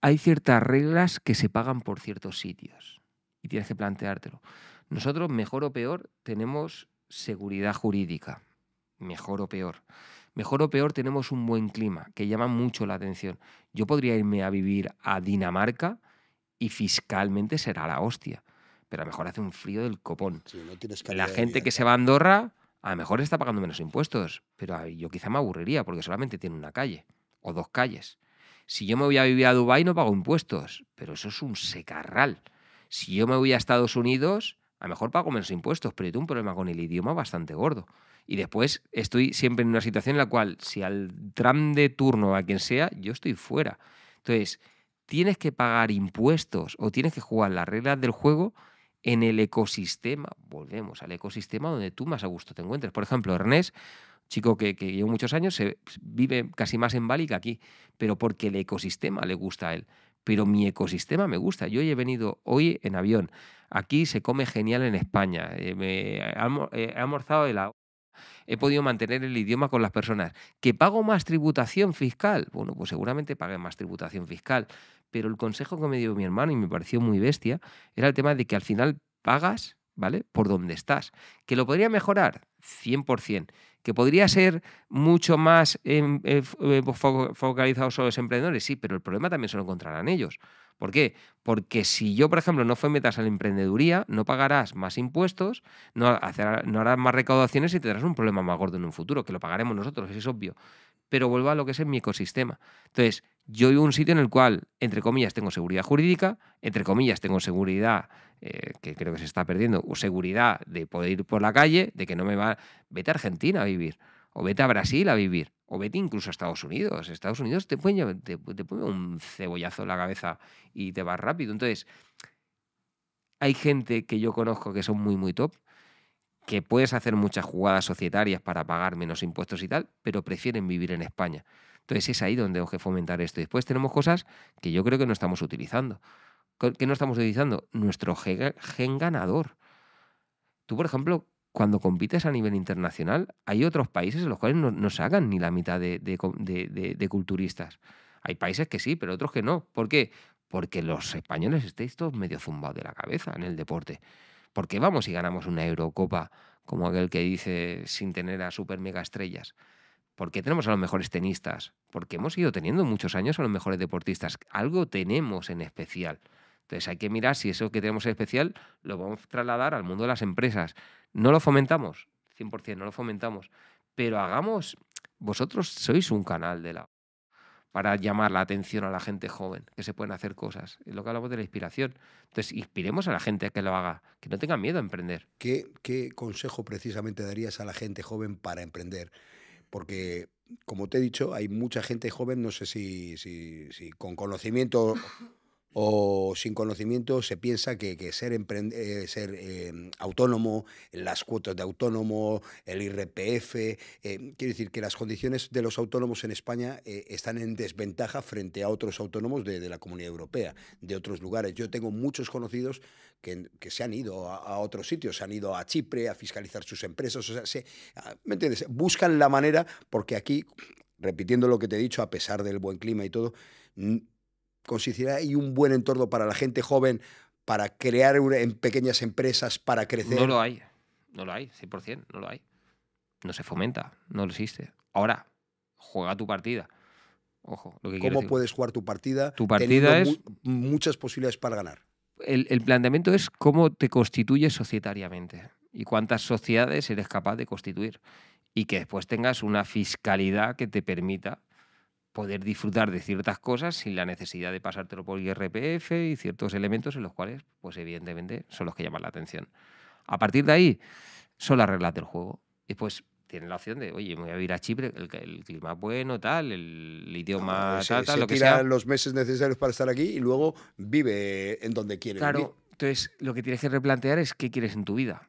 hay ciertas reglas que se pagan por ciertos sitios y tienes que planteártelo. Nosotros, mejor o peor, tenemos seguridad jurídica, mejor o peor. Mejor o peor tenemos un buen clima que llama mucho la atención. Yo podría irme a vivir a Dinamarca y fiscalmente será la hostia, pero a lo mejor hace un frío del copón. la gente que se va a Andorra a lo mejor está pagando menos impuestos, pero yo quizá me aburriría porque solamente tiene una calle o dos calles. Si yo me voy a vivir a Dubái no pago impuestos, pero eso es un secarral. Si yo me voy a Estados Unidos, a lo mejor pago menos impuestos, pero tengo un problema con el idioma bastante gordo. Y después estoy siempre en una situación en la cual, si al tram de turno a quien sea, yo estoy fuera. Entonces, tienes que pagar impuestos o tienes que jugar las reglas del juego en el ecosistema. Volvemos al ecosistema donde tú más a gusto te encuentres. Por ejemplo, Ernest, chico que, que llevo muchos años, se vive casi más en Bali que aquí, pero porque el ecosistema le gusta a él pero mi ecosistema me gusta. Yo he venido hoy en avión. Aquí se come genial en España. Eh, eh, he almorzado he podido mantener el idioma con las personas. ¿Que pago más tributación fiscal? Bueno, pues seguramente pagué más tributación fiscal. Pero el consejo que me dio mi hermano, y me pareció muy bestia, era el tema de que al final pagas, ¿vale? Por donde estás. ¿Que lo podría mejorar? 100% que podría ser mucho más em, eh, eh, focalizado sobre los emprendedores, sí, pero el problema también se lo encontrarán ellos. ¿Por qué? Porque si yo, por ejemplo, no fue metas a la emprendeduría, no pagarás más impuestos, no, harás más recaudaciones y tendrás un problema más gordo en un futuro, que lo pagaremos nosotros, es obvio. Pero vuelvo a lo que es en mi ecosistema. Entonces, yo vivo en un sitio en el cual, entre comillas, tengo seguridad jurídica, entre comillas, tengo seguridad, eh, que creo que se está perdiendo, o seguridad de poder ir por la calle, de que no me va. Vete a Argentina a vivir, o vete a Brasil a vivir, o vete incluso a Estados Unidos. Estados Unidos te pone un cebollazo en la cabeza y te vas rápido. Entonces, hay gente que yo conozco que son muy, muy top, que puedes hacer muchas jugadas societarias para pagar menos impuestos y tal, pero prefieren vivir en España. Entonces es ahí donde hay que fomentar esto. Después tenemos cosas que yo creo que no estamos utilizando. ¿Qué no estamos utilizando? Nuestro gen, ganador. Tú, por ejemplo, cuando compites a nivel internacional, hay otros países en los cuales no, se hagan ni la mitad de, culturistas. Hay países que sí, pero otros que no. ¿Por qué? Porque los españoles estáis todos medio zumbados de la cabeza en el deporte. Porque vamos y ganamos una Eurocopa como aquel que dice sin tener a super mega estrellas qué tenemos a los mejores tenistas, porque hemos ido teniendo muchos años a los mejores deportistas, algo tenemos en especial. Entonces hay que mirar si eso que tenemos en especial lo vamos a trasladar al mundo de las empresas. No lo fomentamos, 100%, no lo fomentamos, pero hagamos, vosotros sois un canal de la para llamar la atención a la gente joven, que se pueden hacer cosas. Es lo que hablamos de la inspiración. Entonces, inspiremos a la gente a que lo haga, que no tenga miedo a emprender. qué consejo precisamente darías a la gente joven para emprender? porque como te he dicho, hay mucha gente joven, no sé si, con conocimiento o sin conocimiento se piensa que, que ser, eh, ser em, autónomo, las cuotas de autónomo, el IRPF, eh, quiere decir que las condiciones de los autónomos en España eh, están en desventaja frente a otros autónomos de, la Comunidad Europea, de otros lugares. Yo tengo muchos conocidos que, se han ido a, otros sitios, se han ido a Chipre a fiscalizar sus empresas, o sea, se, ah, ¿me entiendes? Buscan la manera porque aquí, repitiendo lo que te he dicho, a pesar del buen clima y todo, ¿Consistirá y un buen entorno para la gente joven, para crear en pequeñas empresas, para crecer? No lo hay, no lo hay, 100%, no lo hay. No se fomenta, no lo existe. Ahora, juega tu partida. Ojo, lo que ¿Cómo puedes jugar tu partida? Tu partida es... muchas posibilidades para ganar. El, el, planteamiento es cómo te constituyes societariamente y cuántas sociedades eres capaz de constituir y que después tengas una fiscalidad que te permita poder disfrutar de ciertas cosas sin la necesidad de pasártelo por IRPF y ciertos elementos en los cuales, pues evidentemente, son los que llaman la atención. A partir de ahí, son las reglas del juego. Y pues tienen la opción de, oye, voy a ir a Chipre, el, clima es bueno, tal, el, idioma se, lo que sea. los meses necesarios para estar aquí y luego vive en donde quiere claro, entonces lo que tienes que replantear es qué quieres en tu vida.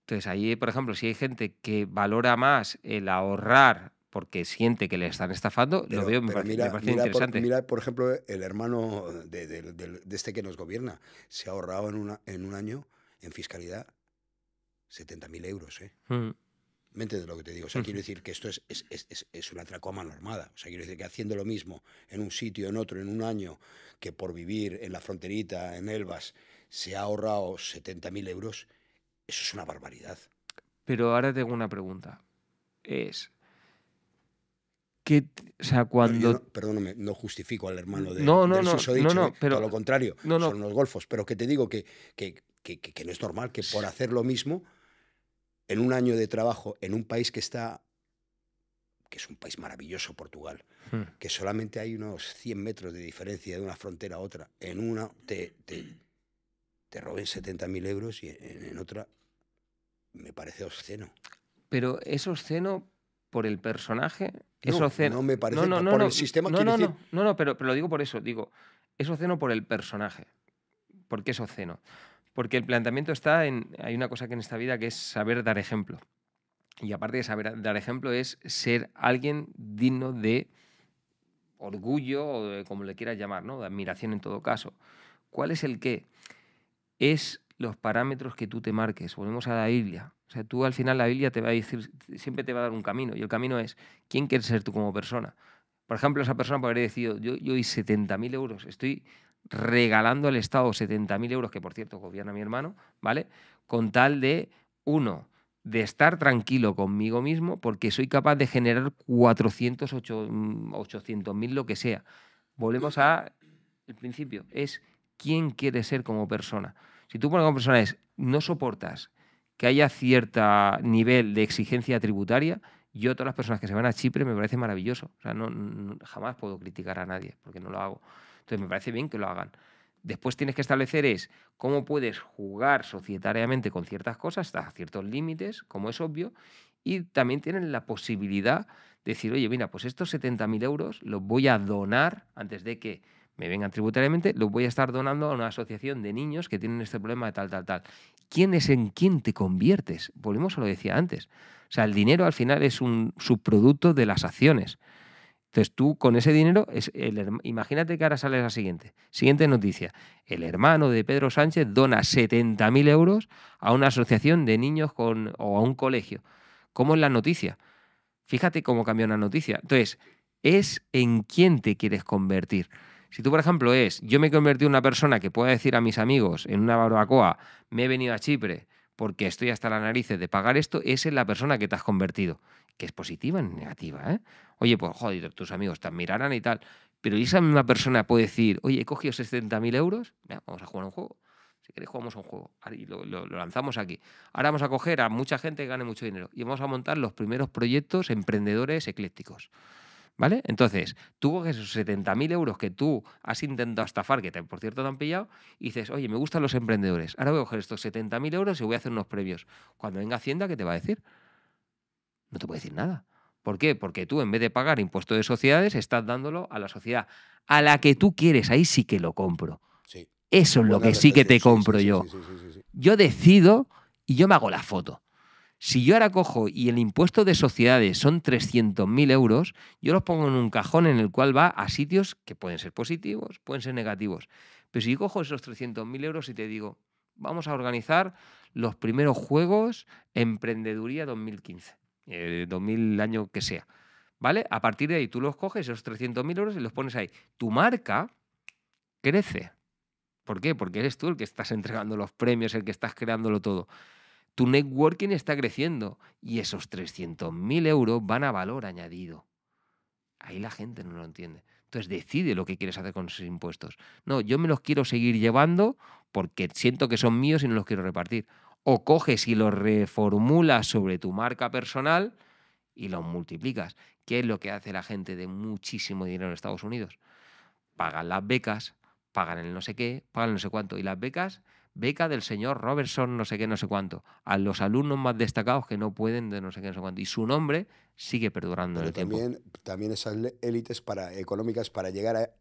Entonces ahí, por ejemplo, si hay gente que valora más el ahorrar porque siente que le están estafando, lo veo, me, parece, interesante. Por, mira, por ejemplo, el hermano de, este que nos gobierna se ha ahorrado en, una, en un año en fiscalidad 70.000 euros. ¿eh? Mente hmm. de lo que te digo. O sea, quiero decir que esto es, es, una tracoma normada. O sea, quiero decir que haciendo lo mismo en un sitio, en otro, en un año, que por vivir en la fronterita, en Elvas, se ha ahorrado 70.000 euros, eso es una barbaridad. Pero ahora tengo una pregunta. Es, que, o sea, cuando... No, perdóname, no justifico al hermano de, no, no, no, dicho, ¿eh? pero, todo lo contrario, son los golfos, pero que te digo que, que, que, que no es normal que por hacer lo mismo, en un año de trabajo, en un país que está que es un país maravilloso, Portugal, hmm. que solamente hay unos 100 metros de diferencia de una frontera a otra. En una te, te, te roben 70.000 euros y en, en, otra me parece obsceno. Pero es obsceno por el personaje. eso ceno... no me parece. No, no, no por sistema. No, no, no, no, pero, pero, lo digo por eso. Digo, es oceno por el personaje. ¿Por qué es oceno? Porque el planteamiento está en. Hay una cosa que en esta vida que es saber dar ejemplo. Y aparte de saber dar ejemplo, es ser alguien digno de orgullo o como le quieras llamar, ¿no? De admiración en todo caso. ¿Cuál es el qué? Es los parámetros que tú te marques. Volvemos a la Biblia. O sea, tú al final la Biblia te va a decir, siempre te va a dar un camino. Y el camino es, ¿quién quieres ser tú como persona? Por ejemplo, esa persona podría decir yo, yo hice 70.000 euros, estoy regalando al Estado 70.000 euros, que por cierto gobierna mi hermano, ¿vale? Con tal de, uno, de estar tranquilo conmigo mismo, porque soy capaz de generar 400, 800.000, mm, lo que sea. Volvemos a el principio, es quién quiere ser como persona. Si tú, por ejemplo, personas, no soportas que haya cierto nivel de exigencia tributaria, yo todas las personas que se van a Chipre me parece maravilloso. O sea, no, jamás puedo criticar a nadie porque no lo hago. Entonces me parece bien que lo hagan. Después tienes que establecer es cómo puedes jugar societariamente con ciertas cosas hasta ciertos límites, como es obvio, y también tienen la posibilidad de decir, oye, mira, pues estos 70.000 euros los voy a donar antes de que me vengan tributariamente, lo voy a estar donando a una asociación de niños que tienen este problema de tal, tal, tal. ¿Quién es en quién te conviertes? Volvemos a lo que decía antes. O sea, el dinero al final es un subproducto de las acciones. Entonces tú con ese dinero, es imagínate que ahora sale la siguiente. Siguiente noticia. El hermano de Pedro Sánchez dona 70.000 euros a una asociación de niños con, o a un colegio. ¿Cómo es la noticia? Fíjate cómo cambia una noticia. Entonces, es en quién te quieres convertir. Si tú, por ejemplo, es, yo me he convertido en una persona que pueda decir a mis amigos en una barbacoa, me he venido a Chipre porque estoy hasta la narices de pagar esto, esa es la persona que te has convertido, que es positiva en negativa. ¿eh? Oye, pues joder, tus amigos te admirarán y tal, pero esa misma persona puede decir, oye, he cogido 60.000 euros, vamos a jugar un juego. Si quieres jugamos un juego y lo, lo, lanzamos aquí. Ahora vamos a coger a mucha gente que gane mucho dinero y vamos a montar los primeros proyectos emprendedores eclécticos. ¿Vale? Entonces, tú coges esos 70.000 euros que tú has intentado estafar, que por cierto te han pillado, y dices, oye, me gustan los emprendedores. Ahora voy a coger estos 70.000 euros y voy a hacer unos previos Cuando venga Hacienda, ¿qué te va a decir? No te puede decir nada. ¿Por qué? Porque tú, en vez de pagar impuestos de sociedades, estás dándolo a la sociedad a la que tú quieres. Ahí sí que lo compro. Eso es lo que sí que te compro yo. Yo decido y yo me hago la foto. Si yo ahora cojo y el impuesto de sociedades son 300.000 euros, yo los pongo en un cajón en el cual va a sitios que pueden ser positivos, pueden ser negativos. Pero si yo cojo esos 300.000 euros y te digo, vamos a organizar los primeros Juegos Emprendeduría 2015, 2000 eh, año que sea, ¿vale? A partir de ahí tú los coges, esos 300.000 euros, y los pones ahí. Tu marca crece. ¿Por qué? Porque eres tú el que estás entregando los premios, el que estás creándolo todo. Tu networking está creciendo y esos 300.000 euros van a valor añadido. Ahí la gente no lo entiende. Entonces decide lo que quieres hacer con esos impuestos. No, yo me los quiero seguir llevando porque siento que son míos y no los quiero repartir. O coges y los reformulas sobre tu marca personal y los multiplicas. ¿Qué es lo que hace la gente de muchísimo dinero en Estados Unidos? Pagan las becas, pagan el no sé qué, pagan el no sé cuánto. Y las becas beca del señor Robertson, no sé qué, no sé cuánto, a los alumnos más destacados que no pueden de no sé qué, no sé cuánto. Y su nombre sigue perdurando en el también, tiempo. También esas élites para, económicas para llegar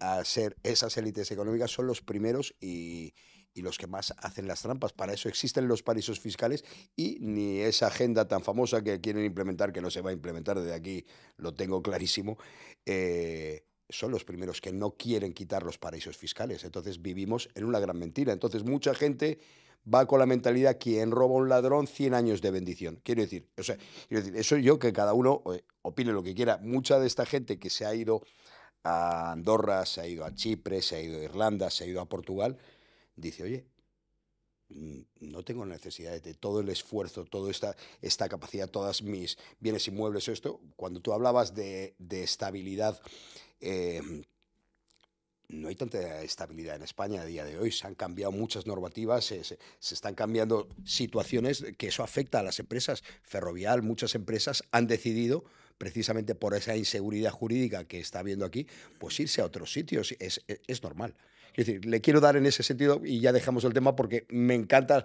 a, ser esas élites económicas son los primeros y, los que más hacen las trampas. Para eso existen los paraísos fiscales y ni esa agenda tan famosa que quieren implementar, que no se va a implementar desde aquí, lo tengo clarísimo, eh, son los primeros que no quieren quitar los paraísos fiscales. Entonces vivimos en una gran mentira. Entonces mucha gente va con la mentalidad quien roba a un ladrón 100 años de bendición. Quiero decir, o sea, quiero eso yo que cada uno eh, opine lo que quiera. Mucha de esta gente que se ha ido a Andorra, se ha ido a Chipre, se ha ido a Irlanda, se ha ido a Portugal, dice, oye, mm, no tengo necesidad de todo el esfuerzo, toda esta, esta capacidad, todas mis bienes inmuebles, esto, cuando tú hablabas de, de estabilidad Em, no hay tanta estabilidad en España a día de hoy. Se han cambiado muchas normativas, se, están cambiando situaciones que eso afecta a las empresas. Ferrovial, muchas empresas han decidido precisamente por esa inseguridad jurídica que está habiendo aquí, pues irse a otros sitios. Es, es normal. Es decir, le quiero dar en ese sentido, y ya dejamos el tema porque me encanta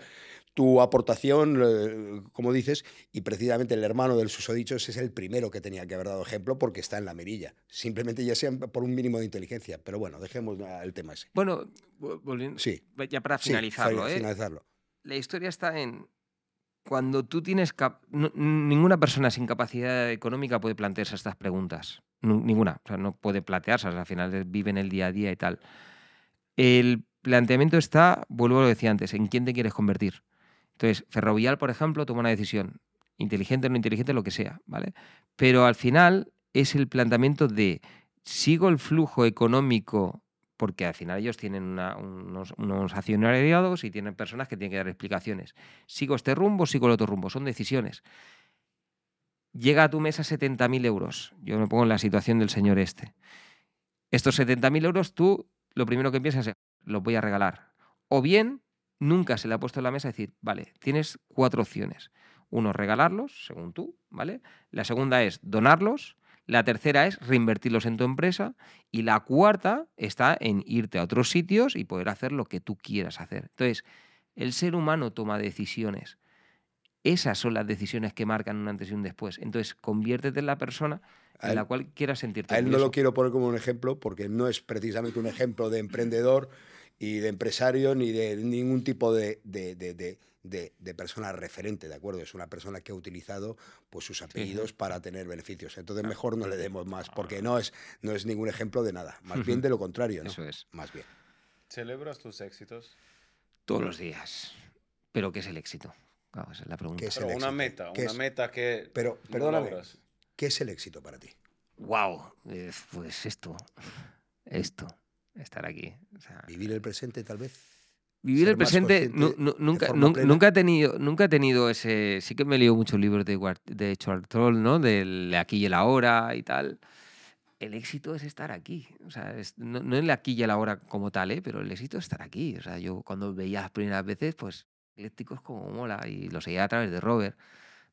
tu aportación, eh, como dices, y precisamente el hermano del susodichos es el primero que tenía que haber dado ejemplo porque está en la merilla. Simplemente ya sea por un mínimo de inteligencia. Pero bueno, dejemos el tema ese. Bueno, Ya para finalizarlo, ¿eh? finalizarlo. La historia está en. Cuando tú tienes. ninguna persona sin capacidad económica puede plantearse estas preguntas. Ninguna. O sea, no puede plantearse. Al final viven el día a día y tal. El planteamiento está, vuelvo a lo que decía antes, en quién te quieres convertir. Entonces, Ferrovial, por ejemplo, toma una decisión, inteligente o no inteligente, lo que sea, ¿vale? Pero al final es el planteamiento de, sigo el flujo económico porque al final ellos tienen unos, unos, accionariados y tienen personas que tienen que dar explicaciones. Sigo este rumbo, sigo el otro rumbo, son decisiones. Llega a tu mesa 70.000 euros. Yo me pongo en la situación del señor este. Estos 70.000 euros tú lo primero que piensas es, los voy a regalar. O bien nunca se le ha puesto en la mesa decir, vale, tienes cuatro opciones. Uno, regalarlos, según tú, ¿vale? La segunda es donarlos. La tercera es reinvertirlos en tu empresa. Y la cuarta está en irte a otros sitios y poder hacer lo que tú quieras hacer. Entonces, el ser humano toma decisiones. Esas son las decisiones que marcan un antes y un después. Entonces, conviértete en la persona en la cual quieras sentirte. A él no lo quiero poner como un ejemplo porque no es precisamente un ejemplo de emprendedor y de empresario ni de ningún tipo de, de, de, de, persona referente, ¿de acuerdo? Es una persona que ha utilizado pues, sus apellidos para tener beneficios. Entonces mejor no le demos más, porque no es, no es ningún ejemplo de nada. Más bien de lo contrario, ¿no? Eso es. Más bien. ¿Celebras tus éxitos? Todos los días. ¿Pero qué es el éxito? esa es la pregunta. ¿Qué es una meta, una meta que Pero, perdóname, ¿qué es el éxito para ti? Wow, eh, pues esto, esto estar aquí. Vivir el presente tal vez. Vivir el presente nunca, nunca, he tenido, nunca tenido ese... Sí que me he leído muchos libros de, de Troll, ¿no? Del aquí y el ahora y tal. El éxito es estar aquí. O sea, no, no el aquí y el ahora como tal, ¿eh? pero el éxito es estar aquí. O sea, yo cuando veía las primeras veces, pues, es como mola. Y lo seguía a través de Robert.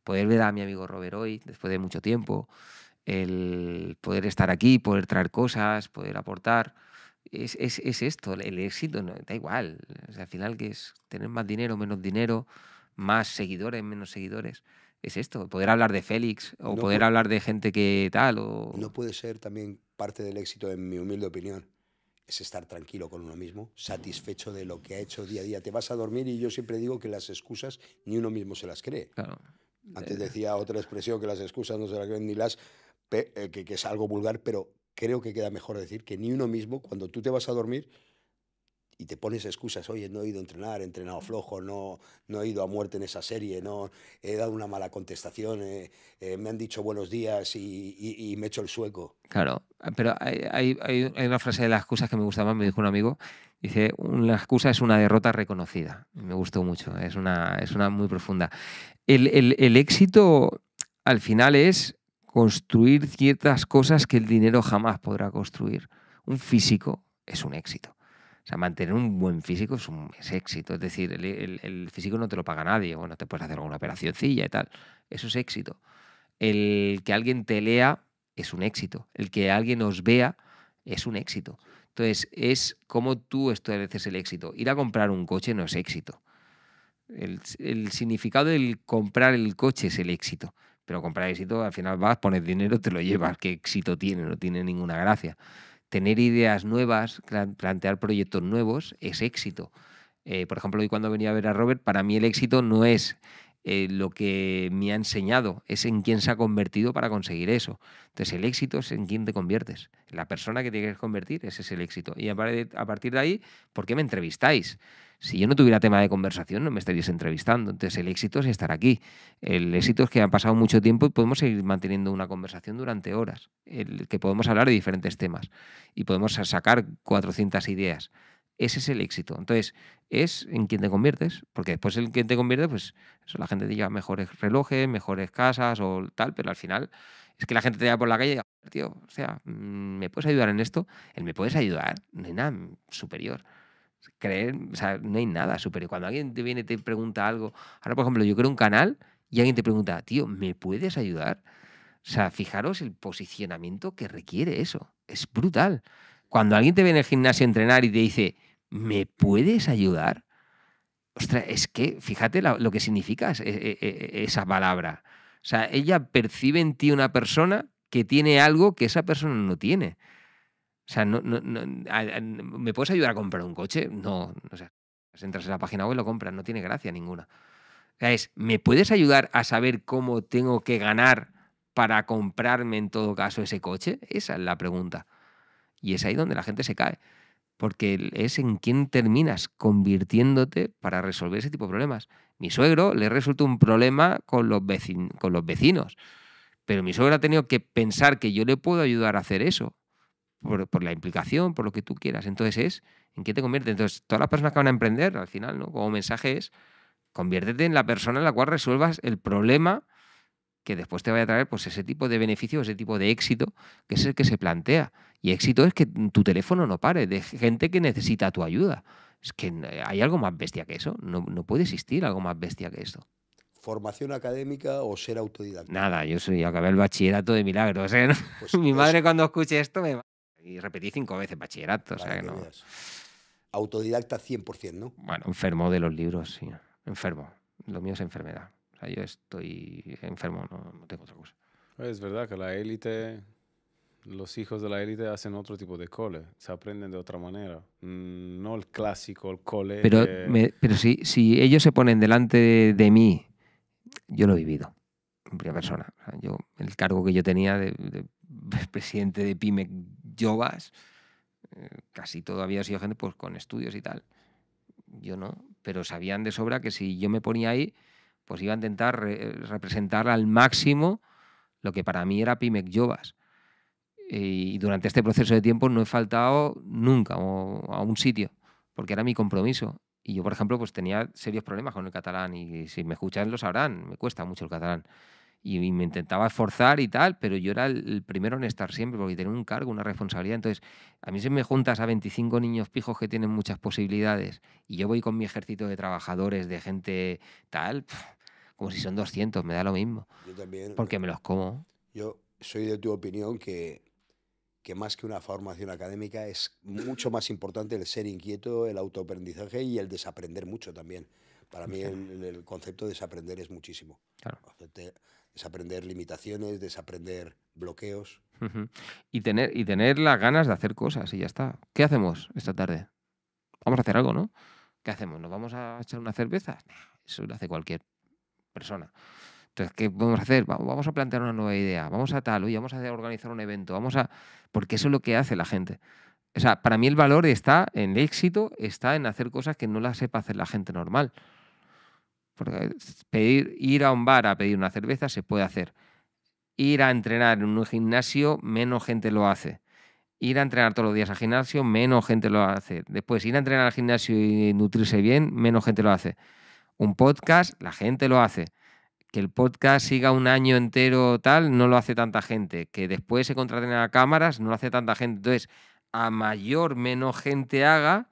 Poder ver a mi amigo Robert hoy, después de mucho tiempo. El poder estar aquí, poder traer cosas, poder aportar es, esto, el éxito, no, da igual. al final, que es tener más dinero, menos dinero, más seguidores, menos seguidores. Es esto, poder hablar de Félix o poder hablar de gente que tal. O... No puede ser también parte del éxito, en mi humilde opinión, es estar tranquilo con uno mismo, satisfecho de lo que ha hecho día a día. Te vas a dormir y yo siempre digo que las excusas ni uno mismo se las cree. Antes eh, eh. decía otra expresión que las excusas no se las creen ni las, eh, que es algo vulgar, pero creo que queda mejor decir que ni uno mismo, cuando tú te vas a dormir y te pones excusas, oye, no he ido a entrenar, he entrenado flojo, no, no he ido a muerte en esa serie, no he dado una mala contestación, eh, eh, me han dicho buenos días y, me he me el sueco. Claro, ah, pero hay, una frase de las excusas que me gusta más, me dijo un amigo, dice, la excusa es una derrota reconocida, me gustó mucho, es una, es una muy profunda. el éxito al final es construir ciertas cosas que el dinero jamás podrá construir. Un físico es un éxito. O sea, mantener un buen físico es un éxito. Es decir, el, físico no te lo paga nadie. Bueno, te puedes hacer alguna operacióncilla y tal. Eso es éxito. El que alguien te lea es un éxito. El que alguien os vea es un éxito. Entonces, es como tú estableces el éxito. Ir a comprar un coche no es éxito. El, el significado del comprar el coche es el éxito. Pero comprar éxito, al final vas, pones dinero, te lo llevas. ¿Qué éxito tiene? No tiene ninguna gracia. Tener ideas nuevas, plantear proyectos nuevos, es éxito. Eh, por ejemplo, hoy cuando venía a ver a Robert, para mí el éxito no es eh, lo que me ha enseñado, es en quién se ha convertido para conseguir eso. Entonces el éxito es en quién te conviertes, la persona que tienes que convertir, ese es el éxito. Y a partir de ahí, ¿por qué me entrevistáis? Si yo no tuviera tema de conversación, no me estarías entrevistando. Entonces, el éxito es estar aquí. El éxito es que han pasado mucho tiempo y podemos seguir manteniendo una conversación durante horas, el que podemos hablar de diferentes temas y podemos sacar 400 ideas. Ese es el éxito. Entonces, es en quien te conviertes, porque después el que te convierte, pues eso, la gente te lleva mejores relojes, mejores casas o tal, pero al final es que la gente te lleva por la calle y tío, o sea, mm, ¿me puedes ayudar en esto? Él me puedes ayudar, no hay nada superior creer, o sea, no hay nada superior. Cuando alguien te viene y te pregunta algo, ahora por ejemplo, yo creo un canal y alguien te pregunta, tío, ¿me puedes ayudar? O sea, fijaros el posicionamiento que requiere eso. Es brutal. Cuando alguien te ve en el gimnasio a entrenar y te dice, ¿me puedes ayudar? Ostras, es que fíjate lo que significa e, e, esa palabra. O sea, ella percibe en ti una persona que tiene algo que esa persona no tiene. O sea, no, ¿me puedes ayudar a comprar un coche? No, o sea, pues entras en la página web y lo compras, no tiene gracia ninguna. es, ¿me puedes ayudar a saber cómo tengo que ganar para comprarme en todo caso ese coche? Esa es la pregunta. Y es ahí donde la gente se cae. Porque es en quién terminas convirtiéndote para resolver ese tipo de problemas. Mi suegro le resultó un problema con los, con los vecinos. Pero mi suegro ha tenido que pensar que yo le puedo ayudar a hacer eso por, la implicación, por lo que tú quieras. Entonces es, ¿en qué te convierte? Entonces, todas las personas que van a emprender, al final, ¿no? Como mensaje es, conviértete en la persona en la cual resuelvas el problema que después te vaya a traer pues, ese tipo de beneficio, ese tipo de éxito, que es el que se plantea. Y éxito es que tu teléfono no pare, de gente que necesita tu ayuda. Es que eh, hay algo más bestia que eso. No, puede existir algo más bestia que eso. ¿Formación académica o ser autodidacta? Nada, yo soy, acabé el bachillerato de milagros. ¿eh? Pues Mi madre cuando escuche esto me va. Y repetí cinco veces bachillerato, o sea que no. Autodidacta 100%, ¿no? Bueno, enfermo de los libros, sí. Enfermo. Lo mío es enfermedad. yo estoy enfermo, no, tengo otra cosa. Es verdad que la élite, los hijos de la élite hacen otro tipo de cole, se aprenden de otra manera. Mm, no el clásico, el cole. Pero, pero si, si ellos se ponen delante de, mí, yo lo he vivido en primera persona. yo, el cargo que yo tenía de, presidente de PyME eh, casi todo había sido gente pues, con estudios y tal. Yo no, pero sabían de sobra que si yo me ponía ahí, pues iba a intentar eh, representar al máximo lo que para mí era Pimec Yobas. Y durante este proceso de tiempo no he faltado nunca a un sitio, porque era mi compromiso. Y yo, por ejemplo, pues tenía serios problemas con el catalán y si me escuchan lo sabrán, me cuesta mucho el catalán y, me intentaba esforzar y tal, pero yo era el, primero en estar siempre porque tenía un cargo, una responsabilidad. Entonces, a mí se me juntas a 25 niños pijos que tienen muchas posibilidades y yo voy con mi ejército de trabajadores, de gente tal, como si son 200, me da lo mismo. Eh, porque me los como. Yo soy de tu opinión que que más que una formación académica es mucho más importante el ser inquieto, el autoaprendizaje y el desaprender mucho también. Para mí el, concepto de desaprender es muchísimo. Claro desaprender limitaciones, desaprender bloqueos. y, tener, y tener las ganas de hacer cosas y ya está. ¿Qué hacemos esta tarde? Vamos a hacer algo, ¿no? ¿Qué hacemos? ¿Nos vamos a echar una cerveza? Eso lo hace cualquier persona. Entonces, ¿qué podemos hacer? Vamos a plantear una nueva idea, vamos a tal, y vamos a organizar un evento, vamos a... Porque eso es lo que hace la gente. O sea, para mí el valor está en el éxito, está en hacer cosas que no las sepa hacer la gente normal. Porque pedir, ir a un bar a pedir una cerveza se puede hacer. Ir a entrenar en un gimnasio, menos gente lo hace. Ir a entrenar todos los días al gimnasio, menos gente lo hace. Después, ir a entrenar al gimnasio y nutrirse bien, menos gente lo hace. Un podcast, la gente lo hace que el podcast siga un año entero tal, no lo hace tanta gente, que después se contraten a cámaras, no lo hace tanta gente. Entonces, a mayor menos gente haga,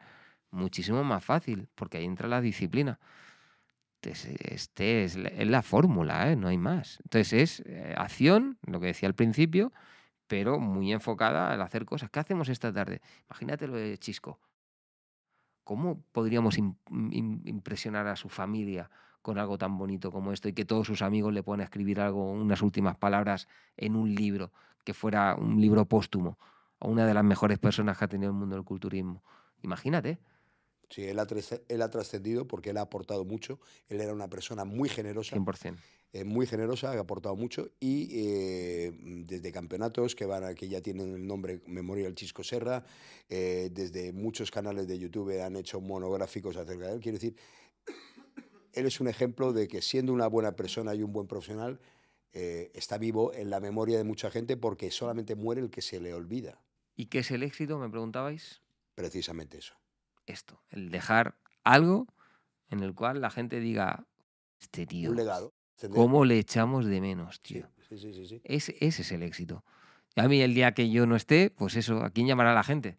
muchísimo más fácil, porque ahí entra la disciplina este, es, la, fórmula, ¿eh? no hay más. Entonces es eh, acción, lo que decía al principio, pero muy enfocada al hacer cosas. ¿Qué hacemos esta tarde? Imagínate lo de Chisco. ¿Cómo podríamos impresionar a su familia con algo tan bonito como esto y que todos sus amigos le a escribir algo, unas últimas palabras en un libro, que fuera un libro póstumo, a una de las mejores personas que ha tenido el mundo del culturismo? Imagínate. Sí, él ha, trascendido porque él ha aportado mucho. Él era una persona muy generosa. 100%. Eh, muy generosa, ha aportado mucho. Y eh, desde campeonatos que, van ya tienen el nombre Memorial Chisco Serra, eh, desde muchos canales de YouTube han hecho monográficos acerca de él. Quiero decir, él es un ejemplo de que siendo una buena persona y un buen profesional, está vivo en la memoria de mucha gente porque solamente muere el que se le olvida. ¿Y qué es el éxito? Me preguntabais. Precisamente eso esto, el dejar algo en el cual la gente diga, este tío, legado. ¿cómo le echamos de menos, tío? es, ese es el éxito. a mí el día que yo no esté, pues eso, ¿a quién llamará la gente?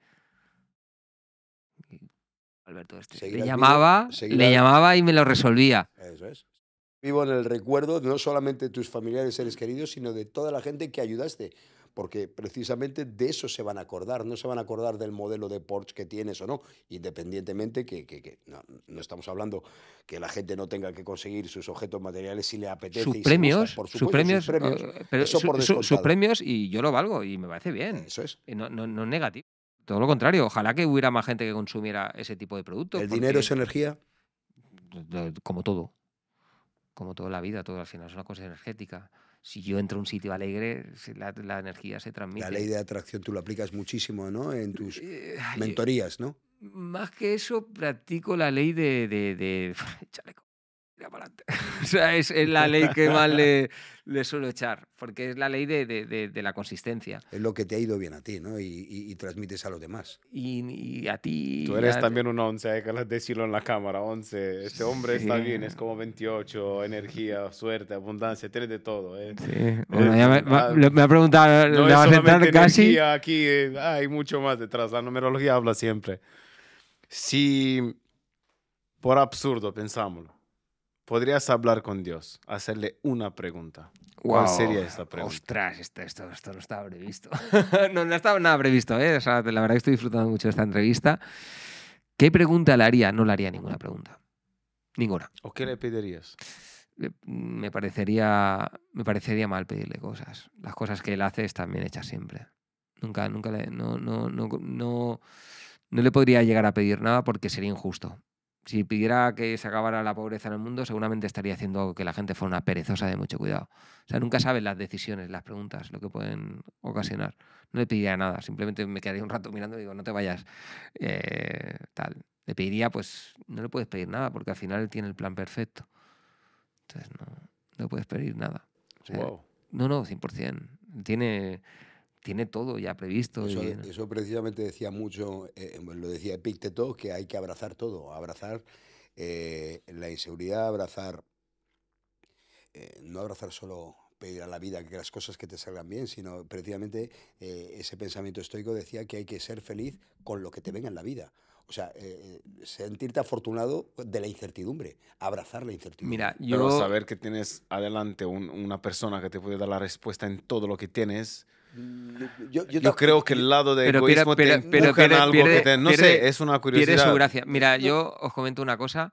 Alberto Este. le llamaba, le llamaba y me lo resolvía. Vivo en el recuerdo no solamente de tus familiares, seres queridos, sino de toda la gente que ayudaste porque precisamente de eso se van a acordar, no se van a acordar del modelo de Porsche que tienes o no, independientemente que, no, estamos hablando que la gente no tenga que conseguir sus objetos materiales si le apetece. Sus premios, por sus premios, eh, pero eso por sus premios y yo lo valgo y me parece bien. Eso es. Eh, no, no es negativo. Todo lo contrario, ojalá que hubiera más gente que consumiera ese tipo de productos. ¿El dinero es energía? Como todo. Como toda la vida, todo al final es una cosa energética si yo entro a un sitio alegre, la, energía se transmite. La ley de atracción tú lo aplicas muchísimo, En tus eh, mentorías, ¿no? Más que eso, practico la ley de o sea, es, la ley que más le, suelo echar, porque es la ley de, de, de, la consistencia. Es lo que te ha ido bien a ti, ¿no? Y, y, transmites a los demás. Y, a ti... Tú eres también un 11, hay que decirlo en la cámara, 11. Este hombre está bien, es como 28, energía, suerte, abundancia, tiene de todo. ¿eh? Sí. Eh, ah, me, ha preguntado, no Aquí eh, hay mucho más detrás, la numerología habla siempre. Si, por absurdo, pensámoslo podrías hablar con Dios, hacerle una pregunta. ¿Cuál sería esta pregunta? Ostras, esto, esto, no estaba previsto. no, estaba nada previsto, ¿eh? la verdad que estoy disfrutando mucho de esta entrevista. ¿Qué pregunta le haría? No le haría ninguna pregunta. Ninguna. ¿O qué le pedirías? Eh, me parecería, me parecería mal pedirle cosas. Las cosas que él hace están bien hechas siempre. Nunca, nunca le, no, no, no, no, no le podría llegar a pedir nada porque sería injusto si pidiera que se acabara la pobreza en el mundo, seguramente estaría haciendo que la gente fuera una perezosa de mucho cuidado. O sea, nunca sabes las decisiones, las preguntas, lo que pueden ocasionar. No le pediría nada, simplemente me quedaría un rato mirando y digo, no te vayas, eh, tal. Le pediría, pues, no le puedes pedir nada, porque al final tiene el plan perfecto. Entonces, no, puedes pedir nada. wow. No, no, 100%. Tiene tiene todo ya previsto. Eso, precisamente decía mucho, eh, lo decía Epicteto, que hay que abrazar todo, abrazar eh, la inseguridad, abrazar, eh, no abrazar solo pedir a la vida que las cosas que te salgan bien, sino precisamente ese pensamiento estoico decía que hay que ser feliz con lo que te venga en la vida. O sea, sentirte afortunado de la incertidumbre, abrazar la incertidumbre. Mira, yo... saber que tienes adelante una persona que te puede dar la respuesta en todo lo que tienes, yo, creo que el lado de pero egoísmo pierde, pero, algo que te, No sé, es una curiosidad. Pierde su gracia. Mira, yo os comento una cosa.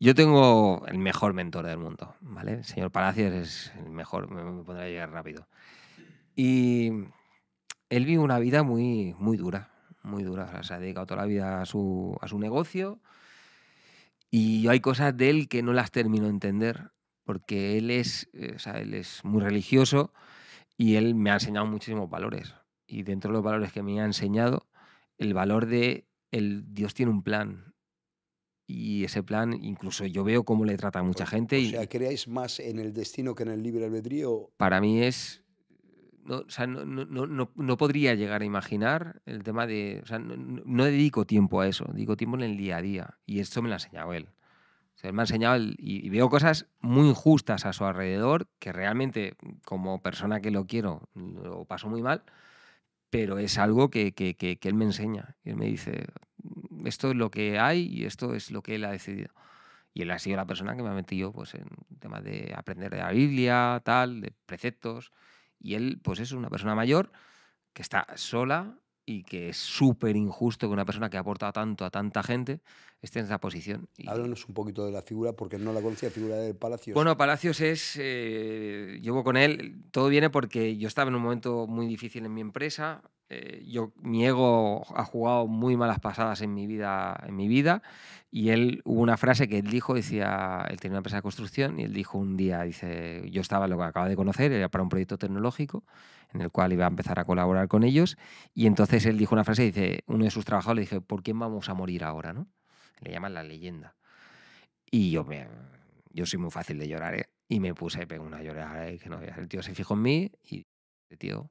Yo tengo el mejor mentor del mundo, ¿vale? El señor Palacios es el mejor, me pondrá a llegar rápido. Y él vive una vida muy, muy dura, muy dura. se ha dedicado toda la vida a su, a su negocio. Y hay cosas de él que no las termino de entender, porque él es, eh, o sea, él es muy religioso, y él me ha enseñado muchísimos valores. Y dentro de los valores que me ha enseñado, el valor de el Dios tiene un plan. Y ese plan, incluso yo veo cómo le trata a mucha pues, gente. O sea, ¿creáis más en el destino que en el libre albedrío? Para mí es. No, o sea, no, no, no podría llegar a imaginar el tema de. O sea, no, dedico tiempo a eso, dedico tiempo en el día a día. Y esto me lo ha enseñado él. O me ha enseñado y, veo cosas muy injustas a su alrededor que realmente como persona que lo quiero lo paso muy mal, pero es algo que, él me enseña. Él me dice, esto es lo que hay y esto es lo que él ha decidido. Y él ha sido la persona que me ha metido pues, en temas de aprender de la Biblia, tal, de preceptos. Y él, pues es una persona mayor que está sola, y que es súper injusto que una persona que ha aportado tanto a tanta gente esté en esa posición. Háblanos un poquito de la figura, porque no la conocía, figura de Palacios. Bueno, Palacios es, Yo eh, llevo con él, todo viene porque yo estaba en un momento muy difícil en mi empresa, eh, yo, mi ego ha jugado muy malas pasadas en mi vida, en mi vida y él hubo una frase que él dijo, decía, él tenía una empresa de construcción y él dijo un día, dice, yo estaba lo que acaba de conocer, era para un proyecto tecnológico en el cual iba a empezar a colaborar con ellos. Y entonces él dijo una frase, dice, uno de sus trabajadores le dijo, ¿por quién vamos a morir ahora? ¿no? Le llaman la leyenda. Y yo, yo soy muy fácil de llorar, ¿eh? Y me puse, pegó una llorada, ¿eh? que El tío se fijó en mí y, el este tío,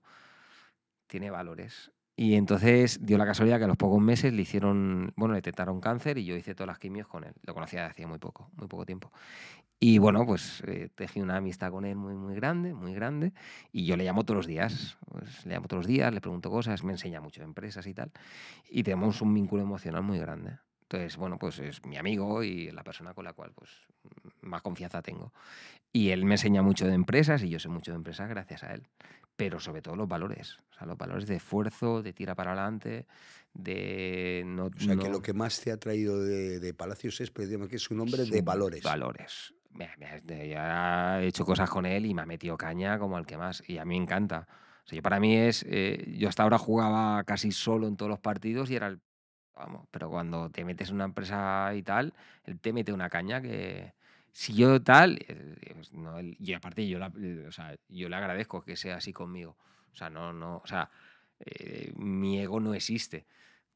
tiene valores. Y entonces dio la casualidad que a los pocos meses le hicieron, bueno, le detectaron cáncer y yo hice todas las quimios con él. Lo conocía desde hacía muy poco, muy poco tiempo. Y bueno, pues eh, tejí una amistad con él muy, muy grande, muy grande. Y yo le llamo todos los días. Pues, le llamo todos los días, le pregunto cosas, me enseña mucho de empresas y tal. Y tenemos un vínculo emocional muy grande. Entonces, bueno, pues es mi amigo y la persona con la cual pues, más confianza tengo. Y él me enseña mucho de empresas y yo sé mucho de empresas gracias a él. Pero sobre todo los valores. O sea, los valores de esfuerzo, de tira para adelante, de no... O sea, que lo que más te ha traído de, de Palacios es pues, digamos que es un hombre de valores. Valores me, he hecho cosas con él y me ha metido caña como al que más. Y a mí me encanta. O sea, yo para mí es. Eh, yo hasta ahora jugaba casi solo en todos los partidos y era el. Vamos, pero cuando te metes en una empresa y tal, él te mete una caña que. Si yo tal. Eh, pues y aparte, yo, eh, o sea, yo le agradezco que sea así conmigo. O sea, no, no. O sea, mi ego no existe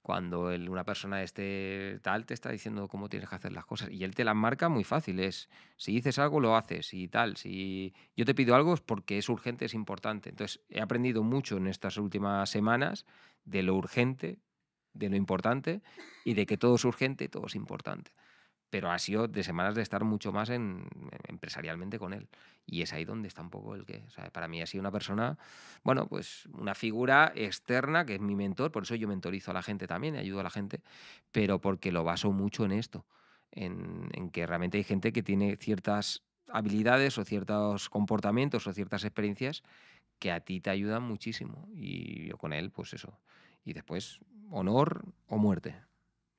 cuando una persona esté tal te está diciendo cómo tienes que hacer las cosas y él te las marca muy fácil, es si dices algo lo haces y tal, si yo te pido algo es porque es urgente, es importante. Entonces he aprendido mucho en estas últimas semanas de lo urgente, de lo importante y de que todo es urgente, todo es importante pero ha sido de semanas de estar mucho más en, empresarialmente con él. Y es ahí donde está un poco el que, para mí ha sido una persona, bueno, pues una figura externa que es mi mentor, por eso yo mentorizo a la gente también, ayudo a la gente, pero porque lo baso mucho en esto, en que realmente hay gente que tiene ciertas habilidades o ciertos comportamientos o ciertas experiencias que a ti te ayudan muchísimo. Y yo con él, pues eso. Y después, honor o muerte,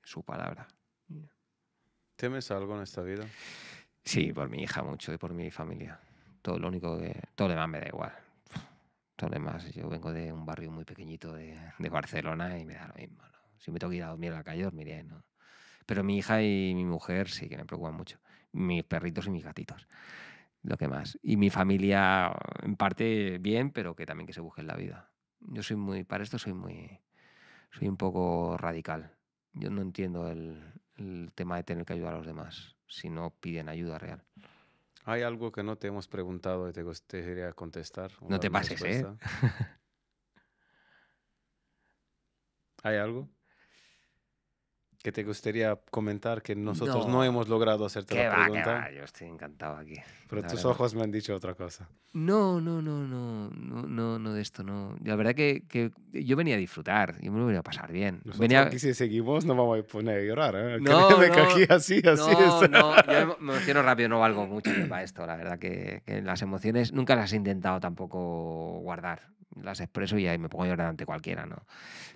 su palabra. ¿Temes algo en esta vida? Sí, por mi hija mucho y por mi familia. Todo lo único que. Todo lo demás me da igual. Todo lo demás. Yo vengo de un barrio muy pequeñito de, de Barcelona y me da lo mismo. Si me tengo que ir a dormir a la calle, dormiré, ¿no? Pero mi hija y mi mujer sí que me preocupan mucho. Mis perritos y mis gatitos. Lo que más. Y mi familia, en parte, bien, pero que también que se busquen en la vida. Yo soy muy. Para esto soy muy. Soy un poco radical. Yo no entiendo el, el tema de tener que ayudar a los demás, si no piden ayuda real. Hay algo que no te hemos preguntado y te gustaría contestar. No te pases, ¿eh? ¿Hay algo? que te gustaría comentar que nosotros no, hemos logrado hacerte la pregunta? Qué Yo estoy encantado aquí. Pero tus ojos me han dicho otra cosa. No, no, no, no, no, no, no de esto, no. La verdad que, que yo venía a disfrutar, y me lo venía a pasar bien. Nosotros aquí si seguimos no vamos a poner a llorar, ¿eh? No, no, así, así no, es. No, yo me emociono rápido, no valgo mucho para esto, la verdad que, que las emociones nunca las he intentado tampoco guardar. Las expreso y ahí me pongo a llorar ante cualquiera, ¿no?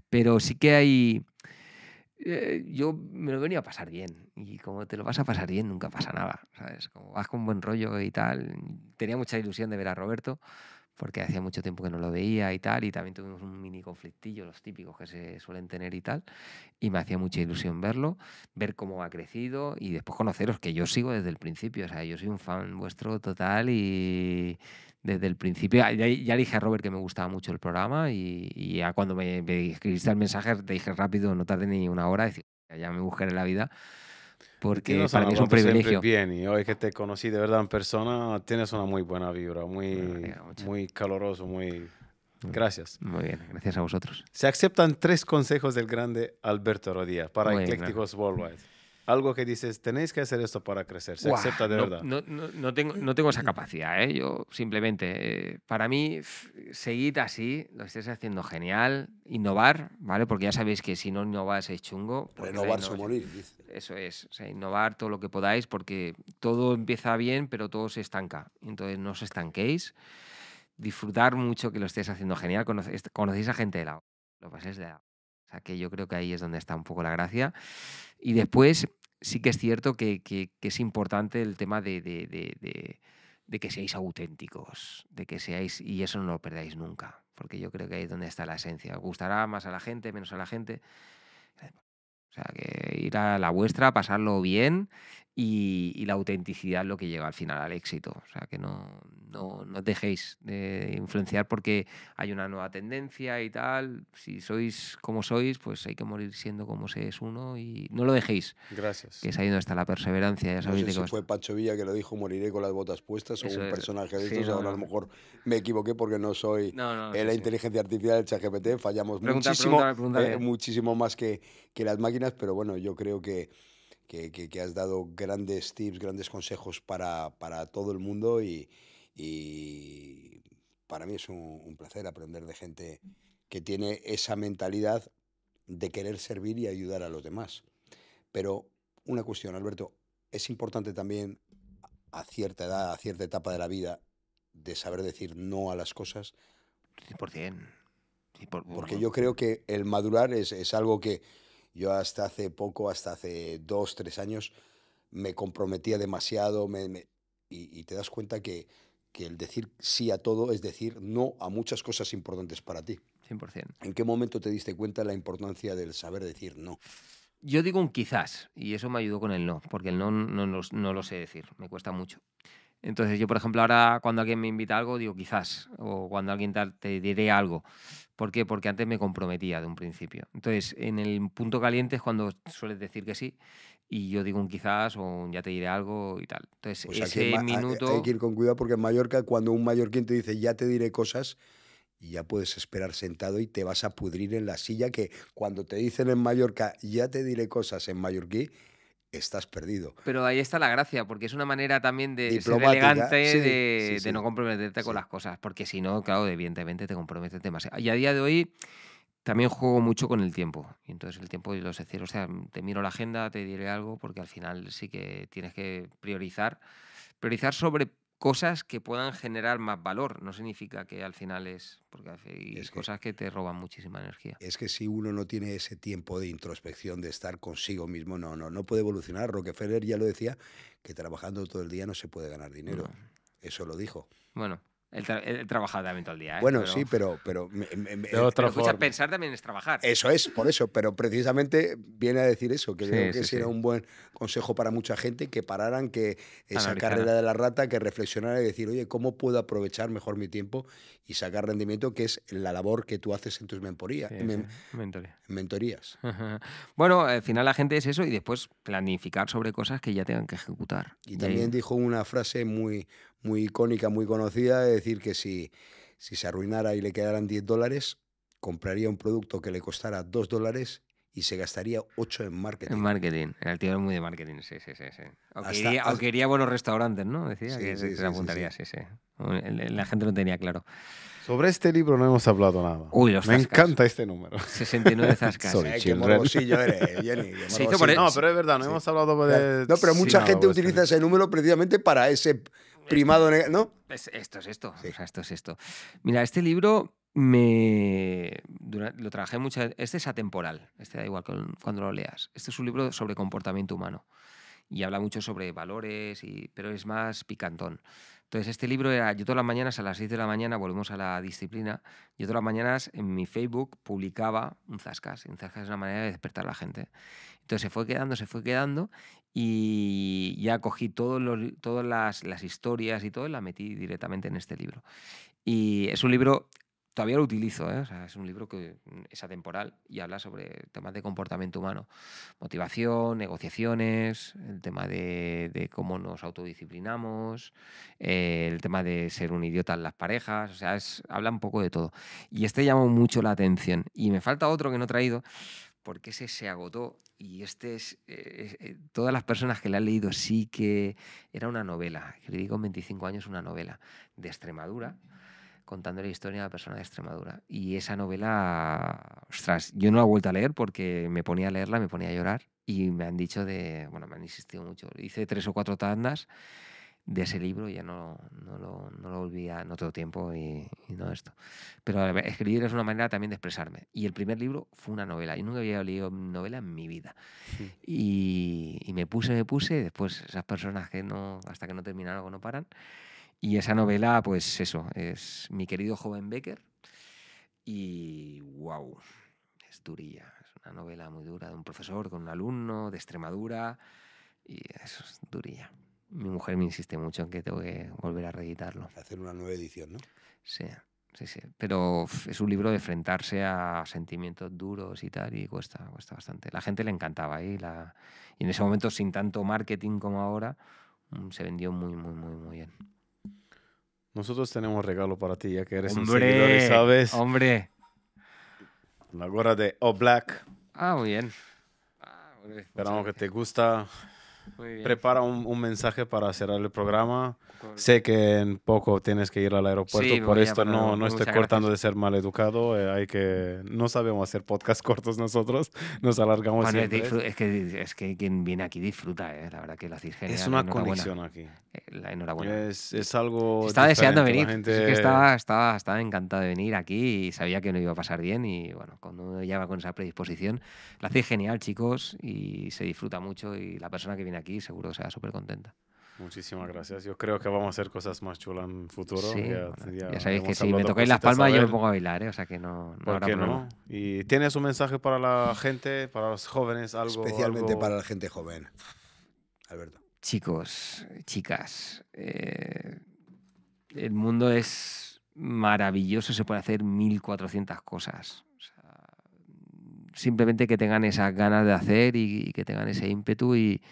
Pero sí que hay eh, yo me lo venía a pasar bien. Y como te lo vas a pasar bien, nunca pasa nada. ¿sabes? Como vas con buen rollo y tal. Tenía mucha ilusión de ver a Roberto, porque hacía mucho tiempo que no lo veía y tal. Y también tuvimos un mini conflictillo, los típicos que se suelen tener y tal. Y me hacía mucha ilusión verlo, ver cómo ha crecido y después conoceros, que yo sigo desde el principio. O sea, yo soy un fan vuestro total y desde el principio. Ah, ya, le dije a Robert que me gustaba mucho el programa y, ya cuando me, escribiste el mensaje te dije rápido, no tardé ni una hora, decir, ya me buscaré la vida. Porque para mí es un privilegio. Bien, y hoy que te conocí de verdad en persona, tienes una muy buena vibra, muy, muy caloroso, muy... Mm, gracias. Muy bien, gracias a vosotros. Se aceptan tres consejos del grande Alberto Rodríguez para Eclécticos Worldwide algo que dices, tenéis que hacer esto para crecer, se acepta de verdad. No, no, no, tengo, no tengo esa capacidad, ¿eh? yo simplemente, eh, para mí, seguid así, lo estés haciendo genial, innovar, ¿vale? Porque ya sabéis que si no innováis es chungo. Renovar o morir, dice. Eso es, innovar todo lo que podáis porque todo empieza bien, pero todo se estanca, entonces no os estanquéis, disfrutar mucho que lo estés haciendo genial, conocéis a gente de lado, lo paséis de lado. O sea, que yo creo que ahí es donde está un poco la gracia. Y después sí que es cierto que, que, es importante el tema de, de, de, que seáis auténticos, de que seáis, y eso no lo perdáis nunca, porque yo creo que ahí es donde está la esencia. gustará más a la gente, menos a la gente. O sea, que ir a la vuestra, pasarlo bien y, la autenticidad es lo que llega al final al éxito. O sea, que no, no, no dejéis de influenciar porque hay una nueva tendencia y tal. Si sois como sois, pues hay que morir siendo como se es uno y no lo dejéis. Gracias. Que es ahí donde está la perseverancia. Ya sabéis no sé si fue Pacho Villa que lo dijo, moriré con las botas puestas o un personaje de estos. a lo mejor me equivoqué porque no soy no, la inteligencia artificial del ChatGPT. Fallamos muchísimo, eh, muchísimo más que, que las máquinas, pero bueno, yo creo que que, has dado grandes tips, grandes consejos para, todo el mundo y, para mí es un, placer aprender de gente que tiene esa mentalidad de querer servir y ayudar a los demás. Pero una cuestión, Alberto, es importante también a cierta edad, a cierta etapa de la vida, de saber decir no a las cosas. 100%. Porque yo creo que el madurar es algo que yo hasta hace poco, hasta hace dos, tres años, me comprometía demasiado y, te das cuenta que, el decir sí a todo es decir no a muchas cosas importantes para ti. 100%. ¿En qué momento te diste cuenta de la importancia del saber decir no? Yo digo un quizás, y eso me ayudó con el no, porque el no no, no, no lo sé decir, me cuesta mucho. Entonces yo, por ejemplo, ahora cuando alguien me invita algo, digo quizás, o cuando alguien te diré algo. ¿Por qué? Porque antes me comprometía de un principio. Entonces, en el punto caliente es cuando sueles decir que sí y yo digo un quizás o un ya te diré algo y tal. Entonces, pues ese eh, hay minuto... que ir con cuidado porque en Mallorca cuando un mallorquín te dice ya te diré cosas, y ya puedes esperar sentado y te vas a pudrir en la silla que cuando te dicen en Mallorca ya te diré cosas en mallorquí, estás perdido. Pero ahí está la gracia, porque es una manera también de ser elegante, de, no comprometerte con las cosas, porque si no, claro, evidentemente te comprometes demasiado. Y a día de hoy también juego mucho con el tiempo. Y entonces el tiempo, los decir, o sea, te miro la agenda, te diré algo, porque al final sí que tienes que priorizar. Priorizar sobre cosas que puedan generar más valor. No significa que al final es. Porque hay cosas que, te roban muchísima energía. Es que si uno no tiene ese tiempo de introspección, de estar consigo mismo, no, no, no puede evolucionar. Rockefeller ya lo decía, que trabajando todo el día no se puede ganar dinero. Eso lo dijo. Bueno, el trabajar de la también día. ¿eh? Bueno, sí, pero. pero, pensar también es trabajar. Eso es, por eso. Pero precisamente viene a decir eso, que creo que sería un buen consejo para mucha gente que pararan que esa carrera de la rata, que reflexionaran y decir, oye, ¿cómo puedo aprovechar mejor mi tiempo y sacar rendimiento? Que es la labor que tú haces en tus mentorías. mentorías. Bueno, al final la gente es eso y después planificar sobre cosas que ya tengan que ejecutar. Y, también dijo una frase muy, muy icónica, muy conocida, de decir que si, si se arruinara y le quedaran 10 dólares, compraría un producto que le costara 2 dólares y se gastaría 8 en marketing. En marketing, el tío era muy de marketing, sí, sí, sí. sí. Aunque, iría, buenos restaurantes, ¿no? Decía que se, sí, apuntaría, sí, sí. La gente no tenía claro. Sobre este libro no hemos hablado nada. Uy, los Me encanta este número. 69 zascas. Soy eh, qué eres, eh, Jenny. No, pero es verdad, no hemos hablado de... No, pero mucha gente este utiliza ese número precisamente para ese primado, ¿no? esto es esto. O sea, esto es esto. Mira, este libro me lo trabajé mucho. Este es atemporal. Este da igual cuando lo leas. Este es un libro sobre comportamiento humano y habla mucho sobre valores, y, pero es más picantón. Entonces, este libro era, yo todas las mañanas, a las 6 de la mañana, volvemos a la disciplina, yo todas las mañanas en mi Facebook publicaba un zascas. Un zascas es una manera de despertar a la gente. Entonces se fue quedando, se fue quedando, y ya cogí todas las, historias y todo y la metí directamente en este libro. Y es un libro, todavía lo utilizo, ¿eh? es un libro que mm, es atemporal y habla sobre temas de comportamiento humano, motivación, negociaciones, el tema de, cómo nos autodisciplinamos, eh, el tema de ser un idiota en las parejas, o sea, es, habla un poco de todo. Y este llamó mucho la atención. Y me falta otro que no he traído, porque ese se agotó y este es, eh, eh, todas las personas que la han leído sí que era una novela, que le digo 25 años una novela de Extremadura, contando la historia de la persona de Extremadura. Y esa novela, ostras, yo no la he vuelto a leer porque me ponía a leerla, me ponía a llorar y me han dicho de, bueno, me han insistido mucho, hice tres o cuatro tandas de ese libro, ya no, no, lo, no lo olvidé en otro tiempo y, no esto. Pero escribir es una manera también de expresarme. Y el primer libro fue una novela. Yo nunca había leído novela en mi vida. Y, me puse, me puse, después esas personas que no, hasta que no terminan algo no paran. Y esa novela, pues eso, es mi querido joven Becker. Y wow, es durilla. Es una novela muy dura de un profesor con un alumno de Extremadura. Y eso es durilla mi mujer me insiste mucho en que tengo que volver a reeditarlo. Hacer una nueva edición, ¿no? Sí, sí, sí. Pero es un libro de enfrentarse a sentimientos duros y tal, y cuesta, cuesta bastante. La gente le encantaba ahí. ¿eh? y, la... en ese momento, sin tanto marketing como ahora, mm, se vendió muy, muy, muy, muy bien. Nosotros tenemos regalo para ti, ya que eres un seguidor y sabes. ¡Hombre! La gorra de O Black. Ah, muy bien. Ah, Esperamos que te gusta. Prepara un mensaje para cerrar el programa. Sé que en poco tienes que ir al aeropuerto, por esto no, no estoy cortando de ser mal educado. Eh, hay que, no sabemos hacer podcast cortos nosotros, nos alargamos siempre. ¿eh? Es que, es que quien viene aquí disfruta, eh, la verdad que lo hacéis Es una conexión aquí. La enhorabuena. Es, algo. está deseando venir. está estaba, encantado de venir aquí y sabía que no iba a pasar bien. Y bueno, cuando uno ya va con esa predisposición, la hacéis genial, chicos, y se disfruta mucho. Y la persona que viene aquí seguro sea súper contenta. Muchísimas gracias. Yo creo que vamos a hacer cosas más chulas en futuro. ya, sabéis que si me tocáis las palmas yo me pongo a bailar, o sea que no, qué no? ¿Y tienes un mensaje para la gente, para los jóvenes? algo Especialmente para la gente joven. Alberto. Chicos, chicas, eh, el mundo es maravilloso, se puede hacer 1400 cosas. simplemente que tengan esas ganas de hacer y que tengan ese ímpetu y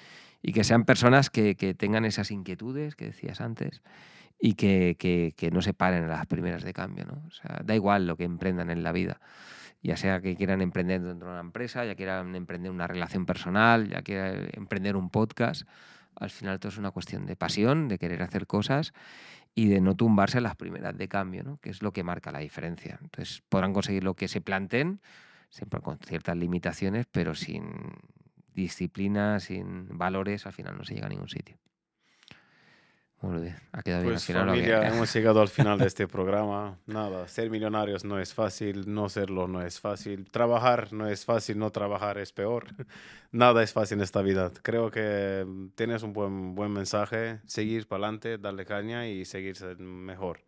y que sean personas que, que tengan esas inquietudes que decías antes y que, que, que, no se paren a las primeras de cambio. ¿no? O sea, da igual lo que emprendan en la vida, ya sea que quieran emprender dentro de una empresa, ya quieran emprender una relación personal, ya quieran emprender un podcast. Al final todo es una cuestión de pasión, de querer hacer cosas y de no tumbarse a las primeras de cambio, ¿no? que es lo que marca la diferencia. Entonces podrán conseguir lo que se planteen, siempre con ciertas limitaciones, pero sin, disciplina, sin valores, al final no se llega a ningún sitio. hemos llegado al final de este programa. Nada, ser millonarios no es fácil, no serlo no es fácil, trabajar no es fácil, no trabajar es peor. Nada es fácil en esta vida. Creo que tienes un buen, buen mensaje, seguir para adelante, darle caña y seguir mejor.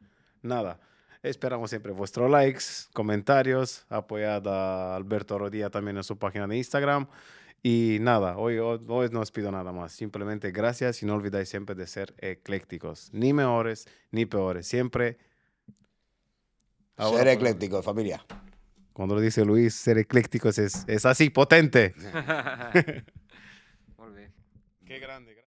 Nada. Esperamos siempre vuestros likes, comentarios, apoyad a Alberto Rodilla también en su página de Instagram. Y nada, hoy, hoy no os pido nada más. Simplemente gracias y no olvidáis siempre de ser eclécticos. Ni mejores ni peores. Siempre. ser pues eclécticos, familia. Cuando lo dice Luis, ser eclécticos es, así, potente. Qué grande.